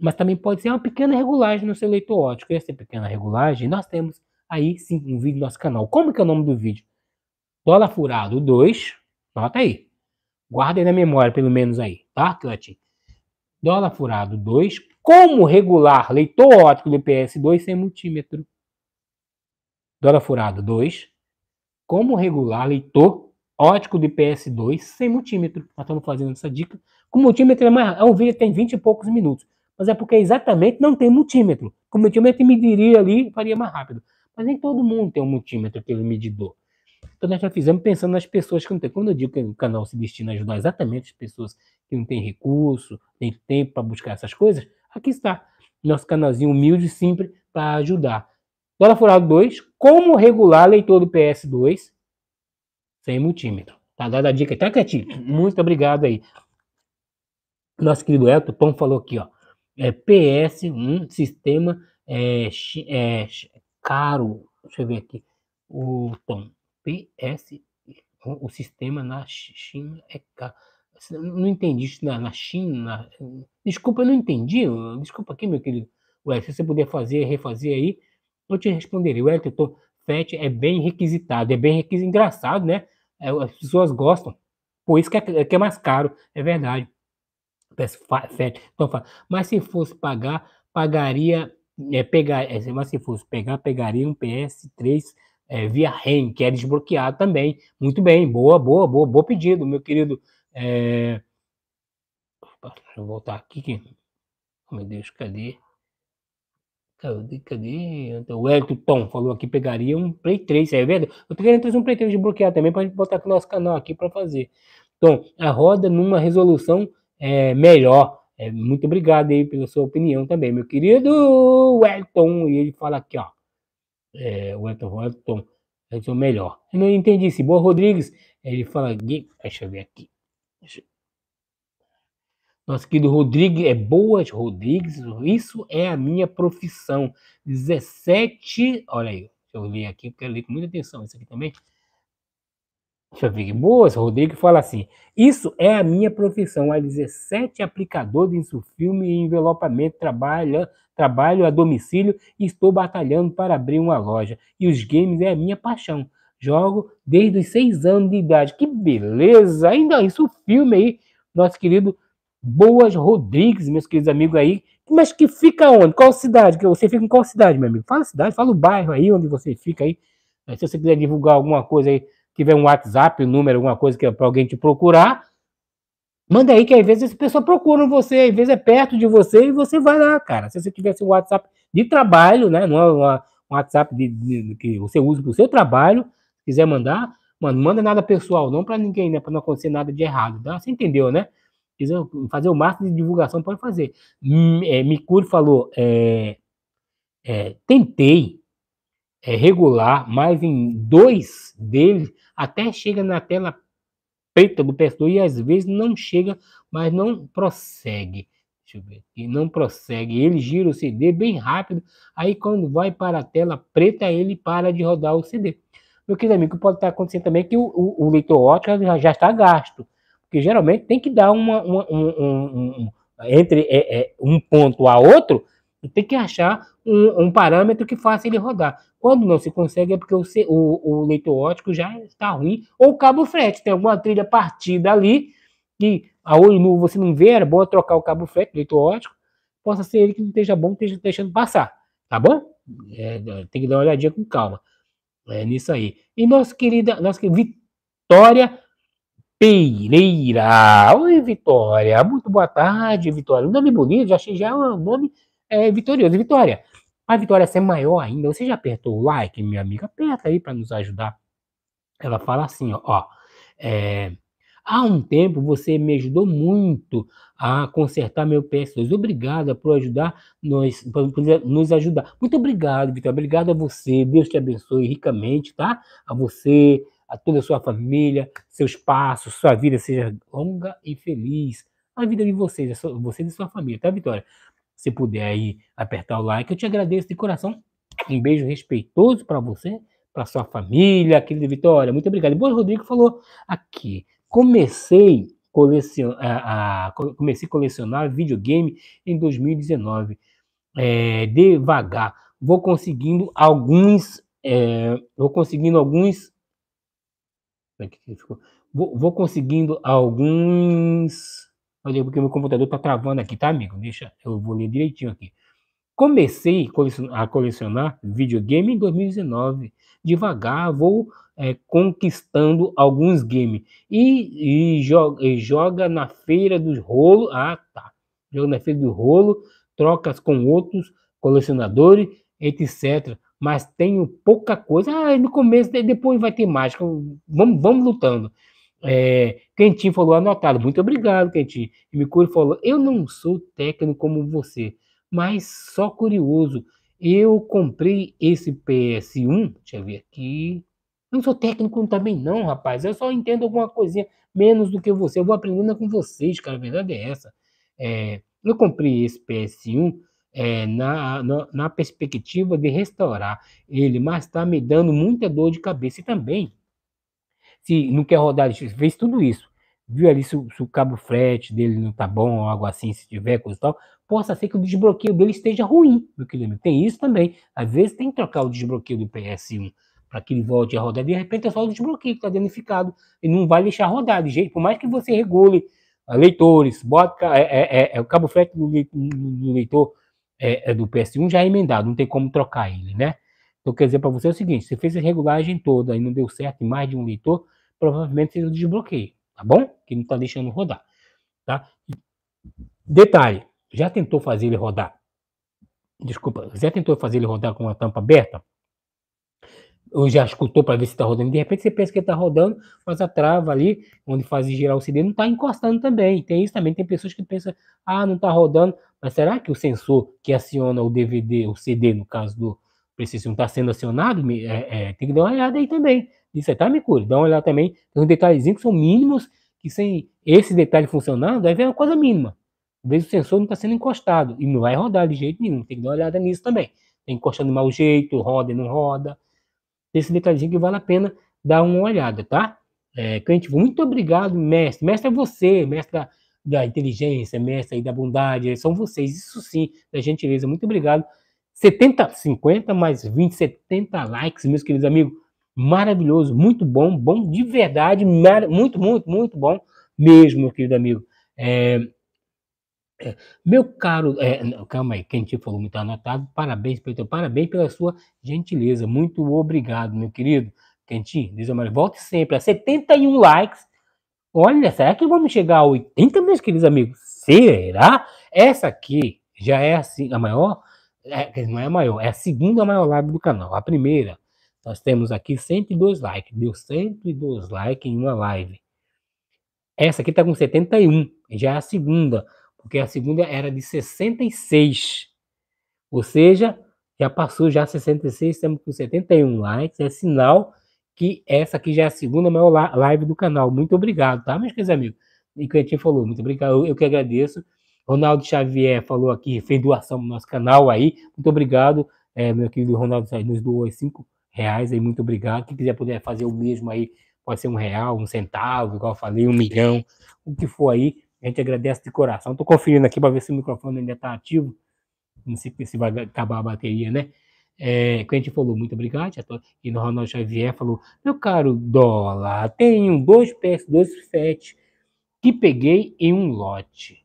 mas também pode ser uma pequena regulagem no seu leitor ótico. E essa pequena regulagem, nós temos aí sim um vídeo no nosso canal. Como que é o nome do vídeo? Dólar furado 2, nota aí. Guarda aí na memória, pelo menos aí, tá, Cletin? Dólar furado 2, como regular leitor ótico do IPS2 sem multímetro? Dólar furado 2, como regular leitor ótico do IPS2 sem multímetro. Nós estamos fazendo essa dica. Com multímetro é mais... é um vídeo tem 20 e poucos minutos mas é porque exatamente não tem multímetro. Com o multímetro mediria ali, faria mais rápido. Mas nem todo mundo tem um multímetro, aquele medidor. Então nós já fizemos pensando nas pessoas que não têm. Quando eu digo que o canal se destina a ajudar exatamente as pessoas que não têm recurso, nem tempo para buscar essas coisas, aqui está. Nosso canalzinho humilde e simples para ajudar. Dólar Furado 2, como regular leitor do PS2 sem multímetro. Tá dada a dica, tá quietinho. Muito obrigado aí. Nosso querido Elton Pão falou aqui, ó é, PS, um sistema é, é, caro. Deixa eu ver aqui. O Tom, PS, o, o sistema na China é caro. Assim, não entendi isso na, na China. Desculpa, eu não entendi. Desculpa aqui, meu querido. Ué, se você puder fazer, refazer aí, eu te responderia. Ué, tô FET é bem requisitado, é bem requisitado. Engraçado, né? É, as pessoas gostam. Por isso que é, que é mais caro, é verdade. Então mas se fosse pagar, pagaria, é, pegar, é, mas se fosse pegar, pegaria um PS3 é, via REM, que é desbloqueado também. Muito bem, boa, boa, boa, bom pedido, meu querido. É... Opa, deixa eu voltar aqui. Que... Oh, meu Deus, cadê? Cadê? Cadê? Então, o Elton Tom falou aqui pegaria um Play 3, é verdade? Eu tô querendo trazer um Play 3 desbloqueado também para a gente botar aqui no nosso canal aqui para fazer. Então, a roda numa resolução é, melhor. É, muito obrigado aí pela sua opinião também, meu querido Wellington. E ele fala aqui, ó. É, Wellington, Wellington, o melhor. Eu não entendi isso. Boa, Rodrigues. Ele fala aqui, deixa eu ver aqui. Deixa... Nosso querido Rodrigues, é Boas Rodrigues, isso é a minha profissão. 17, olha aí, eu li aqui porque eu li com muita atenção isso aqui também. Xavier Boas, Rodrigo, fala assim: Isso é a minha profissão. Há 17 aplicadores em insufilme e envelopamento. Trabalho, trabalho a domicílio e estou batalhando para abrir uma loja. E os games é a minha paixão. Jogo desde os 6 anos de idade. Que beleza! Ainda isso, filme aí, nosso querido Boas Rodrigues, meus queridos amigos aí. Mas que fica onde? Qual cidade? Você fica em qual cidade, meu amigo? Fala a cidade, fala o bairro aí onde você fica aí. Se você quiser divulgar alguma coisa aí tiver um WhatsApp, um número, alguma coisa que é para alguém te procurar, manda aí que às vezes as pessoas procuram você, às vezes é perto de você e você vai lá, cara. Se você tivesse um WhatsApp de trabalho, né, não é uma, um WhatsApp de, de, que você usa para o seu trabalho, quiser mandar, mano, manda nada pessoal, não para ninguém, né, para não acontecer nada de errado, tá? Você entendeu, né? Quiser fazer o máximo de divulgação, pode fazer. Hum, é, Micuri falou, é, é, tentei é, regular, mas em dois deles até chega na tela preta do PS2 e às vezes não chega, mas não prossegue. Deixa eu ver aqui, não prossegue. Ele gira o CD bem rápido, aí quando vai para a tela preta, ele para de rodar o CD. Meu querido amigo, pode estar acontecendo também é que o, o, o leitor ótico já, já, está gasto, porque geralmente tem que dar uma, uma um, um, um, entre é, é, um ponto a outro, tem que achar um, um, parâmetro que faça ele rodar. Quando não se consegue, é porque o, o, o ótico já está ruim, ou cabo frete, tem alguma trilha partida ali, que a ah, olho nu você não vê, era bom trocar o cabo frete, leito ótico, possa ser ele que não esteja bom, esteja deixando passar, tá bom? É, tem que dar uma olhadinha com calma. É nisso aí. E nossa querida, nossa querida Vitória Pereira. Oi, Vitória. Muito boa tarde, Vitória. Um nome bonito, já achei já um nome é, vitorioso. Vitória, a vitória ser é maior ainda. Você já apertou o like, minha amiga? Aperta aí para nos ajudar. Ela fala assim, ó, ó é, há um tempo você me ajudou muito a consertar meu PS2. Obrigada por ajudar nós, por, nos ajudar. Muito obrigado, Vitor. Obrigado a você. Deus te abençoe ricamente, tá? A você, a toda a sua família, seus passos, sua vida seja longa e feliz. A vida de vocês, vocês e sua família, tá, Vitória? se puder aí apertar o like, eu te agradeço de coração. Um beijo respeitoso para você, para sua família, querida Vitória. Muito obrigado. E o Rodrigo falou aqui. Comecei a, a, comecei a colecionar videogame em 2019. É, devagar. Vou conseguindo alguns. É, vou conseguindo alguns. É vou, vou conseguindo alguns mas é porque meu computador tá travando aqui, tá, amigo? Deixa, eu vou ler direitinho aqui. Comecei a colecionar videogame em 2019. Devagar vou é, conquistando alguns games. E, e, joga, e joga na feira dos rolos. Ah, tá. Joga na feira do rolo, trocas com outros colecionadores, etc. Mas tenho pouca coisa. Ah, no começo, depois vai ter mais. Vamos, vamos lutando. É, Quentin falou anotado. Muito obrigado, Quentinho. E Micuri falou: Eu não sou técnico como você, mas só curioso. Eu comprei esse PS1. Deixa eu ver aqui. Não sou técnico também, não, rapaz. Eu só entendo alguma coisinha menos do que você. Eu vou aprendendo com vocês, cara. A verdade é essa. É, eu comprei esse PS1 é, na, na, na perspectiva de restaurar ele, mas está me dando muita dor de cabeça e também se não quer rodar, fez tudo isso. Viu ali se, se o cabo frete dele não tá bom, ou algo assim, se tiver, coisa e tal, possa ser que o desbloqueio dele esteja ruim no quilômetro. Tem isso também. Às vezes tem que trocar o desbloqueio do PS1 para que ele volte a rodar. De repente é só o desbloqueio que está danificado. E não vai deixar rodar de jeito, por mais que você regule ah, leitores, bota é, é, é, é o cabo frete do, do leitor é, é do PS1 já é emendado, não tem como trocar ele, né? Então, quer dizer para você é o seguinte: você fez a regulagem toda e não deu certo em mais de um leitor, provavelmente você desbloqueia, tá bom? Que não está deixando rodar, tá? Detalhe: já tentou fazer ele rodar? Desculpa, já tentou fazer ele rodar com a tampa aberta? Ou já escutou para ver se está rodando? De repente você pensa que está rodando, mas a trava ali, onde faz girar o CD, não está encostando também. Tem isso também. Tem pessoas que pensam: ah, não está rodando, mas será que o sensor que aciona o DVD, o CD, no caso do Preciso não estar tá sendo acionado, é, é, tem que dar uma olhada aí também. isso aí tá, Mercúrio, dá uma olhada também. Tem uns detalhezinhos que são mínimos, que sem esse detalhe funcionando, deve vem uma coisa mínima. talvez o sensor não está sendo encostado e não vai rodar de jeito nenhum. Tem que dar uma olhada nisso também. Tem tá encostando de mau jeito, roda e não roda. Esse detalhezinho que vale a pena dar uma olhada, tá? É, muito obrigado, mestre. Mestre é você, mestre da, inteligência, mestre da bondade. São vocês, isso sim, da gentileza. Muito obrigado 70, 50 mais 20, 70 likes, meus queridos amigos. Maravilhoso, muito bom, bom de verdade, muito, muito, muito bom mesmo, meu querido amigo. É, é, meu caro, é, calma aí, quem te falou muito anotado, parabéns, Pedro, parabéns pela sua gentileza, muito obrigado, meu querido. Quentinho, diz Maria, volte sempre a 71 likes. Olha, será que vamos chegar a 80, meus queridos amigos? Será? Essa aqui já é assim, a maior é, não é a maior, é a segunda maior live do canal. A primeira, nós temos aqui 102 likes, deu 102 likes em uma live. Essa aqui tá com 71, já é a segunda, porque a segunda era de 66. Ou seja, já passou já 66, estamos com 71 likes, é sinal que essa aqui já é a segunda maior live do canal. Muito obrigado, tá, meus queridos amigos? E o te falou, muito obrigado, eu que agradeço. Ronaldo Xavier falou aqui, fez doação no nosso canal aí. Muito obrigado, é, meu querido Ronaldo Xavier, nos doou cinco reais aí, muito obrigado. Quem quiser puder fazer o mesmo aí, pode ser um real, um centavo, igual eu falei, um milhão, o que for aí. A gente agradece de coração. Estou conferindo aqui para ver se o microfone ainda está ativo. Não sei se vai acabar a bateria, né? É, gente falou, muito obrigado. E no Ronaldo Xavier falou, meu caro dólar, tenho dois ps dois FET que peguei em um lote.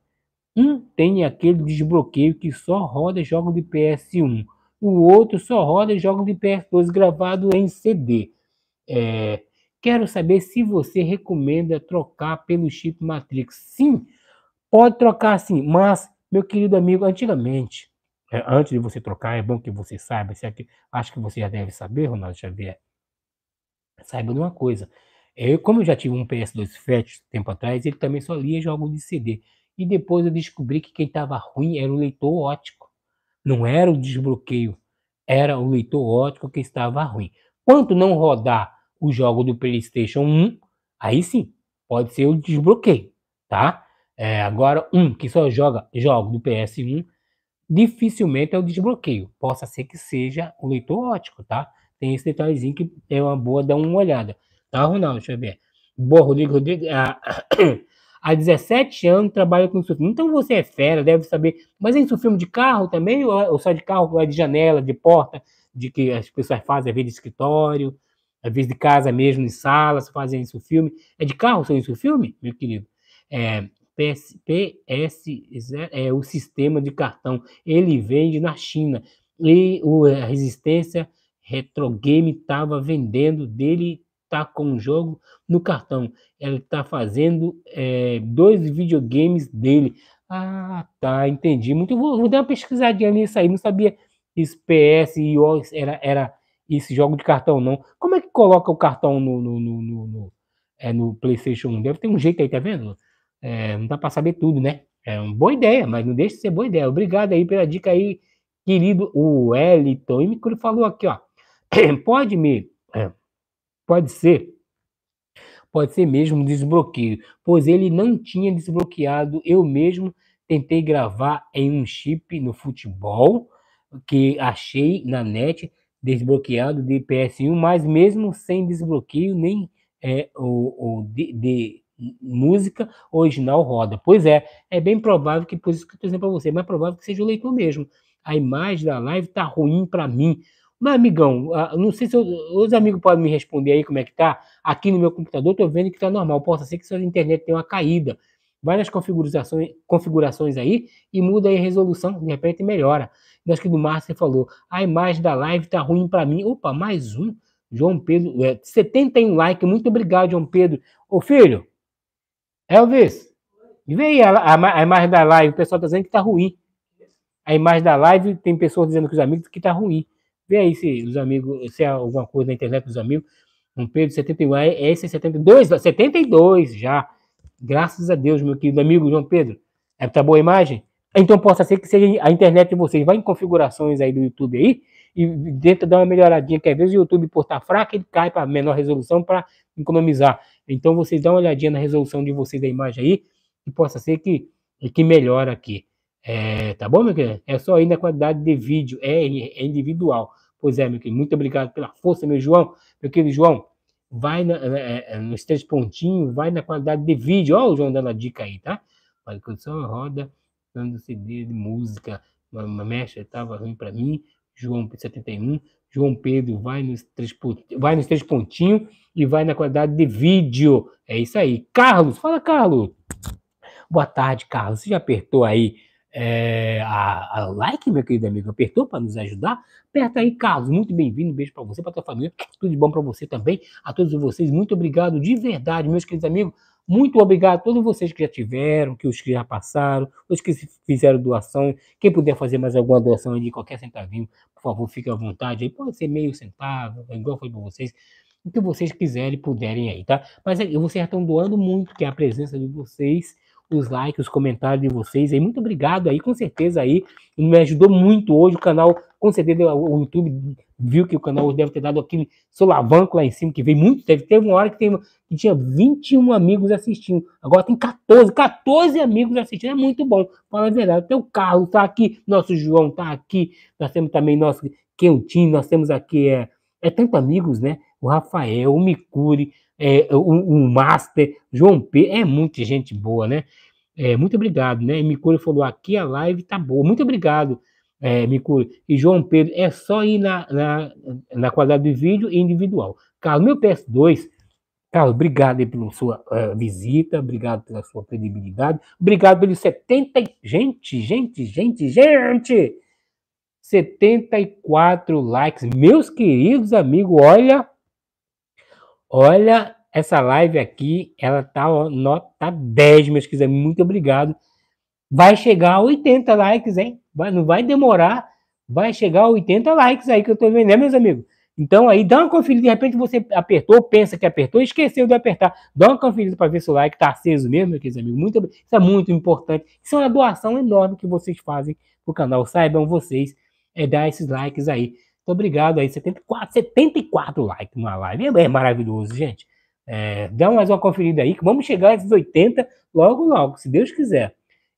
Um tem aquele desbloqueio que só roda jogos de PS1, o outro só roda jogos de PS2 gravado em CD. É, quero saber se você recomenda trocar pelo chip Matrix. Sim, pode trocar sim, mas, meu querido amigo, antigamente, é, antes de você trocar, é bom que você saiba, se é que, acho que você já deve saber, Ronaldo Xavier, saiba de uma coisa. Eu, é, como eu já tive um PS2 Fat tempo atrás, ele também só lia jogos de CD. E depois eu descobri que quem estava ruim era o leitor ótico. Não era o desbloqueio, era o leitor ótico que estava ruim. Quanto não rodar o jogo do PlayStation 1, aí sim, pode ser o desbloqueio, tá? É, agora, um que só joga jogo do PS1, dificilmente é o desbloqueio. Possa ser que seja o leitor ótico, tá? Tem esse detalhezinho que é uma boa dar uma olhada. Tá, Ronaldo? Deixa eu ver. Boa, Rodrigo, Rodrigo. Ah, há 17 anos trabalha com isso. Então você é fera, deve saber. Mas é isso filme de carro também? Ou é, só de carro é de janela, de porta, de que as pessoas fazem, às vezes de escritório, às vezes de casa mesmo, em salas, fazem isso filme. É de carro são isso filme, meu querido? É, PS, PS é o sistema de cartão. Ele vende na China. E o, a resistência Retrogame estava vendendo dele está com um jogo no cartão. Ele está fazendo é, dois videogames dele. Ah, tá, entendi. Muito vou, vou dar uma pesquisadinha nisso aí. Não sabia se PS e iOS era, era esse jogo de cartão, não. Como é que coloca o cartão no, no, no, no, no é, no PlayStation 1? Deve ter um jeito aí, tá vendo? É, não dá para saber tudo, né? É uma boa ideia, mas não deixa de ser boa ideia. Obrigado aí pela dica aí, querido o Wellington. E me falou aqui, ó. Pode me. É, Pode ser. Pode ser mesmo um desbloqueio, pois ele não tinha desbloqueado. Eu mesmo tentei gravar em um chip no futebol que achei na net desbloqueado de PS1, mas mesmo sem desbloqueio, nem é, o, o de, de, música original roda. Pois é, é bem provável que, por isso que eu estou dizendo para você, é mais provável que seja o leitor mesmo. A imagem da live tá ruim para mim, mas, amigão, não sei se os amigos podem me responder aí como é que tá. Aqui no meu computador estou vendo que tá normal. Posso ser que sua internet tenha uma caída. nas configurações, configurações aí e muda aí a resolução, de repente melhora. Eu acho que do Márcio você falou, a imagem da live tá ruim para mim. Opa, mais um. João Pedro, é, 71 likes. Muito obrigado, João Pedro. Ô, filho, Elvis, vê aí a, a, a imagem da live. O pessoal tá dizendo que tá ruim. A imagem da live, tem pessoas dizendo que os amigos que tá ruim. Vê aí se os amigos, se há é alguma coisa na internet dos amigos. Um Pedro 71, é esse é 72, 72 já. Graças a Deus, meu querido amigo João Pedro. É, tá boa a imagem? Então possa ser que seja a internet de vocês. Vai em configurações aí do YouTube aí e tenta dar uma melhoradinha, que às vezes o YouTube, por estar tá fraco, ele cai para menor resolução para economizar. Então vocês dão uma olhadinha na resolução de vocês da imagem aí e possa ser que, que melhora aqui. É, tá bom, meu querido? É só aí na qualidade de vídeo, é, é individual. Pois é, meu querido, muito obrigado pela força, meu João. Meu querido João, vai na, é, nos três pontinhos, vai na qualidade de vídeo. Ó, o João dando a dica aí, tá? Olha, condição roda, dando CD de música, uma, uma mecha estava ruim para mim. João 71, João Pedro vai nos três, vai nos três pontinhos e vai na qualidade de vídeo. É isso aí. Carlos, fala, Carlos. Boa tarde, Carlos. Você já apertou aí é, a, a, like, meu querido amigo, apertou para nos ajudar? Aperta aí, Carlos, muito bem-vindo, um beijo para você, para tua família, tudo de bom para você também, a todos vocês, muito obrigado de verdade, meus queridos amigos, muito obrigado a todos vocês que já tiveram, que os que já passaram, os que fizeram doação, quem puder fazer mais alguma doação de qualquer centavinho, por favor, fique à vontade aí, pode ser meio centavo, igual foi para vocês, o que vocês quiserem, puderem aí, tá? Mas aí, é, vocês já estão doando muito, que é a presença de vocês, os likes, os comentários de vocês aí. Muito obrigado aí, com certeza aí. Me ajudou muito hoje. O canal, com certeza, o YouTube viu que o canal deve ter dado aquele solavanco lá em cima, que veio muito. Teve, teve uma hora que, teve, que tinha 21 amigos assistindo. Agora tem 14, 14 amigos assistindo. É muito bom, fala a verdade. até o Carlos, tá aqui, nosso João tá aqui. Nós temos também nosso Quentinho, nós temos aqui, é, é tanto amigos, né? O Rafael, o Micuri, é, o, o Master, João P. É muita gente boa, né? É, muito obrigado, né? Micuri falou aqui a live tá boa. Muito obrigado, é, E João Pedro, é só ir na, na, na qualidade de vídeo individual. Carlos, meu PS2, Carlos, obrigado aí pela sua uh, visita, obrigado pela sua credibilidade, obrigado pelos 70. Gente, gente, gente, gente! 74 likes. Meus queridos amigos, olha, Olha, essa live aqui, ela tá ó, nota 10, meus queridos, Muito obrigado. Vai chegar a 80 likes, hein? Vai, não vai demorar. Vai chegar a 80 likes aí que eu tô vendo, né, meus amigos? Então aí dá uma conferida, de repente você apertou, pensa que apertou, esqueceu de apertar. Dá uma conferida para ver se o like está aceso mesmo, meus queridos amigos. Muito, isso é muito importante. Isso é uma doação enorme que vocês fazem pro canal. Saibam vocês é dar esses likes aí. Muito obrigado aí, 74, 74 likes numa live. É, é maravilhoso, gente. É, dá mais uma conferida aí, que vamos chegar a esses 80 logo, logo, se Deus quiser.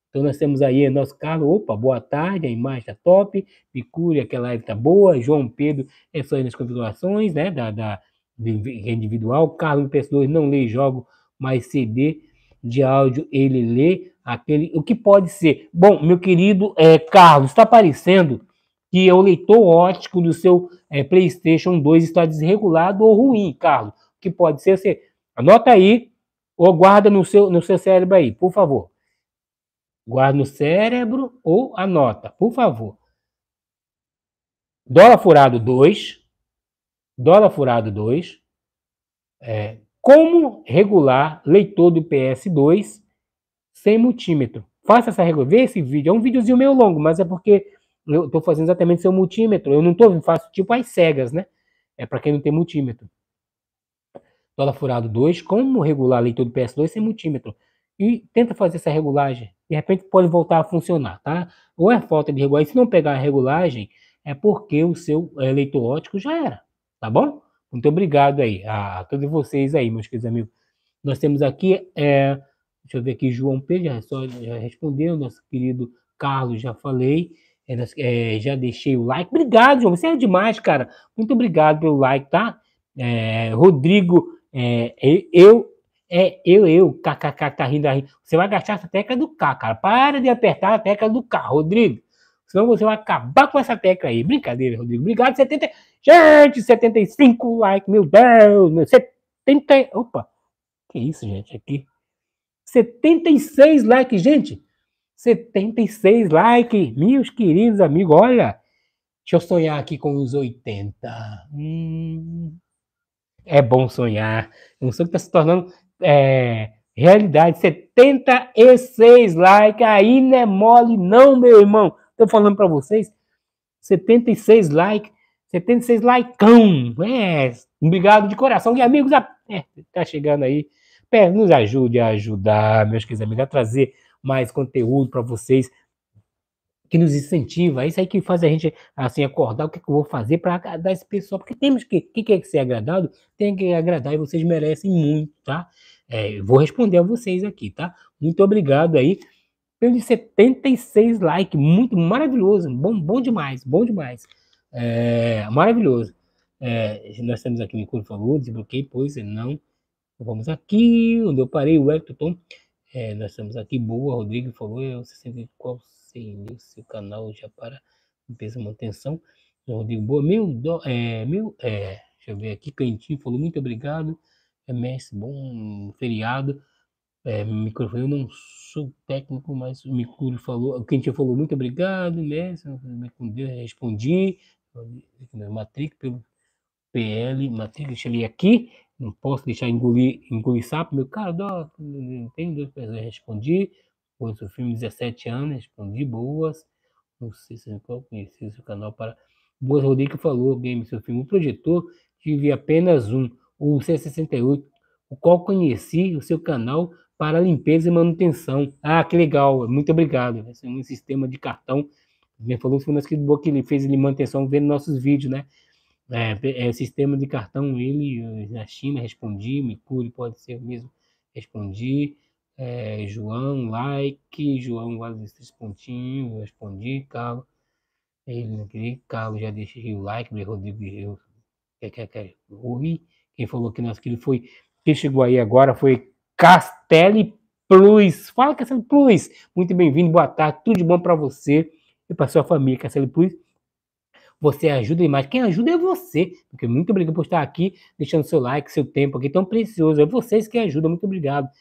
Então nós temos aí nosso Carlos, opa, boa tarde, a imagem tá top, Picure, aquela live tá boa, João Pedro, é só aí nas configurações, né, da, da é individual, Carlos PS2 não lê jogo, mas CD de áudio ele lê, aquele, o que pode ser? Bom, meu querido é, Carlos, está aparecendo que é o leitor ótico do seu é, PlayStation 2 está desregulado ou ruim, Carlos. Que pode ser, ser. Anota aí ou guarda no seu, no seu cérebro aí, por favor. Guarda no cérebro ou anota, por favor. Dólar furado 2. Dólar furado 2. É, como regular leitor do PS2 sem multímetro? Faça essa regula. Vê esse vídeo. É um videozinho meio longo, mas é porque eu estou fazendo exatamente seu multímetro. Eu não tô, faço tipo as cegas, né? É para quem não tem multímetro. Dólar furado 2, como regular a leitura do PS2 sem multímetro? E tenta fazer essa regulagem. De repente pode voltar a funcionar, tá? Ou é falta de regulagem. Se não pegar a regulagem, é porque o seu é, leitor ótico já era, tá bom? Muito obrigado aí a, todos vocês aí, meus queridos amigos. Nós temos aqui, é, deixa eu ver aqui, João P. já, só, já respondeu, nosso querido Carlos, já falei. É, é, já deixei o like. Obrigado, João. Você é demais, cara. Muito obrigado pelo like, tá? É, Rodrigo, é, é eu, é, eu, eu, kkk, tá rindo aí. Tá você vai gastar essa tecla do K, cara. Para de apertar a tecla do K, Rodrigo. Senão você vai acabar com essa tecla aí. Brincadeira, Rodrigo. Obrigado, 70. Gente, 75 like, meu Deus, meu 70. Opa, que isso, gente, aqui. 76 likes, gente. 76 likes, meus queridos amigos. Olha, deixa eu sonhar aqui com os 80. Hum, é bom sonhar. É um sonho que está se tornando é, realidade. 76 likes. Aí não é mole, não, meu irmão. Estou falando para vocês. 76 likes. 76 likeão. É, obrigado de coração. E amigos, está é, tá chegando aí. Pé, nos ajude a ajudar, meus queridos amigos, a trazer mais conteúdo para vocês, que nos incentiva. Isso aí que faz a gente assim acordar o que, é que eu vou fazer para agradar esse pessoal, porque temos que quem quer ser agradado tem que agradar e vocês merecem muito, tá? É, vou responder a vocês aqui, tá? Muito obrigado aí pelo 76 likes, muito maravilhoso, bom, bom demais, bom demais, é, maravilhoso. É, nós temos aqui o microfone, por favor, desbloqueei, pois não. Vamos aqui, onde eu parei, o Everton é, nós estamos aqui, boa, Rodrigo falou, eu 60 qual seria seu canal já para limpeza e manutenção. Rodrigo, boa, meu, do, é, meu, é, deixa eu ver aqui, Cantinho falou, muito obrigado, é mestre, bom feriado. É, microfone, eu não sou técnico, mas o Micuro falou, o Quentinho falou, muito obrigado, mestre, com Deus, respondi, Matrix, pelo PL, Matrix, deixa ler aqui, não posso deixar engolir, engolir sapo. Meu cara, dó, tem duas pessoas. Né? Respondi, pois o filme 17 anos, respondi boas. Não sei se eu o seu canal para. Boas Rodrigo falou, game, seu filme. O projetor tive apenas um, o C68, o qual conheci o seu canal para limpeza e manutenção. Ah, que legal, muito obrigado. Esse é um sistema de cartão. Ele falou que foi nosso que ele fez ele manutenção vendo nossos vídeos, né? É, é, sistema de cartão, ele eh, na China, respondi, Mercúrio pode ser mesmo, respondi, é, João, like, João, vários três pontinhos, respondi, Carlos, ele aqui, Carlos já deixei o like, Rodrigo, eu, que, quem falou que nós que ele foi, quem chegou aí agora foi Castelli Plus, fala Castelli Plus, muito bem-vindo, boa tarde, tudo de bom para você e para sua família, Castelli Plus, você ajuda demais. Quem ajuda é você. Porque muito obrigado por estar aqui, deixando seu like, seu tempo aqui tão precioso. É vocês que ajudam. Muito obrigado. Tá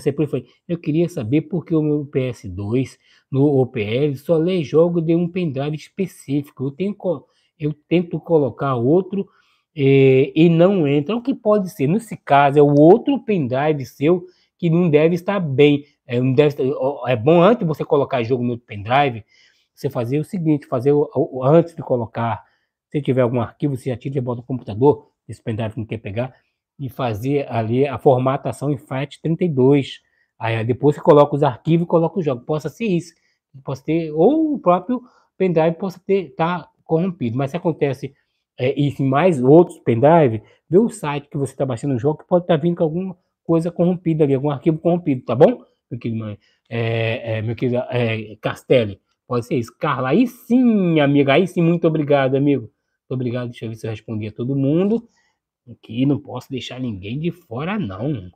Cassepuri foi, eu queria saber por que o meu PS2 no OPL só lê jogo de um pendrive específico. Eu, tenho, eu tento colocar outro e, eh, e não entra. É o que pode ser? Nesse caso, é o outro pendrive seu que não deve estar bem. É, não deve estar, é bom antes você colocar jogo no pendrive, você fazer o seguinte, fazer o, o, antes de colocar, se tiver algum arquivo, você já tira e bota no computador, esse pendrive não quer pegar, e fazer ali a formatação em FAT32. Aí depois você coloca os arquivos e coloca o jogo. Possa ser isso. Possa ter, ou o próprio pendrive possa ter, tá corrompido. Mas se acontece é, isso em mais outros pendrive, vê o site que você está baixando o jogo, que pode estar tá vindo com alguma coisa corrompida ali, algum arquivo corrompido, tá bom? Meu querido, é, é, meu querido é, Castelli. Pode ser isso. Carla, aí sim, amiga. Aí sim, muito obrigado, amigo. Muito obrigado. Deixa eu ver se eu respondi a todo mundo. Aqui não posso deixar ninguém de fora, não.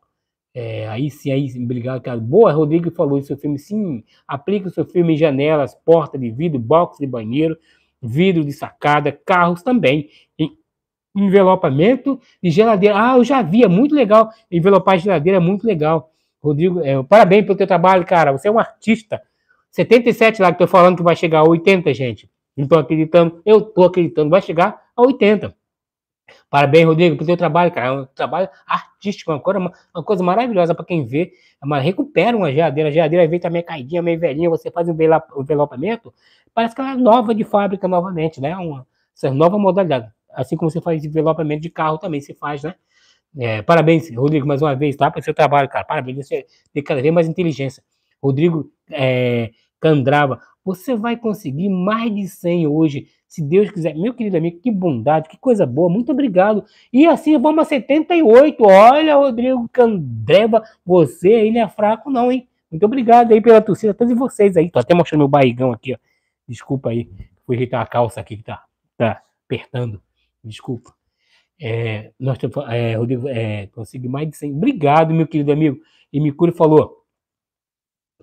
É, aí sim, aí sim, obrigado, cara. Boa, Rodrigo falou isso, seu filme. Sim, aplica o seu filme em janelas, porta de vidro, box de banheiro, vidro de sacada, carros também. Em envelopamento de geladeira. Ah, eu já vi, é muito legal. Envelopar geladeira é muito legal. Rodrigo, é, parabéns pelo teu trabalho, cara. Você é um artista. 77 lá que estou falando que vai chegar a 80, gente. Não estou acreditando. Eu estou acreditando. Vai chegar a 80. Parabéns, Rodrigo, pelo seu trabalho, cara. É um trabalho artístico, uma coisa, uma coisa maravilhosa para quem vê. É Mas recupera uma geladeira. A geladeira vem tá meio caidinha, meio velhinha. Você faz um envelopamento, parece que ela é nova de fábrica novamente, né? Uma, essa nova modalidade. Assim como você faz envelopamento de carro também, se faz, né? É, parabéns, Rodrigo, mais uma vez, tá? Pelo seu trabalho, cara. Parabéns, você tem cada vez mais inteligência. Rodrigo é, Candrava, você vai conseguir mais de 100 hoje, se Deus quiser. Meu querido amigo, que bondade, que coisa boa, muito obrigado. E assim vamos a 78. Olha, Rodrigo Candreva, você aí não é fraco, não, hein? Muito obrigado aí pela torcida, todos vocês aí. Tô até mostrando meu barrigão aqui, ó. Desculpa aí, fui ajeitar a calça aqui que tá, tá apertando. Desculpa. É, nós, é, Rodrigo, é, consegui mais de 100. Obrigado, meu querido amigo. E Micuri falou.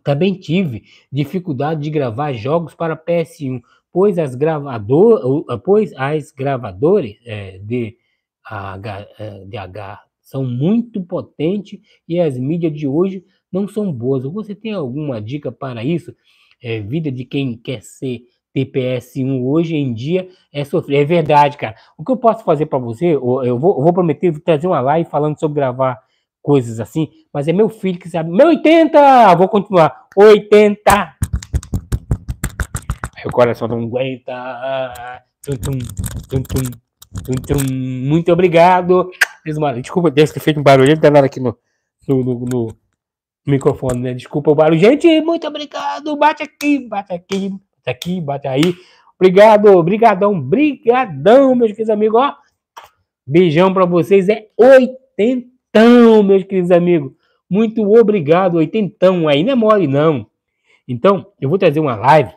Também tive dificuldade de gravar jogos para PS1, pois as, gravador, eh, pois as gravadoras é, eh, de, H, eh, de H são muito potentes e as mídias de hoje não são boas. Você tem alguma dica para isso? É, vida de quem quer ser TPS1 hoje em dia é sofrer. É verdade, cara. O que eu posso fazer para você? Eu vou, eu vou prometer trazer uma live falando sobre gravar coisas assim, mas é meu filho que sabe. Meu 80! Vou continuar. 80! Aí o coração não aguenta. Tum, tum, tum, tum, tum, Muito obrigado. Desculpa, deve ter feito um barulho tá danado aqui no, no, no, no microfone, né? Desculpa o barulho. Gente, muito obrigado. Bate aqui, bate aqui, bate aqui, bate aí. Obrigado, brigadão, brigadão, meus queridos amigos. Ó, beijão pra vocês. É 80 oitentão, meus queridos amigos. Muito obrigado, oitentão. Aí não é mole, não. Então, eu vou trazer uma live,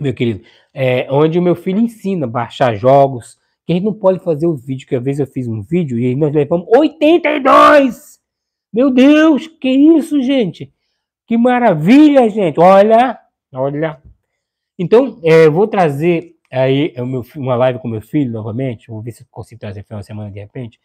meu querido, é, onde o meu filho ensina a baixar jogos. Que a gente não pode fazer o vídeo, que às vezes eu fiz um vídeo e nós levamos 82! Meu Deus, que isso, gente! Que maravilha, gente! Olha, olha. Então, é, eu vou trazer aí o meu, uma live com meu filho novamente. Vou ver se consigo trazer final de semana de repente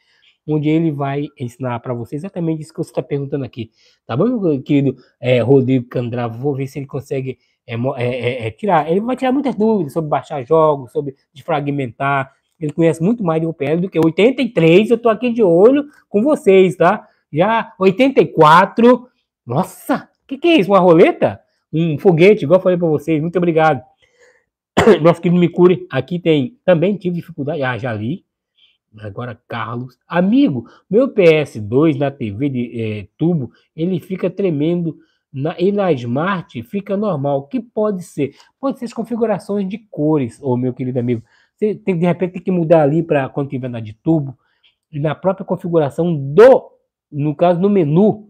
onde ele vai ensinar para você exatamente isso que você está perguntando aqui. Tá bom, meu querido é, Rodrigo Candravo? Vou ver se ele consegue é, é, é, é, tirar. Ele vai tirar muitas dúvidas sobre baixar jogos, sobre desfragmentar. Ele conhece muito mais de OPL do que 83. Eu estou aqui de olho com vocês, tá? Já 84. Nossa, o que, que é isso? Uma roleta? Um foguete, igual eu falei para vocês. Muito obrigado. Nosso querido Micure, aqui tem. Também tive dificuldade. Ah, já li. Agora, Carlos. Amigo, meu PS2 na TV de é, tubo, ele fica tremendo. Na, e na Smart fica normal. O que pode ser? Pode ser as configurações de cores, ô meu querido amigo. Você tem, de repente tem que mudar ali para quando tiver na de tubo. E na própria configuração do, no caso, no menu,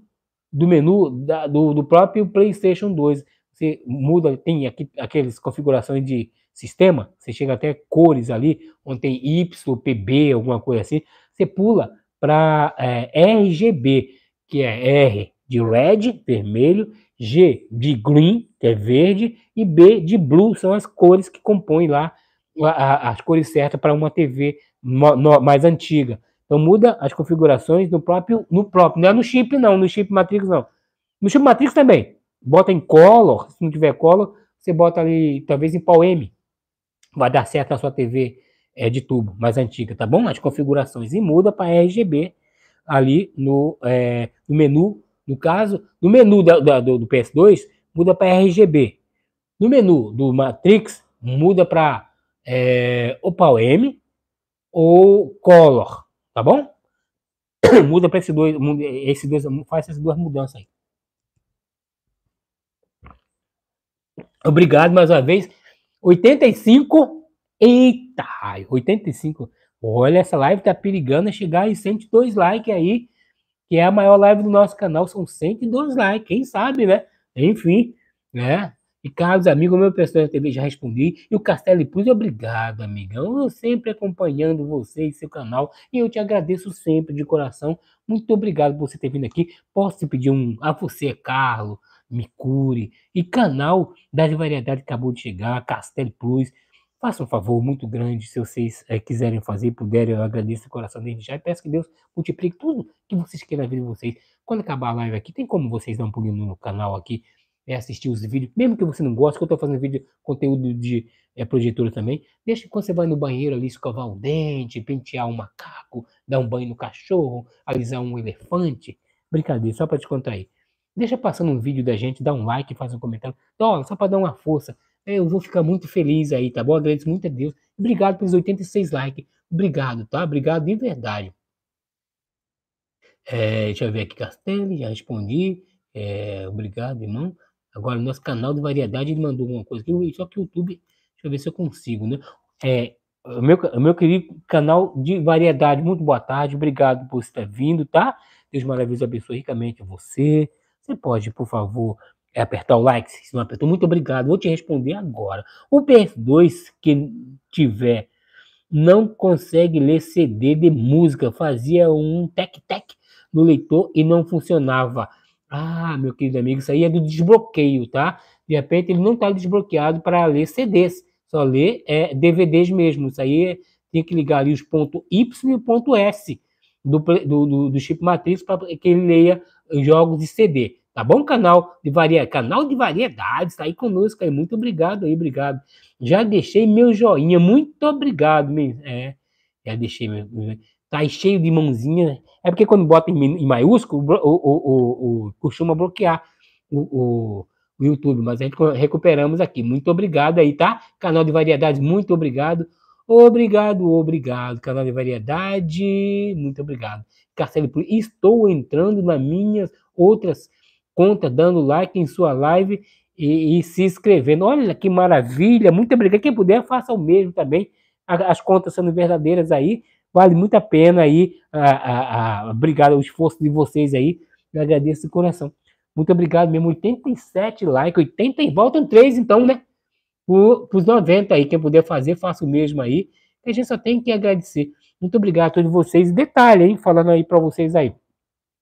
do menu da, do, do próprio PlayStation 2. Você muda, tem aqui, aquelas configurações de sistema, você chega até cores ali, onde tem Y, PB, alguma coisa assim, você pula para é, RGB, que é R de red, vermelho, G de green, que é verde, e B de blue, são as cores que compõem lá a, a, as cores certas para uma TV no, mais antiga. Então muda as configurações no próprio, no próprio, não é no chip não, no chip Matrix não. No chip Matrix também, bota em color, se não tiver color, você bota ali talvez em Pau M, vai dar certo a sua TV é, de tubo, mais antiga, tá bom? As configurações e muda para RGB ali no, é, no menu, no caso, no menu da, da, do, do, PS2, muda para RGB. No menu do Matrix, muda para é, Opal M ou Color, tá bom? muda para esses dois, esse dois, faz essas duas mudanças aí. Obrigado mais uma vez. 85. Eita, raio, 85. Olha, essa live tá perigando chegar em 102 likes aí, que é a maior live do nosso canal. São 102 likes, quem sabe, né? Enfim, né? E Carlos, amigo meu, pessoal da TV, já respondi. E o Castelli Puz, obrigado, amigão. Eu sempre acompanhando você e seu canal. E eu te agradeço sempre de coração. Muito obrigado por você ter vindo aqui. Posso te pedir um. A você, Carlos me Cure e canal das variedades que acabou de chegar, Castelo Plus. Faça um favor muito grande, se vocês é, quiserem fazer, puderem, eu agradeço o coração desde já e peço que Deus multiplique tudo que vocês queiram ver vida de vocês. Quando acabar a live aqui, tem como vocês dar um pulinho no canal aqui, é, assistir os vídeos, mesmo que você não goste, que eu estou fazendo vídeo, conteúdo de é, projetora também. Deixa quando você vai no banheiro ali escovar o dente, pentear um macaco, dar um banho no cachorro, alisar um elefante. Brincadeira, só para te contar aí. Deixa passando um vídeo da gente, dá um like, faz um comentário. Então, ó, só para dar uma força. É, eu vou ficar muito feliz aí, tá bom? Agradeço muito a Deus. Obrigado pelos 86 likes. Obrigado, tá? Obrigado de verdade. É, deixa eu ver aqui, Castelli, já respondi. É, obrigado, irmão. Agora, nosso canal de variedade ele mandou alguma coisa aqui, só que o YouTube, deixa eu ver se eu consigo, né? É, o meu, o meu querido canal de variedade, muito boa tarde, obrigado por estar vindo, tá? Deus maravilhoso abençoe ricamente você, você pode, por favor, é, apertar o like? Se não apertou, muito obrigado. Vou te responder agora. O PS2 que tiver não consegue ler CD de música. Fazia um tec-tec no leitor e não funcionava. Ah, meu querido amigo, isso aí é do desbloqueio, tá? De repente ele não está desbloqueado para ler CDs, só ler é, DVDs mesmo. Isso aí é, tem que ligar ali os ponto Y e o ponto S do, do, do, do chip matriz para que ele leia jogos de CD, tá bom? Canal de variedade, canal de variedades, tá aí conosco aí, muito obrigado aí, obrigado. Já deixei meu joinha, muito obrigado, Meu... é, já deixei meu, tá aí cheio de mãozinha, né? é porque quando bota em, em maiúsculo, o, o, o, costuma bloquear o, o o YouTube, mas a gente recuperamos aqui. Muito obrigado aí, tá? Canal de Variedades, muito obrigado. Obrigado, obrigado. Canal de Variedade, muito obrigado. Carcele Estou entrando nas minhas outras contas, dando like em sua live e, e se inscrevendo. Olha que maravilha, muito obrigado. Quem puder, faça o mesmo também. As contas sendo verdadeiras aí, vale muito a pena aí. Ah, ah, ah, obrigado ao esforço de vocês aí. Eu agradeço de coração. Muito obrigado mesmo. 87 likes, 80. Voltam 3 então, né? Para os 90 aí. Quem puder fazer, faça o mesmo aí. A gente só tem que agradecer. Muito obrigado a todos vocês. Detalhe, hein, falando aí para vocês aí.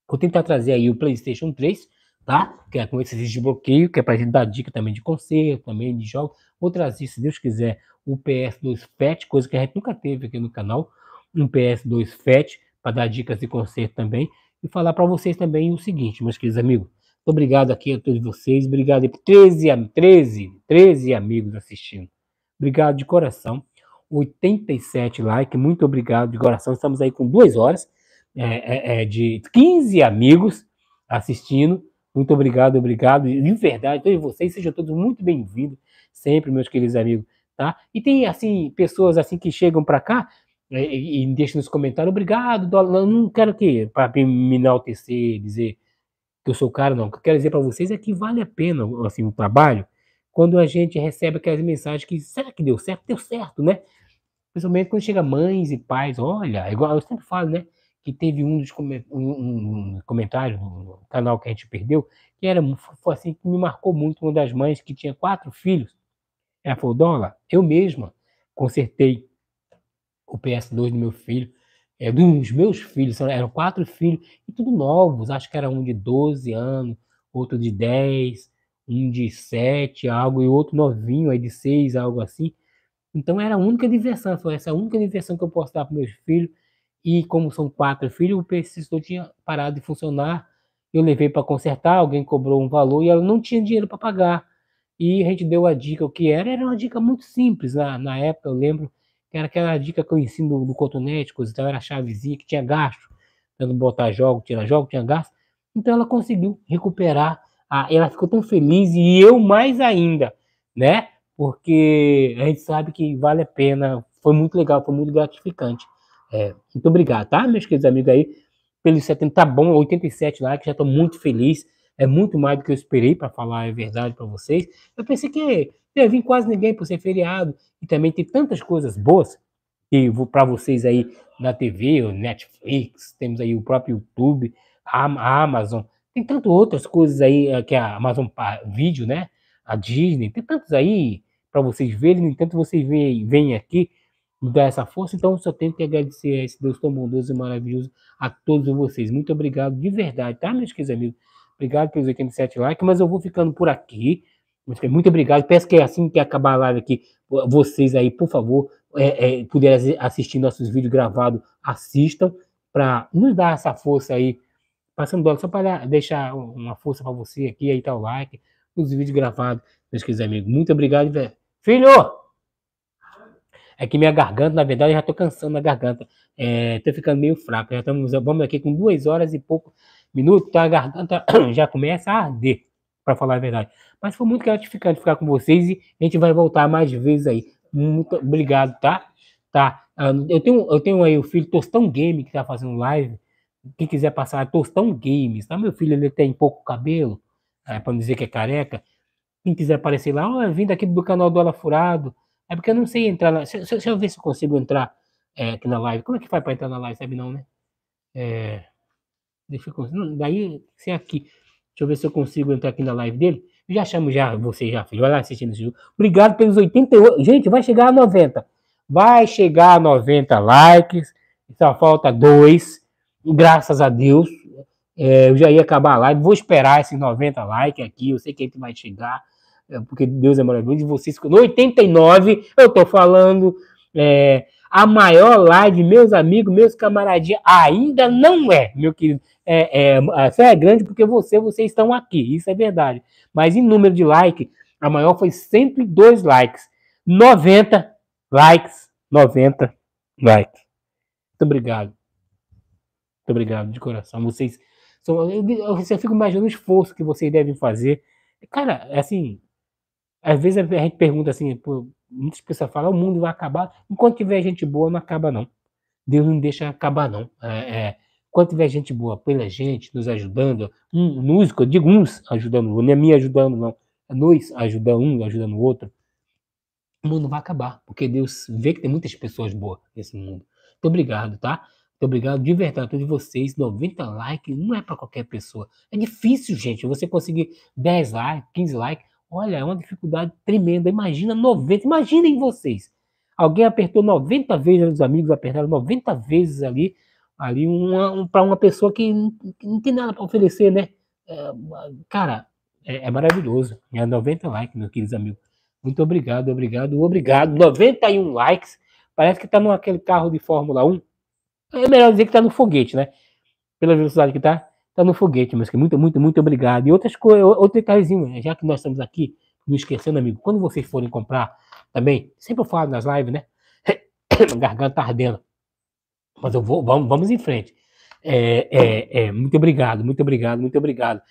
Vou tentar trazer aí o PlayStation 3, tá? Que é com esses bloqueio, que é pra gente dar dica também de conselho, também de jogos. Vou trazer, se Deus quiser, o PS2 FAT, coisa que a gente nunca teve aqui no canal. Um PS2 FAT, para dar dicas de conselho também. E falar para vocês também o seguinte, meus queridos amigos. Obrigado aqui a todos vocês. Obrigado por 13, 13, 13 amigos assistindo. Obrigado de coração. 87 likes. Muito obrigado de coração. Estamos aí com duas horas é, é, é de 15 amigos assistindo. Muito obrigado, obrigado. De verdade, todos vocês, sejam todos muito bem-vindos, sempre, meus queridos amigos. Tá? E tem assim pessoas assim que chegam para cá é, e, e deixam nos comentários, obrigado, dólar. Não quero que para me enaltecer, dizer que eu sou caro, não. O que eu quero dizer para vocês é que vale a pena assim o trabalho quando a gente recebe aquelas mensagens que será que deu certo? Deu certo, né? Principalmente quando chega mães e pais, olha, é igual eu sempre falo, né? Que teve um dos um, um, comentários no canal que a gente perdeu, que era foi assim que me marcou muito uma das mães que tinha quatro filhos. Ela falou, Dona, eu mesma consertei o PS2 do meu filho, é, dos meus filhos, eram quatro filhos, e tudo novos, acho que era um de 12 anos, outro de 10, um de 7, algo, e outro novinho, aí de 6, algo assim. Então era a única diversão. essa é a única diversão que eu posso dar para meus filhos. E como são quatro filhos, o persistor tinha parado de funcionar. Eu levei para consertar, alguém cobrou um valor e ela não tinha dinheiro para pagar. E a gente deu a dica o que era. Era uma dica muito simples na, na época, eu lembro. Que era aquela dica que eu ensino do, cotonete, coisa tal, era a chavezinha que tinha gasto. Tendo botar jogo, tirar jogo, tinha gasto. Então ela conseguiu recuperar. A, ela ficou tão feliz e eu mais ainda, né? porque a gente sabe que vale a pena. Foi muito legal, foi muito gratificante. É, muito obrigado, tá, meus queridos amigos aí, pelos 70, tá bom, 87 likes, já estou muito feliz. É muito mais do que eu esperei, para falar a é verdade para vocês. Eu pensei que ia vir quase ninguém por ser feriado, e também tem tantas coisas boas que para vocês aí na TV, o Netflix, temos aí o próprio YouTube, a Amazon, tem tantas outras coisas aí, eh, que é a Amazon Video, né? A Disney, tem tantos aí, para vocês verem. No entanto, vocês vêm, vêm aqui me dar essa força. Então, só tenho que agradecer a esse Deus tão bondoso e maravilhoso a todos vocês. Muito obrigado de verdade, tá, meus queridos amigos? Obrigado pelos 87 likes, mas eu vou ficando por aqui. Muito obrigado. Peço que assim que acabar a live aqui, vocês aí, por favor, é, é, puderem assistir nossos vídeos gravados, assistam para nos dar essa força aí. Passando dólar só para deixar uma força para você aqui, aí tá o like, os vídeos gravados, meus queridos amigos. Muito obrigado, velho. Filho! É que minha garganta, na verdade, eu já tô cansando a garganta. É, tô ficando meio fraco. Já estamos, vamos aqui com duas horas e pouco minutos, tá? a garganta já começa a arder, para falar a verdade. Mas foi muito gratificante ficar com vocês e a gente vai voltar mais vezes aí. Muito obrigado, tá? Tá. Ah, eu tenho, eu tenho aí o filho Tostão Game que tá fazendo live. Quem quiser passar, Tostão Games, tá? Meu filho, ele tem pouco cabelo, é, para não dizer que é careca. Quem quiser aparecer lá, oh, vindo aqui do canal do Ala Furado. É porque eu não sei entrar lá. Deixa, eu ver se eu consigo entrar é, aqui na live. Como é que faz para entrar na live? Sabe não, né? É, deixa eu, não, daí, sem é aqui. Deixa eu ver se eu consigo entrar aqui na live dele. já chamo já você, já filho. Vai lá assistindo esse jogo. Obrigado pelos 88. Gente, vai chegar a 90. Vai chegar a 90 likes. Só falta dois. Graças a Deus. É, eu já ia acabar a live. Vou esperar esses 90 likes aqui. Eu sei que a gente vai chegar. É, porque Deus é maravilhoso, e vocês. No 89, eu tô falando. É, a maior live, meus amigos, meus camaradinhos, ainda não é, meu querido. É, é, fé é grande porque você, vocês estão aqui, isso é verdade. Mas em número de likes, a maior foi 102 likes. 90 likes, 90 likes. Muito obrigado. Muito obrigado de coração. Vocês são, eu, eu, eu fico imaginando o esforço que vocês devem fazer. Cara, é assim, às vezes a gente pergunta assim, pô, muitas pessoas falam, ah, o mundo vai acabar. Enquanto tiver gente boa, não acaba não. Deus não deixa acabar não. É, é, enquanto tiver gente boa pela gente, nos ajudando, um, nos, eu digo uns ajudando, não é me ajudando não, é nós ajudando um, ajudando o outro, o mundo vai acabar, porque Deus vê que tem muitas pessoas boas nesse mundo. Muito obrigado, tá? Muito obrigado de verdade a todos vocês. 90 likes não é para qualquer pessoa. É difícil, gente, você conseguir 10 likes, 15 likes Olha, é uma dificuldade tremenda. Imagina 90, imaginem vocês. Alguém apertou 90 vezes, os amigos apertaram 90 vezes ali, ali um, para uma pessoa que não, que não tem nada para oferecer, né? É, cara, é, é, maravilhoso. É 90 likes, meus queridos amigos. Muito obrigado, obrigado, obrigado. 91 likes. Parece que está naquele carro de Fórmula 1. É melhor dizer que está no foguete, né? Pela velocidade que está tá no foguete, mas que muito, muito, muito obrigado. E outras coisas, outro detalhezinho, né, já que nós estamos aqui, não esquecendo, amigo, quando vocês forem comprar também, sempre eu falo nas lives, né? Garganta ardendo. Mas eu vou, vamos, vamos em frente. É, é, é, muito obrigado, muito obrigado, muito obrigado.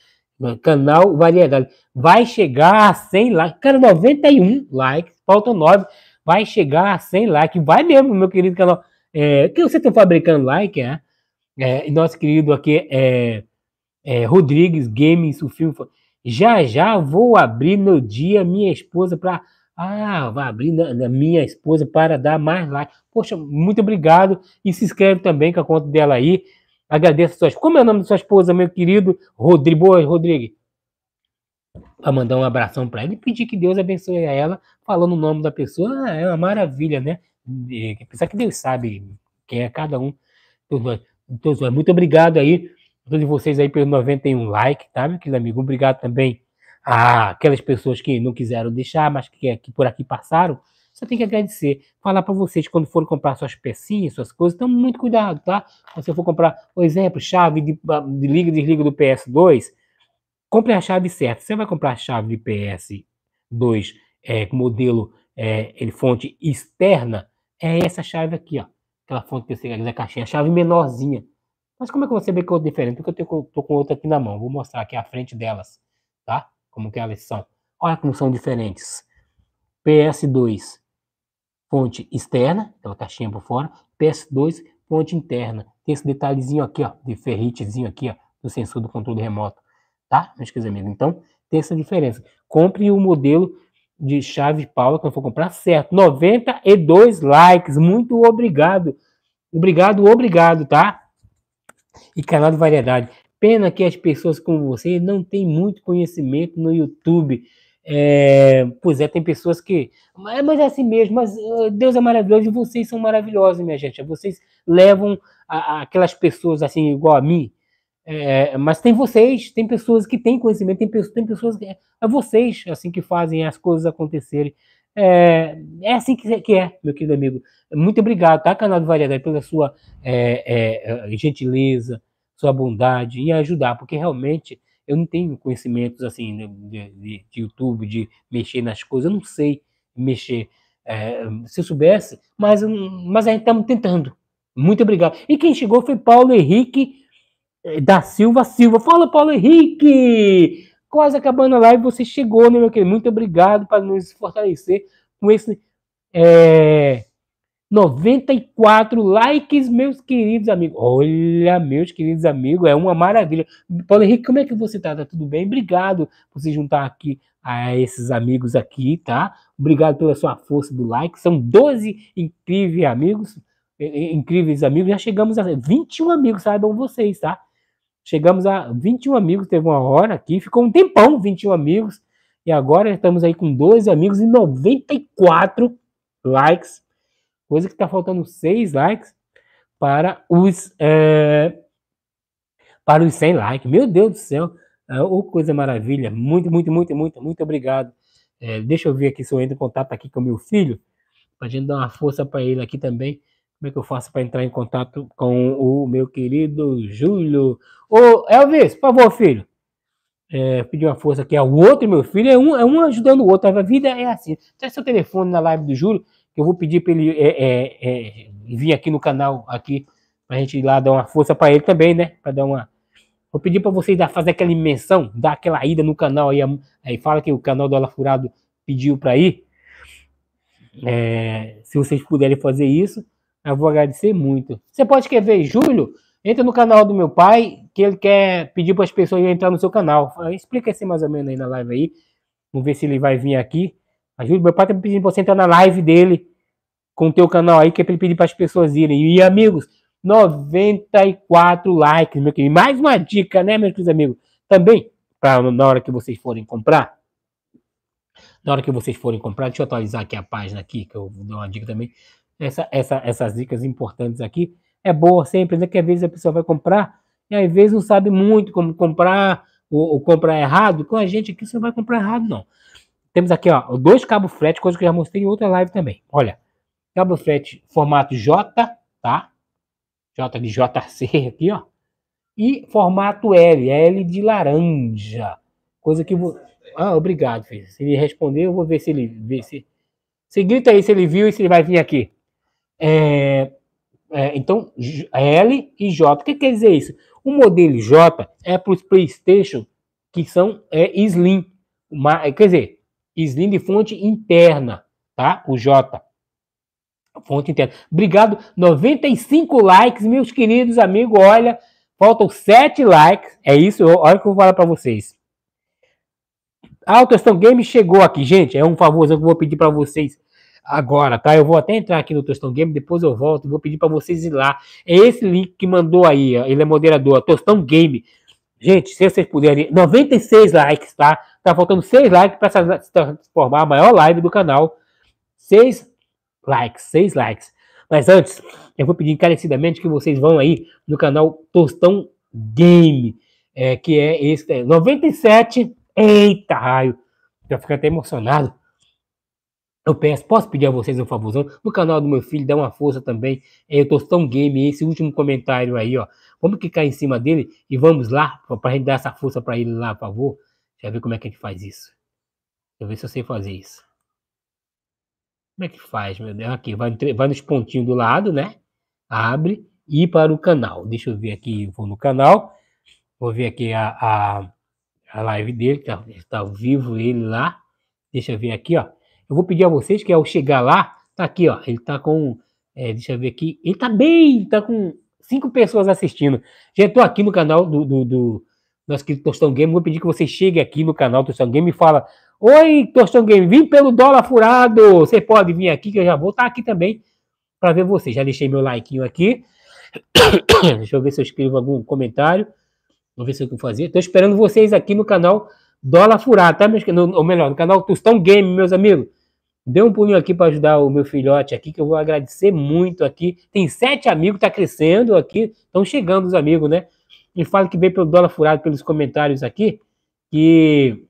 Canal Variedade. Vai chegar a 100 likes. Cara, 91 likes, faltam 9. Vai chegar a 100 likes. Vai mesmo, meu querido canal. É, que você está fabricando like, é? é nosso querido aqui é é, Rodrigues Games, o filme foi. Já já vou abrir no dia minha esposa para. Ah, vai abrir na, na, minha esposa para dar mais like. Poxa, muito obrigado. E se inscreve também com a conta dela aí. Agradeço a sua Como é o nome da sua esposa, meu querido? Rodrigo Rodrigo Para mandar um abração para ela e pedir que Deus abençoe a ela, falando o nome da pessoa. Ah, é uma maravilha, né? É, apesar que Deus sabe quem é cada um. Muito obrigado aí todos vocês aí pelo 91 like, tá, meu querido amigo? Obrigado também àquelas pessoas que não quiseram deixar, mas que, que por aqui passaram. Só tem que agradecer. Falar para vocês, quando forem comprar suas pecinhas, suas coisas, então muito cuidado, tá? Quando você for comprar, por exemplo, chave de, ah, de liga e desliga do PS2, compre a chave certa. Você vai comprar a chave de PS2 é, modelo é, ele, fonte externa, é essa chave aqui, ó. Aquela fonte que você quer, é a caixinha, a chave menorzinha mas como é que você vê que cor diferente? Porque eu estou com outra aqui na mão. Vou mostrar aqui a frente delas, tá? Como que elas são. Olha como são diferentes. PS2, fonte externa, aquela caixinha por fora. PS2, fonte interna. Tem esse detalhezinho aqui, ó, de ferritezinho aqui, ó, do sensor do controle remoto, tá? Meus queridos amigos, então tem essa diferença. Compre o um modelo de chave Paula que eu for comprar certo. 92 likes, muito obrigado. Obrigado, obrigado, tá? e canal de variedade. Pena que as pessoas como você não têm muito conhecimento no YouTube. É, pois é, tem pessoas que. Mas é assim mesmo, mas ah, Deus é maravilhoso e vocês são maravilhosos, minha gente. Vocês levam a, a aquelas pessoas assim, igual a mim. É, mas tem vocês, tem pessoas que têm conhecimento, tem, tem pessoas que. É, é vocês, assim, que fazem as coisas acontecerem. É, é assim que, que é, meu querido amigo. Muito obrigado, tá, canal do variedade, pela sua é, é, é gentileza, sua bondade e ajudar, porque realmente eu não tenho conhecimentos assim de, de, de YouTube, de mexer nas coisas, eu não sei mexer. É, se eu soubesse, mas, mas a gente estamos tá tentando. Muito obrigado. E quem chegou foi Paulo Henrique é, da Silva Silva. Fala, Paulo Henrique! quase acabando a live, você chegou, né, meu querido? Muito obrigado para nos fortalecer com esse é, 94 likes, meus queridos amigos. Olha, meus queridos amigos, é uma maravilha. Paulo Henrique, como é que você tá? Tá tudo bem? Obrigado por se juntar aqui a esses amigos aqui, tá? Obrigado pela sua força do like. São 12 incríveis amigos, incríveis amigos. Já chegamos a 21 amigos, saibam vocês, tá? Chegamos a 21 amigos, teve uma hora aqui, ficou um tempão 21 amigos, e agora estamos aí com 12 amigos e 94 likes, coisa que está faltando 6 likes para os, é, para os 100 likes. Meu Deus do céu, é, oh, coisa maravilha, muito, muito, muito, muito, muito obrigado. É, deixa eu ver aqui se eu entro em contato aqui com meu filho, para a gente dar uma força para ele aqui também. Como é que eu faço para entrar em contato com o meu querido Júlio? Ô, Elvis, por favor, filho. É, pedir uma força aqui ao outro, meu filho. É um, é um ajudando o outro. A vida é assim. Tem seu telefone na live do Júlio, que eu vou pedir para ele é, é, é, vir aqui no canal, aqui, para a gente ir lá dar uma força para ele também, né? Para dar uma. Vou pedir para vocês dar, fazer aquela menção, dar aquela ida no canal aí. Aí fala que o canal do Ala Furado pediu para ir. É, se vocês puderem fazer isso. Eu vou agradecer muito. Você pode escrever, Júlio, entra no canal do meu pai, que ele quer pedir para as pessoas entrar no seu canal. Explica assim mais ou menos aí na live aí. Vamos ver se ele vai vir aqui. Júlio, meu pai tá pedindo para você entrar na live dele com o teu canal aí, que é para ele pedir para as pessoas irem. E, amigos, 94 likes, meu querido. Mais uma dica, né, meus queridos amigos? Também, pra, na hora que vocês forem comprar, na hora que vocês forem comprar, deixa eu atualizar aqui a página aqui, que eu vou dar uma dica também essa, essa, essas dicas importantes aqui. É boa sempre, né? Que às vezes a pessoa vai comprar e às vezes não sabe muito como comprar ou, ou comprar errado. Com a gente aqui você não vai comprar errado, não. Temos aqui, ó, dois cabo frete, coisa que eu já mostrei em outra live também. Olha, cabo frete formato J, tá? J de JC aqui, ó. E formato L, L de laranja. Coisa que... Vou... Ah, obrigado, filho. Se ele responder, eu vou ver se ele... se... se grita aí se ele viu e se ele vai vir aqui. É, é, então, L e J. O que quer dizer isso? O modelo J é para os PlayStation que são é, Slim. Uma, é, quer dizer, Slim de fonte interna, tá? O J. Fonte interna. Obrigado. 95 likes, meus queridos amigos. Olha, faltam 7 likes. É isso, olha o que eu vou falar para vocês. A Autostão Game chegou aqui, gente. É um favorzão que eu vou pedir para vocês agora, tá? Eu vou até entrar aqui no Tostão Game, depois eu volto e vou pedir para vocês ir lá. É esse link que mandou aí, ele é moderador, Tostão Game. Gente, se vocês puderem, 96 likes, tá? Tá faltando 6 likes para se transformar a maior live do canal. 6 likes, 6 likes. Mas antes, eu vou pedir encarecidamente que vocês vão aí no canal Tostão Game, é, que é esse, 97. É, Eita, raio! Já fico até emocionado. Eu peço, posso pedir a vocês um favorzão? No canal do meu filho, dá uma força também. É, eu tô tão game, esse último comentário aí, ó. Vamos clicar em cima dele e vamos lá, pra gente dar essa força para ele lá, por favor. Deixa eu ver como é que a gente faz isso. Deixa eu ver se eu sei fazer isso. Como é que faz, meu Deus? Aqui, vai, vai nos pontinhos do lado, né? Abre e para o canal. Deixa eu ver aqui, vou no canal. Vou ver aqui a, a, a live dele, tá, tá ao vivo ele lá. Deixa eu ver aqui, ó. Eu vou pedir a vocês que ao chegar lá, tá aqui, ó, ele tá com, é, deixa eu ver aqui, ele tá bem, tá com cinco pessoas assistindo. Já tô aqui no canal do, do, do nosso querido Tostão Game, vou pedir que você chegue aqui no canal Tostão Game e fala, oi Tostão Game, vim pelo dólar furado, você pode vir aqui que eu já vou estar tá aqui também para ver você. Já deixei meu like aqui. Deixa eu ver se eu escrevo algum comentário. Vou ver se eu vou fazer. Estou esperando vocês aqui no canal Dólar furado, tá, meus Ou melhor, no canal Tostão Game, meus amigos. Dê um pulinho aqui para ajudar o meu filhote aqui, que eu vou agradecer muito aqui. Tem sete amigos, tá crescendo aqui. Estão chegando os amigos, né? Me fala que veio pelo dólar furado, pelos comentários aqui, que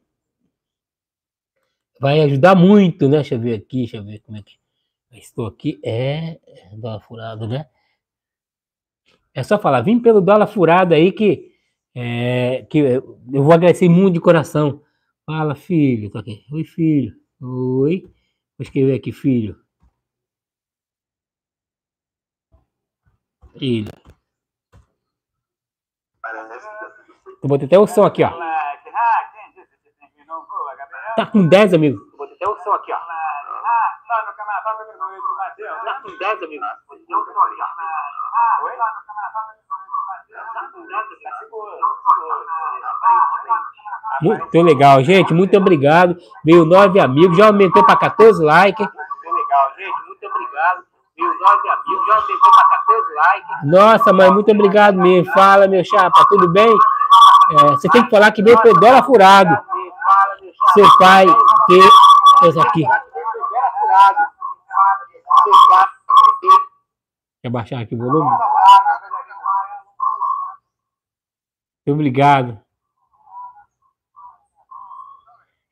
vai ajudar muito, né? Deixa eu ver aqui, deixa eu ver como é que... Estou aqui, é, é... Dólar furado, né? É só falar, vim pelo dólar furado aí que é, que eu, eu vou agradecer muito de coração. Fala, filho. Tô tá aqui. Oi, filho. Oi. Vou escrever aqui, filho. Filho. Eu botei até o som aqui, ó. Tá com 10, amigo. Eu botei até o som aqui, ó. Tá com 10, tá amigo. Oi? Muito legal, gente. Muito obrigado. Veio nove amigos, já aumentou para 14 likes. Muito legal, gente. Muito obrigado. Veio nove amigos, já aumentou para 14 likes. Nossa, mãe, muito obrigado mesmo. Fala, meu chapa, tudo bem? É, você tem que falar que veio por dólar furado. Seu pai ter essa aqui. Quer baixar aqui o volume? Obrigado.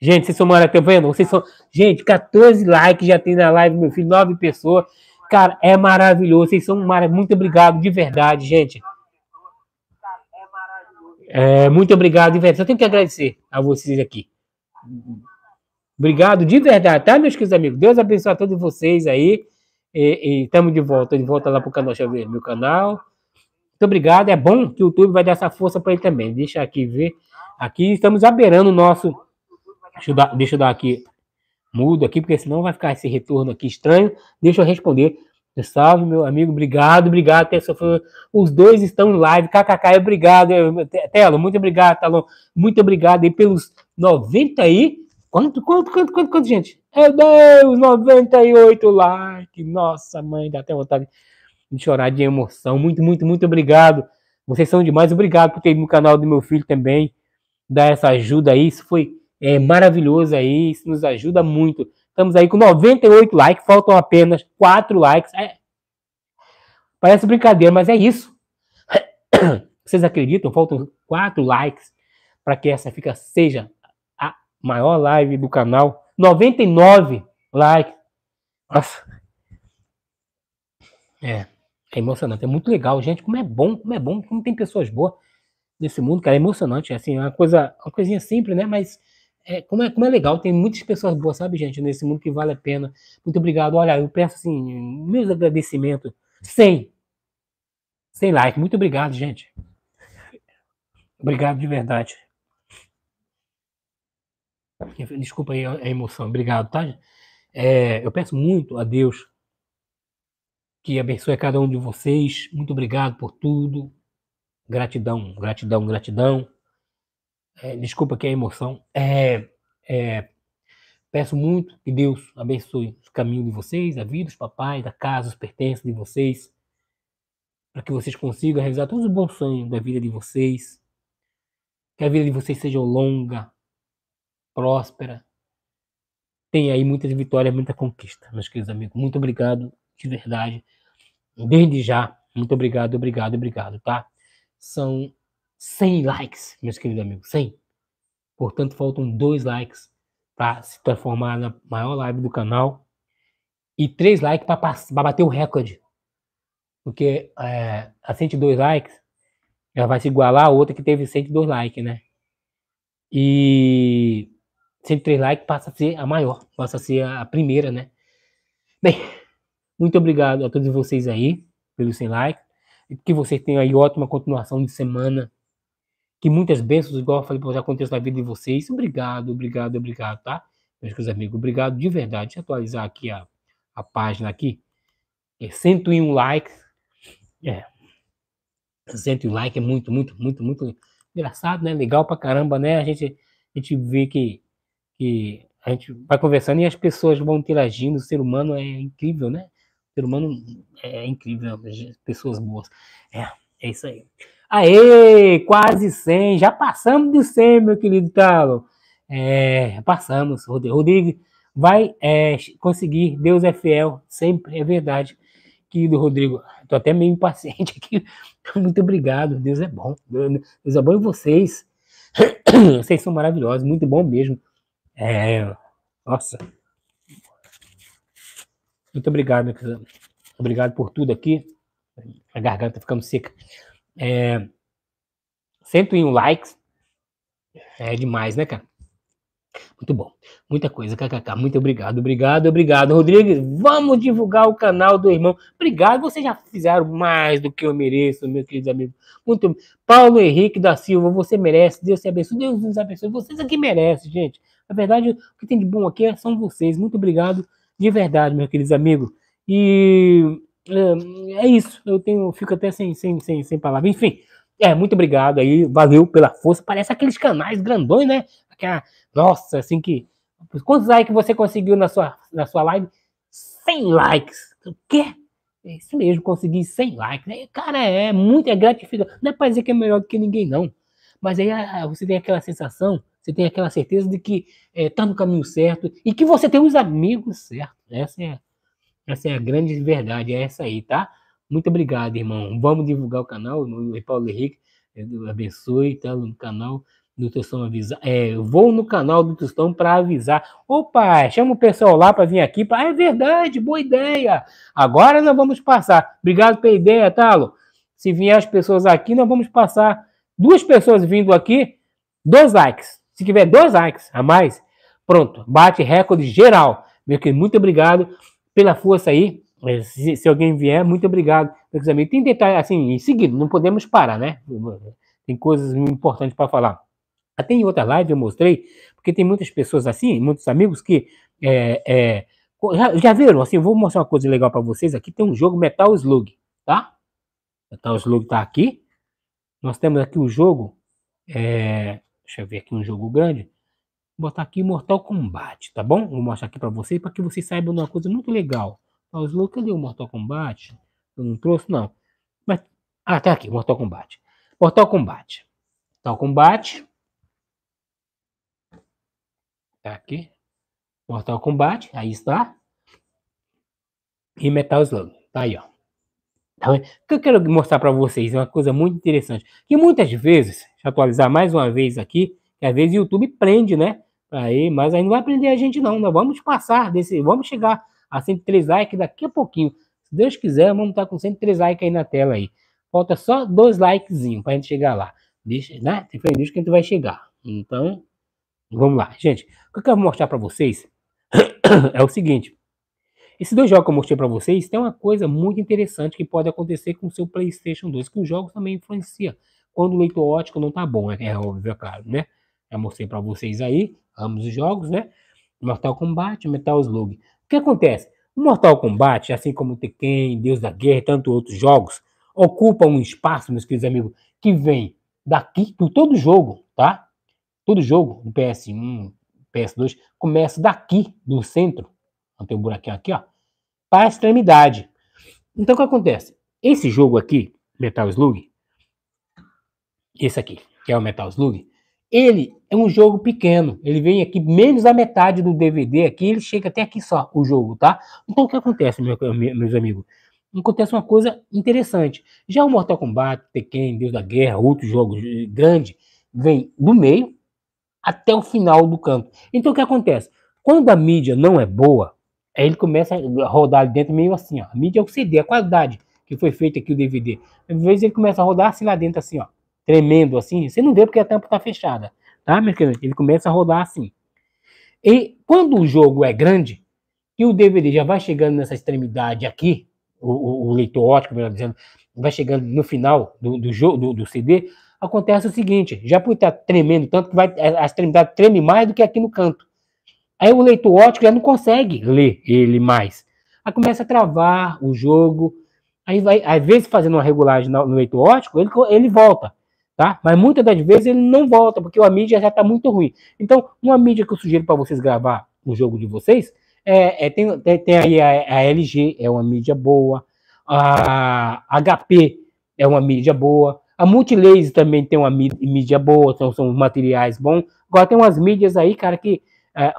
Gente, vocês são maravilhosos. Tá vendo? Vocês são... Gente, 14 likes já tem na live, meu filho, 9 pessoas. Cara, é maravilhoso. Vocês são maravilhosos. muito obrigado, de verdade, gente. É, muito obrigado, de verdade. Só tenho que agradecer a vocês aqui. Obrigado de verdade, tá, meus queridos amigos? Deus abençoe a todos vocês aí. E estamos de volta. de volta lá pro canal, deixa eu ver meu canal. Muito obrigado. É bom que o YouTube vai dar essa força para ele também. Deixa aqui ver. Aqui estamos aberando o nosso. Deixa eu dar, deixa eu dar aqui. Mudo aqui, porque senão vai ficar esse retorno aqui estranho. Deixa eu responder. Salve, meu amigo, obrigado, obrigado. Os dois estão em live. KKK, obrigado. Telo, muito obrigado, Talon. Muito obrigado aí pelos 90 aí. Quanto, quanto, quanto, quanto, quanto, gente? Meu Deus, 98 likes. Nossa, mãe, dá até vontade de chorar de emoção. Muito, muito, muito obrigado. Vocês são demais. Obrigado por ter ido no canal do meu filho também, dar essa ajuda aí. Isso foi é, maravilhoso aí, isso nos ajuda muito. Estamos aí com 98 likes, faltam apenas 4 likes. É... Parece brincadeira, mas é isso. Vocês acreditam? Faltam 4 likes para que essa fica, seja a maior live do canal. 99 likes. Nossa. É é emocionante, é muito legal, gente, como é bom, como é bom, como tem pessoas boas nesse mundo, cara, é emocionante, é assim, é uma coisa, uma coisinha simples, né, mas é, como, é, como é legal, tem muitas pessoas boas, sabe, gente, nesse mundo que vale a pena, muito obrigado, olha, eu peço, assim, meus agradecimentos, sem, sem like. muito obrigado, gente, obrigado de verdade. Desculpa aí a emoção, obrigado, tá? É, eu peço muito a Deus que abençoe a cada um de vocês. Muito obrigado por tudo. Gratidão, gratidão, gratidão. É, desculpa que a emoção. É, é, peço muito que Deus abençoe o caminho de vocês, a vida dos papais, a casa, os pertences de vocês, para que vocês consigam realizar todos os bons sonhos da vida de vocês. Que a vida de vocês seja longa, próspera. Tenha aí muitas vitórias, muita conquista, meus queridos amigos. Muito obrigado de verdade. Desde já, muito obrigado, obrigado, obrigado, tá? São 100 likes, meus queridos amigos, 100. Portanto, faltam dois likes para se transformar na maior live do canal e três likes para bater o recorde. Porque é, a 102 likes ela vai se igualar a outra que teve 102 likes, né? E 103 likes passa a ser a maior, passa a ser a primeira, né? Bem, muito obrigado a todos vocês aí pelo sem like. Que vocês tenham aí ótima continuação de semana. Que muitas bênçãos, igual eu falei, aconteça na vida de vocês. Obrigado, obrigado, obrigado, tá? Meus queridos amigos, obrigado de verdade. Deixa eu atualizar aqui a, a página aqui. É 101 likes. É. 101 likes é muito, muito, muito, muito engraçado, né? Legal pra caramba, né? A gente, a gente vê que, que a gente vai conversando e as pessoas vão interagindo. O ser humano é incrível, né? ser humano é, é incrível, né? pessoas boas. É, é isso aí. Aê, quase 100, já passamos de 100, meu querido Carlos. É, passamos, Rodrigo. Rodrigo vai é, conseguir, Deus é fiel, sempre, é verdade. Querido Rodrigo, tô até meio impaciente aqui. Muito obrigado, Deus é bom. Deus é bom em vocês. Vocês são maravilhosos, muito bom mesmo. É, nossa, muito obrigado, meu querido. Obrigado por tudo aqui. A garganta tá ficando seca. É, 101 likes. É demais, né, cara? Muito bom. Muita coisa, KKK. Muito obrigado, obrigado, obrigado. Rodrigues, vamos divulgar o canal do irmão. Obrigado, vocês já fizeram mais do que eu mereço, meus queridos amigos. Muito Paulo Henrique da Silva, você merece. Deus te abençoe. Deus nos abençoe. Vocês aqui merecem, gente. Na verdade, o que tem de bom aqui é são vocês. Muito obrigado de verdade, meus queridos amigos. E é, é isso. Eu tenho, eu fico até sem, sem, sem, sem palavra Enfim, é, muito obrigado aí. Valeu pela força. Parece aqueles canais grandões, né? Aquela, ah, nossa, assim que. Quantos likes você conseguiu na sua, na sua live? 100 likes. O quê? É isso mesmo, consegui 100 likes. É, cara, é muito é gratificante. Não é pra dizer que é melhor do que ninguém, não. Mas aí ah, você tem aquela sensação você tem aquela certeza de que está eh, é, no caminho certo e que você tem os amigos certos. Essa é, essa é a grande verdade, é essa aí, tá? Muito obrigado, irmão. Vamos divulgar o canal. O Paulo Henrique eh, abençoe, tá? No canal do Tostão avisar. É, eh, vou no canal do Tostão para avisar. Opa, chama o pessoal lá para vir aqui. Pra... Ah, é verdade, boa ideia. Agora nós vamos passar. Obrigado pela ideia, Talo. Se vier as pessoas aqui, nós vamos passar. Duas pessoas vindo aqui, dois likes. Se tiver dois likes a mais, pronto, bate recorde geral. Meu querido, muito obrigado pela força aí. É, se, se alguém vier, muito obrigado, Tem que tentar, assim, em seguida, não podemos parar, né? Tem coisas importantes para falar. Até em outra live eu mostrei, porque tem muitas pessoas assim, muitos amigos que é, é, já, já, viram, assim, vou mostrar uma coisa legal para vocês aqui, tem um jogo Metal Slug, tá? Metal Slug tá aqui. Nós temos aqui o jogo é, Deixa eu ver aqui um jogo grande. Vou botar aqui Mortal Kombat, tá bom? Vou mostrar aqui para vocês para que vocês saibam uma coisa muito legal. Ah, loucos de cadê o Mortal Kombat? Eu não trouxe, não. Mas, ah, tá aqui, Mortal Kombat. Mortal Kombat. Mortal Kombat. Tá aqui. Mortal Kombat, aí está. E Metal Slug, tá aí, ó. Então, o que eu quero mostrar para vocês é uma coisa muito interessante. Que muitas vezes, deixa eu atualizar mais uma vez aqui, que às vezes o YouTube prende, né? Aí, mas aí não vai prender a gente, não. Nós né? vamos passar desse. Vamos chegar a 103 likes daqui a pouquinho. Se Deus quiser, vamos estar tá com 103 likes aí na tela aí. Falta só dois likezinhos para a gente chegar lá. Deixa, né? Tem fé que a gente vai chegar. Então, vamos lá. Gente, o que eu quero mostrar para vocês é o seguinte. Esses dois jogos que eu mostrei para vocês tem uma coisa muito interessante que pode acontecer com o seu PlayStation 2, que os jogos também influenciam quando o leitor ótico não tá bom, né? É óbvio, é claro, né? Já mostrei para vocês aí, ambos os jogos, né? Mortal Kombat, Metal Slug. O que acontece? O Mortal Kombat, assim como o Tekken, Deus da Guerra e tantos outros jogos, ocupa um espaço, meus queridos amigos, que vem daqui, do todo jogo, tá? Todo jogo, do PS1, PS2, começa daqui, do centro, tem um buraquinho aqui, ó, para a extremidade. Então o que acontece? Esse jogo aqui, Metal Slug, esse aqui, que é o Metal Slug, ele é um jogo pequeno. Ele vem aqui menos da metade do DVD aqui, ele chega até aqui só o jogo, tá? Então o que acontece, meu, meus amigos? Acontece uma coisa interessante. Já o Mortal Kombat, Tekken, Deus da Guerra, outros jogos grandes, vem do meio até o final do canto. Então o que acontece? Quando a mídia não é boa, Aí ele começa a rodar dentro meio assim, ó. A mídia é o CD, a qualidade que foi feita aqui o DVD. Às vezes ele começa a rodar assim lá dentro, assim, ó. Tremendo, assim. Você não vê porque a tampa tá fechada, tá, meu querido? Ele começa a rodar assim. E quando o jogo é grande, e o DVD já vai chegando nessa extremidade aqui, o, o, o leitor ótico, melhor dizendo, vai chegando no final do, do jogo, do, do CD, acontece o seguinte, já por estar tremendo tanto que vai, a extremidade treme mais do que aqui no canto. Aí o leito ótico já não consegue ler ele mais. Aí começa a travar o jogo. Aí vai, às vezes fazendo uma regulagem no leito ótico, ele, ele volta. Tá? Mas muitas das vezes ele não volta, porque a mídia já está muito ruim. Então, uma mídia que eu sugiro para vocês gravar o jogo de vocês é, é tem, tem, tem, aí a, a, LG, é uma mídia boa, a HP é uma mídia boa, a Multilaser também tem uma mídia boa, são, são materiais bons. Agora tem umas mídias aí, cara, que é,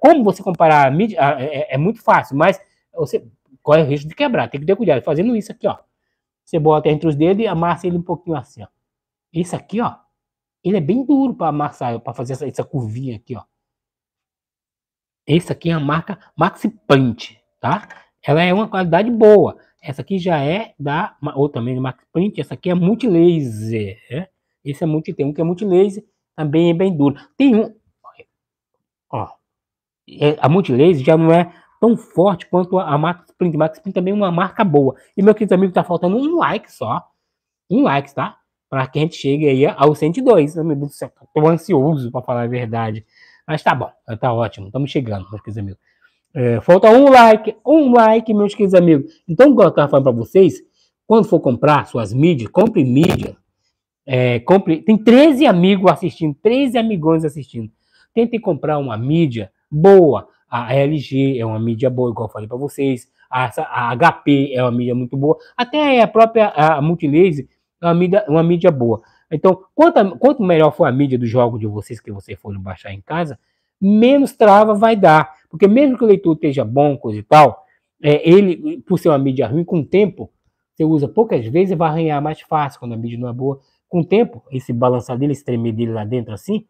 como você comparar a mídia, é, é, muito fácil, mas você corre o risco de quebrar, tem que ter cuidado. Fazendo isso aqui, ó. Você bota entre os dedos e amassa ele um pouquinho assim, ó. Isso aqui, ó, ele é bem duro para amassar, para fazer essa, essa, curvinha aqui, ó. Esse aqui é a marca Maxi Punch, tá? Ela é uma qualidade boa. Essa aqui já é da, ou também Maxi Punch, essa aqui é multilaser, né? Esse é multi, tem um que é multilaser, também é bem duro. Tem um, ó, é, a Multilaser já não é tão forte quanto a Max Print. Max Sprint também é uma marca boa. E, meu querido amigo, tá faltando um like só. Um like, tá? Para que a gente chegue aí aos 102. Né, meu Deus do céu, tô ansioso para falar a verdade. Mas tá bom, tá ótimo. Estamos chegando, meus queridos amigos. É, falta um like, um like, meus queridos amigos. Então, igual eu tava falando para vocês, quando for comprar suas mídias, compre mídia. É, compre... Tem 13 amigos assistindo, 13 amigões assistindo. Tentem comprar uma mídia boa. A LG é uma mídia boa, igual eu falei para vocês. A, a, HP é uma mídia muito boa. Até a própria a Multilaser é uma mídia, uma mídia boa. Então, quanto, quanto melhor for a mídia do jogo de vocês que vocês forem baixar em casa, menos trava vai dar. Porque mesmo que o leitor esteja bom, coisa e tal, é, ele, por ser uma mídia ruim, com o tempo, você usa poucas vezes e vai arranhar mais fácil quando a mídia não é boa. Com o tempo, esse balançar dele, esse tremer dele lá dentro assim,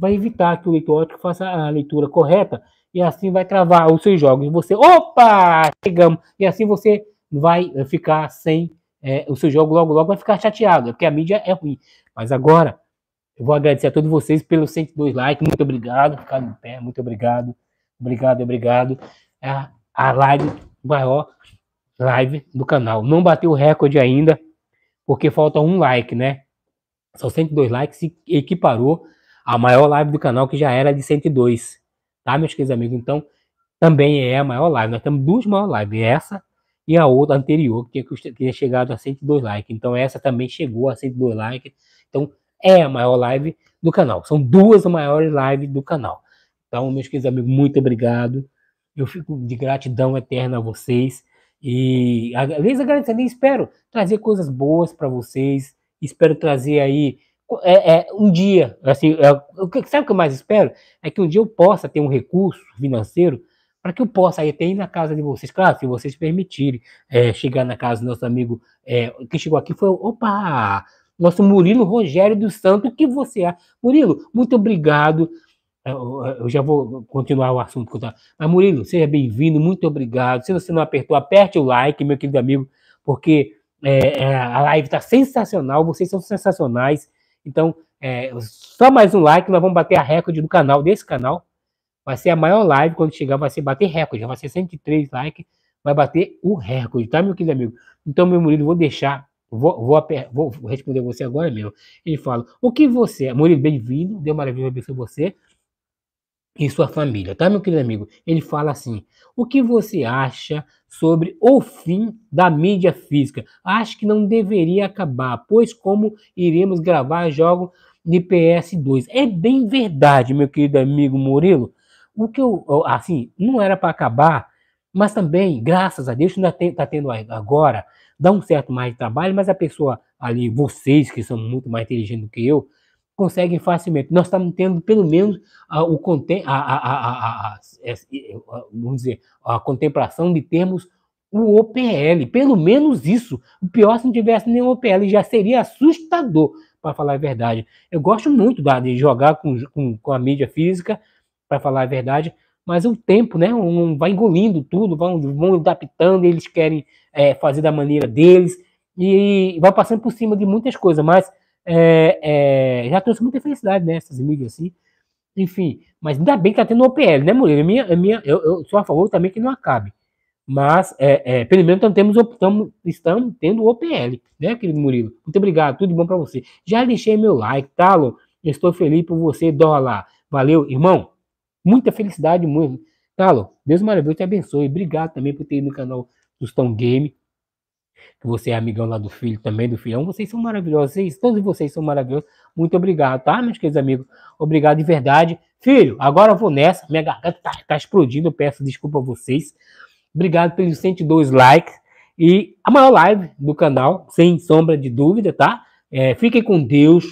vai evitar que o leitor ótico faça a leitura correta e assim vai travar os seus jogos. e Você, opa, chegamos! E assim você vai ficar sem é, o seu jogo logo, logo vai ficar chateado, é porque a mídia é ruim. Mas agora, eu vou agradecer a todos vocês pelos 102 likes, muito obrigado, ficar no pé, muito obrigado, obrigado, obrigado. É a live, maior live do canal. Não bateu o recorde ainda, porque falta um like, né? Só 102 likes, se equiparou a maior live do canal, que já era de 102, tá, meus queridos amigos? Então, também é a maior live. Nós temos duas maiores lives, essa e a outra anterior, que tinha chegado a 102 likes. Então, essa também chegou a 102 likes. Então, é a maior live do canal. São duas maiores lives do canal. Então, meus queridos amigos, muito obrigado. Eu fico de gratidão eterna a vocês. E lhes agradecendo e espero trazer coisas boas para vocês. Espero trazer aí é, é, um dia, assim, é, sabe o que eu mais espero? É que um dia eu possa ter um recurso financeiro para que eu possa ir até ir na casa de vocês. Claro, se vocês permitirem é, chegar na casa do nosso amigo é, que chegou aqui, foi, opa, nosso Murilo Rogério do Santo, o que você é? Murilo, muito obrigado. É, eu, já vou continuar o assunto. Mas, Murilo, seja bem-vindo, muito obrigado. Se você não apertou, aperte o like, meu querido amigo, porque é, é a live está sensacional, vocês são sensacionais. Então, é, só mais um like, nós vamos bater a recorde do canal, desse canal. Vai ser a maior live, quando chegar vai ser bater recorde, vai ser 103 likes, vai bater o recorde, tá, meu querido amigo? Então, meu Murilo, vou deixar, vou, vou, vou responder você agora mesmo. Ele fala, o que você, é? Murilo, bem-vindo, deu maravilha abençoe você e sua família, tá, meu querido amigo? Ele fala assim: o que você acha sobre o fim da mídia física? Acho que não deveria acabar, pois como iremos gravar jogos de PS2? É bem verdade, meu querido amigo Murilo. O que eu, assim, não era para acabar, mas também, graças a Deus, ainda está tendo agora, dá um certo mais de trabalho, mas a pessoa ali, vocês que são muito mais inteligentes do que eu, conseguem facilmente. Nós estamos tendo, pelo menos, a, o a, a, vamos dizer, a contemplação de termos o OPL, pelo menos isso. O pior se não tivesse nenhum OPL, já seria assustador, para falar a verdade. Eu gosto muito da, de jogar com, com, com a mídia física, para falar a verdade, mas o tempo, né? Um, vai engolindo tudo, vão, vão adaptando, eles querem é, fazer da maneira deles, e vai passando por cima de muitas coisas, mas é, é, já trouxe muita felicidade, né? mídias assim. Enfim, mas ainda bem que está tendo OPL, né, Moreira? É minha, é minha, eu, eu sou a favor também que não acabe. Mas, é, é, pelo menos, temos, estamos, estamos tendo OPL, né, querido Murilo? Muito obrigado, tudo bom para você. Já deixei meu like, tá, Lô? Estou feliz por você, dó lá. Valeu, irmão. Muita felicidade, muito. Tá, Deus maravilhoso te abençoe. Obrigado também por ter ido no canal do Stone Game que você é amigão lá do filho também, do filhão. Vocês são maravilhosos, vocês, todos vocês são maravilhosos. Muito obrigado, tá, meus queridos amigos? Obrigado de verdade. Filho, agora eu vou nessa. Minha garganta tá, tá explodindo, eu peço desculpa a vocês. Obrigado pelos 102 likes e a maior live do canal, sem sombra de dúvida, tá? É, fiquem com Deus,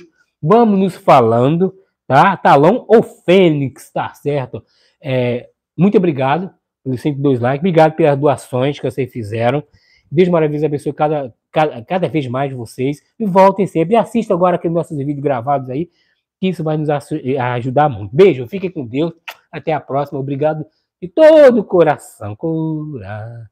vamos nos falando, tá? Talão ou Fênix, tá certo? É, muito obrigado pelos 102 likes, obrigado pelas doações que vocês fizeram. Deus maravilhoso abençoe cada, cada, cada vez mais vocês. E voltem sempre. Assista agora aqueles nossos vídeos gravados aí, que isso vai nos eh, ajudar muito. Beijo, fiquem com Deus. Até a próxima. Obrigado de todo o coração. Coração.